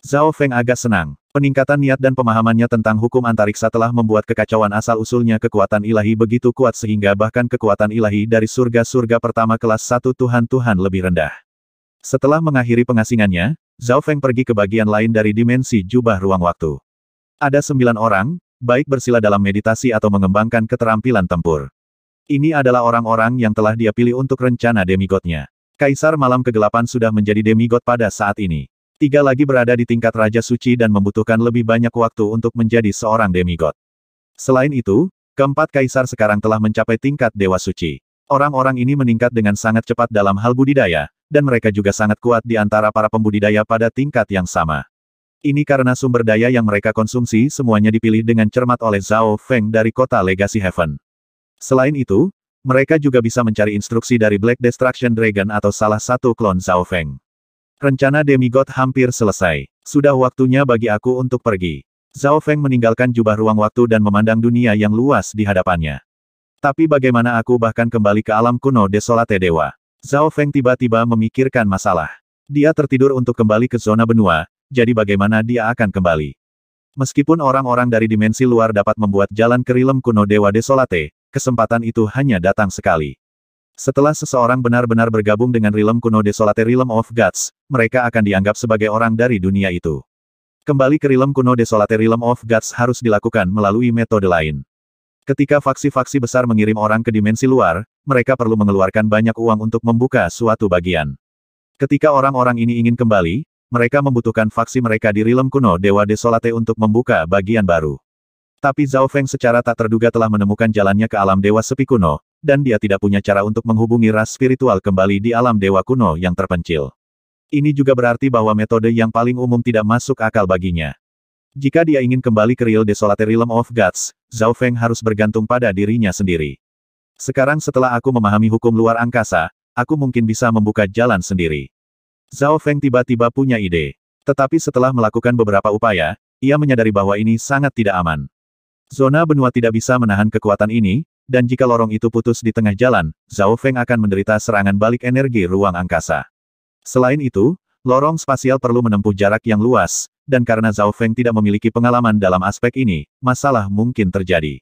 Zhao Feng agak senang. Peningkatan niat dan pemahamannya tentang hukum antariksa telah membuat kekacauan asal-usulnya kekuatan ilahi begitu kuat sehingga bahkan kekuatan ilahi dari surga-surga pertama kelas satu Tuhan-Tuhan lebih rendah. Setelah mengakhiri pengasingannya, Zhao Feng pergi ke bagian lain dari dimensi jubah ruang waktu. Ada sembilan orang, baik bersila dalam meditasi atau mengembangkan keterampilan tempur. Ini adalah orang-orang yang telah dia pilih untuk rencana demigodnya. Kaisar Malam Kegelapan sudah menjadi demigod pada saat ini. Tiga lagi berada di tingkat Raja Suci dan membutuhkan lebih banyak waktu untuk menjadi seorang demigod. Selain itu, keempat kaisar sekarang telah mencapai tingkat Dewa Suci. Orang-orang ini meningkat dengan sangat cepat dalam hal budidaya, dan mereka juga sangat kuat di antara para pembudidaya pada tingkat yang sama. Ini karena sumber daya yang mereka konsumsi semuanya dipilih dengan cermat oleh Zhao Feng dari kota Legacy Heaven. Selain itu, mereka juga bisa mencari instruksi dari Black Destruction Dragon atau salah satu klon Zhao Feng. Rencana demigod hampir selesai. Sudah waktunya bagi aku untuk pergi. Zhao Feng meninggalkan jubah ruang waktu dan memandang dunia yang luas di hadapannya. Tapi bagaimana aku bahkan kembali ke alam kuno Desolate Dewa? Zhao Feng tiba-tiba memikirkan masalah. Dia tertidur untuk kembali ke zona benua, jadi bagaimana dia akan kembali. Meskipun orang-orang dari dimensi luar dapat membuat jalan ke rilem kuno Dewa Desolate, kesempatan itu hanya datang sekali. Setelah seseorang benar-benar bergabung dengan rilem kuno Desolate Realm of Gods, mereka akan dianggap sebagai orang dari dunia itu. Kembali ke rilem kuno Desolate Realm of Gods harus dilakukan melalui metode lain. Ketika faksi-faksi besar mengirim orang ke dimensi luar, mereka perlu mengeluarkan banyak uang untuk membuka suatu bagian. Ketika orang-orang ini ingin kembali, mereka membutuhkan faksi mereka di Rilem kuno Dewa Desolate untuk membuka bagian baru. Tapi Zhao Feng secara tak terduga telah menemukan jalannya ke alam Dewa Sepi Kuno, dan dia tidak punya cara untuk menghubungi ras spiritual kembali di alam Dewa Kuno yang terpencil. Ini juga berarti bahwa metode yang paling umum tidak masuk akal baginya. Jika dia ingin kembali ke Real Desolate Realm of Gods, Zhao Feng harus bergantung pada dirinya sendiri. Sekarang setelah aku memahami hukum luar angkasa, aku mungkin bisa membuka jalan sendiri. Zhao Feng tiba-tiba punya ide. Tetapi setelah melakukan beberapa upaya, ia menyadari bahwa ini sangat tidak aman. Zona benua tidak bisa menahan kekuatan ini, dan jika lorong itu putus di tengah jalan, Zhao Feng akan menderita serangan balik energi ruang angkasa. Selain itu, lorong spasial perlu menempuh jarak yang luas, dan karena Zhao Feng tidak memiliki pengalaman dalam aspek ini, masalah mungkin terjadi.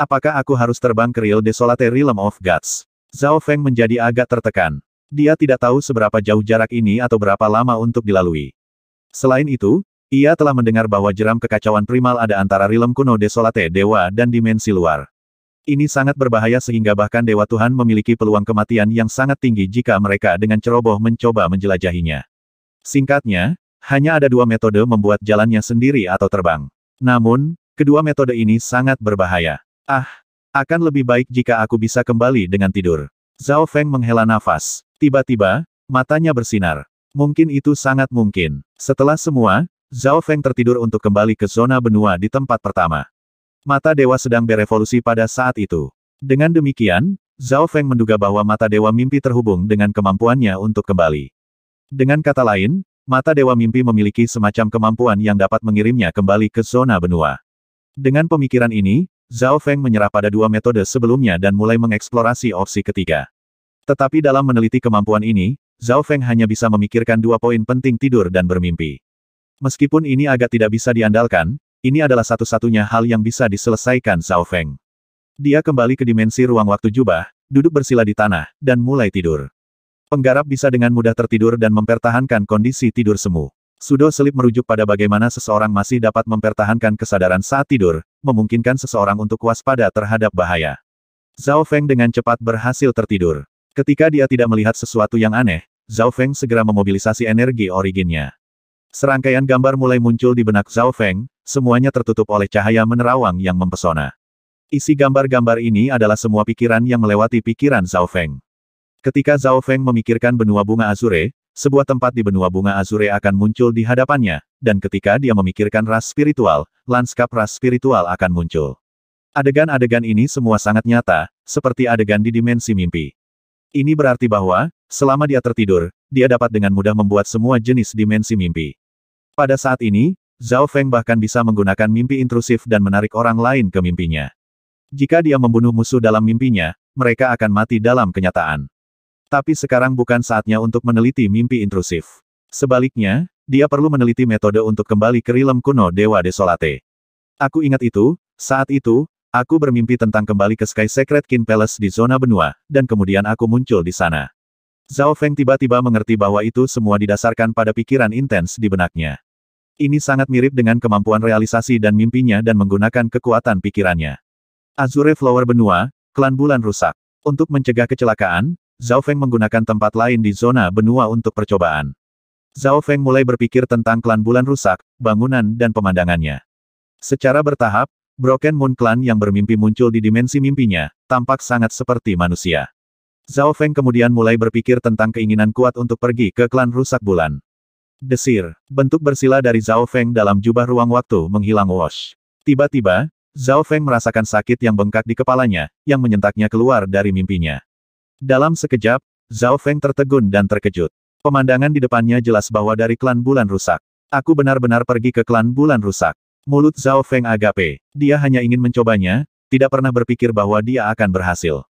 Apakah aku harus terbang ke Real Desolate Realm of Gods? Zhao Feng menjadi agak tertekan. Dia tidak tahu seberapa jauh jarak ini atau berapa lama untuk dilalui. Selain itu, ia telah mendengar bahwa jeram kekacauan primal ada antara realm kuno Desolate Dewa dan dimensi luar. Ini sangat berbahaya sehingga bahkan Dewa Tuhan memiliki peluang kematian yang sangat tinggi jika mereka dengan ceroboh mencoba menjelajahinya. Singkatnya, hanya ada dua metode membuat jalannya sendiri atau terbang. Namun, kedua metode ini sangat berbahaya. Ah, akan lebih baik jika aku bisa kembali dengan tidur. Zhao Feng menghela nafas. Tiba-tiba, matanya bersinar. Mungkin itu sangat mungkin. Setelah semua, Zhao Feng tertidur untuk kembali ke zona benua di tempat pertama. Mata Dewa sedang berevolusi pada saat itu. Dengan demikian, Zhao Feng menduga bahwa mata dewa mimpi terhubung dengan kemampuannya untuk kembali. Dengan kata lain, Mata Dewa Mimpi memiliki semacam kemampuan yang dapat mengirimnya kembali ke zona benua. Dengan pemikiran ini, Zhao Feng menyerah pada dua metode sebelumnya dan mulai mengeksplorasi opsi ketiga. Tetapi dalam meneliti kemampuan ini, Zhao Feng hanya bisa memikirkan dua poin penting tidur dan bermimpi. Meskipun ini agak tidak bisa diandalkan, ini adalah satu-satunya hal yang bisa diselesaikan Zhao Feng. Dia kembali ke dimensi ruang waktu jubah, duduk bersila di tanah, dan mulai tidur. Penggarap bisa dengan mudah tertidur dan mempertahankan kondisi tidur semu. Sudo selip merujuk pada bagaimana seseorang masih dapat mempertahankan kesadaran saat tidur, memungkinkan seseorang untuk waspada terhadap bahaya. Zhao Feng dengan cepat berhasil tertidur. Ketika dia tidak melihat sesuatu yang aneh, Zhao Feng segera memobilisasi energi originnya. Serangkaian gambar mulai muncul di benak Zhao Feng, semuanya tertutup oleh cahaya menerawang yang mempesona. Isi gambar-gambar ini adalah semua pikiran yang melewati pikiran Zhao Feng. Ketika Zhao Feng memikirkan benua bunga Azure, sebuah tempat di benua bunga Azure akan muncul di hadapannya, dan ketika dia memikirkan ras spiritual, lanskap ras spiritual akan muncul. Adegan-adegan ini semua sangat nyata, seperti adegan di dimensi mimpi. Ini berarti bahwa, selama dia tertidur, dia dapat dengan mudah membuat semua jenis dimensi mimpi. Pada saat ini, Zhao Feng bahkan bisa menggunakan mimpi intrusif dan menarik orang lain ke mimpinya. Jika dia membunuh musuh dalam mimpinya, mereka akan mati dalam kenyataan. Tapi sekarang bukan saatnya untuk meneliti mimpi intrusif. Sebaliknya, dia perlu meneliti metode untuk kembali ke rilem kuno Dewa Desolate. Aku ingat itu, saat itu, aku bermimpi tentang kembali ke Sky Secret kin Palace di zona benua, dan kemudian aku muncul di sana. Zhao Feng tiba-tiba mengerti bahwa itu semua didasarkan pada pikiran intens di benaknya. Ini sangat mirip dengan kemampuan realisasi dan mimpinya dan menggunakan kekuatan pikirannya. Azure Flower Benua, Klan Bulan Rusak. Untuk mencegah kecelakaan, Zhao Feng menggunakan tempat lain di zona benua untuk percobaan. Zhao Feng mulai berpikir tentang klan bulan rusak, bangunan dan pemandangannya. Secara bertahap, Broken Moon Clan yang bermimpi muncul di dimensi mimpinya, tampak sangat seperti manusia. Zhao Feng kemudian mulai berpikir tentang keinginan kuat untuk pergi ke klan rusak bulan. Desir, bentuk bersila dari Zhao Feng dalam jubah ruang waktu menghilang wash. Tiba-tiba, Zhao Feng merasakan sakit yang bengkak di kepalanya, yang menyentaknya keluar dari mimpinya. Dalam sekejap, Zhao Feng tertegun dan terkejut. Pemandangan di depannya jelas bahwa dari klan bulan rusak. Aku benar-benar pergi ke klan bulan rusak. Mulut Zhao Feng agape. Dia hanya ingin mencobanya, tidak pernah berpikir bahwa dia akan berhasil.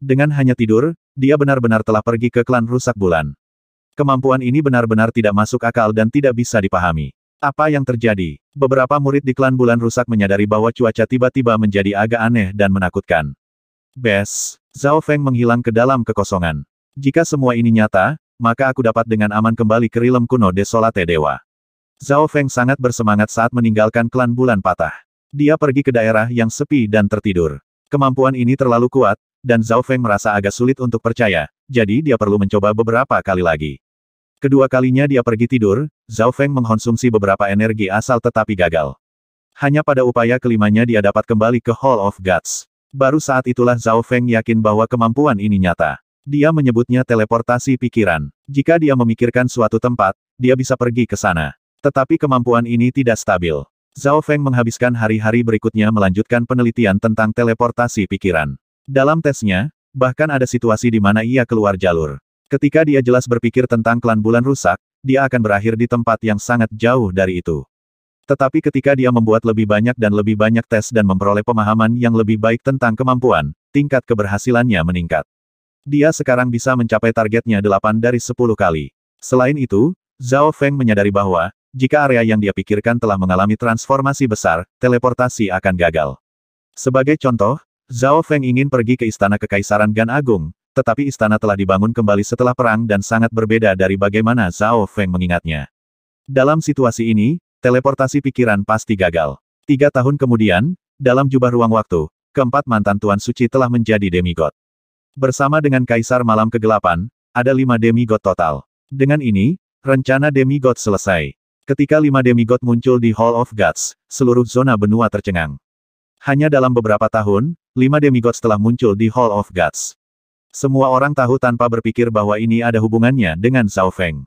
Dengan hanya tidur, dia benar-benar telah pergi ke klan rusak bulan. Kemampuan ini benar-benar tidak masuk akal dan tidak bisa dipahami. Apa yang terjadi? Beberapa murid di klan bulan rusak menyadari bahwa cuaca tiba-tiba menjadi agak aneh dan menakutkan. Bes, Zhao Feng menghilang ke dalam kekosongan. Jika semua ini nyata, maka aku dapat dengan aman kembali ke rilem kuno Desolate Dewa. Zhao Feng sangat bersemangat saat meninggalkan klan bulan patah. Dia pergi ke daerah yang sepi dan tertidur. Kemampuan ini terlalu kuat, dan Zhao Feng merasa agak sulit untuk percaya, jadi dia perlu mencoba beberapa kali lagi. Kedua kalinya dia pergi tidur, Zhao Feng mengkonsumsi beberapa energi asal tetapi gagal. Hanya pada upaya kelimanya dia dapat kembali ke Hall of Gods. Baru saat itulah Zhao Feng yakin bahwa kemampuan ini nyata. Dia menyebutnya teleportasi pikiran. Jika dia memikirkan suatu tempat, dia bisa pergi ke sana. Tetapi kemampuan ini tidak stabil. Zhao Feng menghabiskan hari-hari berikutnya melanjutkan penelitian tentang teleportasi pikiran. Dalam tesnya, bahkan ada situasi di mana ia keluar jalur. Ketika dia jelas berpikir tentang klan bulan rusak, dia akan berakhir di tempat yang sangat jauh dari itu. Tetapi ketika dia membuat lebih banyak dan lebih banyak tes dan memperoleh pemahaman yang lebih baik tentang kemampuan, tingkat keberhasilannya meningkat. Dia sekarang bisa mencapai targetnya 8 dari 10 kali. Selain itu, Zhao Feng menyadari bahwa, jika area yang dia pikirkan telah mengalami transformasi besar, teleportasi akan gagal. Sebagai contoh, Zhao Feng ingin pergi ke istana kekaisaran Gan Agung, tetapi istana telah dibangun kembali setelah perang dan sangat berbeda dari bagaimana Zhao Feng mengingatnya. Dalam situasi ini, Teleportasi pikiran pasti gagal. Tiga tahun kemudian, dalam jubah ruang waktu, keempat mantan Tuan Suci telah menjadi demigod. Bersama dengan Kaisar Malam Kegelapan, ada lima demigod total. Dengan ini, rencana demigod selesai. Ketika lima demigod muncul di Hall of Gods, seluruh zona benua tercengang. Hanya dalam beberapa tahun, lima demigod telah muncul di Hall of Gods. Semua orang tahu tanpa berpikir bahwa ini ada hubungannya dengan Zhao Feng.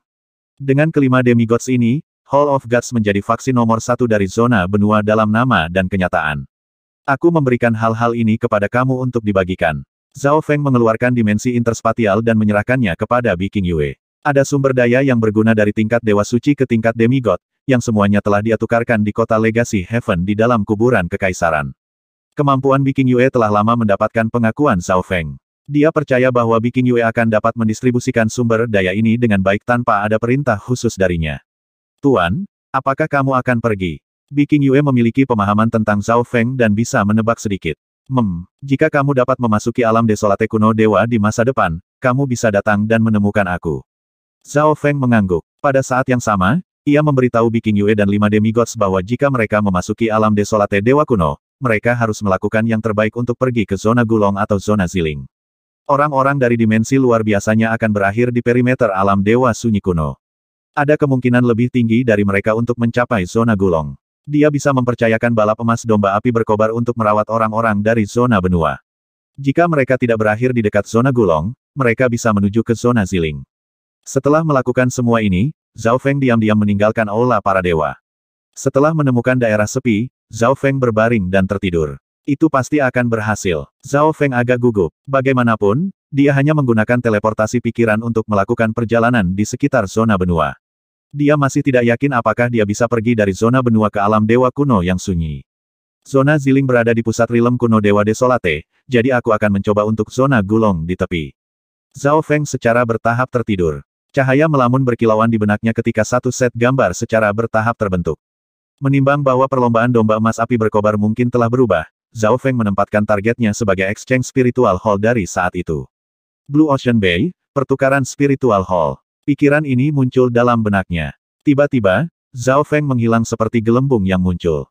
Dengan kelima demigods ini, Hall of Gods menjadi faksi nomor satu dari zona benua dalam nama dan kenyataan. Aku memberikan hal-hal ini kepada kamu untuk dibagikan. Zhao Feng mengeluarkan dimensi interspatial dan menyerahkannya kepada Biking Yue. Ada sumber daya yang berguna dari tingkat Dewa Suci ke tingkat Demigod, yang semuanya telah dia tukarkan di kota Legacy Heaven di dalam kuburan kekaisaran. Kemampuan Biking Yue telah lama mendapatkan pengakuan Zhao Feng. Dia percaya bahwa Biking Yue akan dapat mendistribusikan sumber daya ini dengan baik tanpa ada perintah khusus darinya. Tuan, apakah kamu akan pergi? Biking Yue memiliki pemahaman tentang Zhao Feng dan bisa menebak sedikit. Mem, jika kamu dapat memasuki alam desolate kuno dewa di masa depan, kamu bisa datang dan menemukan aku. Zhao Feng mengangguk. Pada saat yang sama, ia memberitahu Biking Yue dan lima demigods bahwa jika mereka memasuki alam desolate dewa kuno, mereka harus melakukan yang terbaik untuk pergi ke zona gulong atau zona ziling. Orang-orang dari dimensi luar biasanya akan berakhir di perimeter alam dewa sunyi kuno. Ada kemungkinan lebih tinggi dari mereka untuk mencapai zona gulong. Dia bisa mempercayakan balap emas domba api berkobar untuk merawat orang-orang dari zona benua. Jika mereka tidak berakhir di dekat zona gulong, mereka bisa menuju ke zona ziling. Setelah melakukan semua ini, Zhao Feng diam-diam meninggalkan aula para dewa. Setelah menemukan daerah sepi, Zhao Feng berbaring dan tertidur. Itu pasti akan berhasil. Zhao Feng agak gugup. Bagaimanapun, dia hanya menggunakan teleportasi pikiran untuk melakukan perjalanan di sekitar zona benua. Dia masih tidak yakin apakah dia bisa pergi dari zona benua ke alam dewa kuno yang sunyi. Zona Ziling berada di pusat rilem kuno Dewa Desolate, jadi aku akan mencoba untuk zona gulong di tepi. Zhao Feng secara bertahap tertidur. Cahaya melamun berkilauan di benaknya ketika satu set gambar secara bertahap terbentuk. Menimbang bahwa perlombaan domba emas api berkobar mungkin telah berubah, Zhao Feng menempatkan targetnya sebagai exchange spiritual hall dari saat itu. Blue Ocean Bay, pertukaran spiritual hall. Pikiran ini muncul dalam benaknya. Tiba-tiba, Zhao Feng menghilang seperti gelembung yang muncul.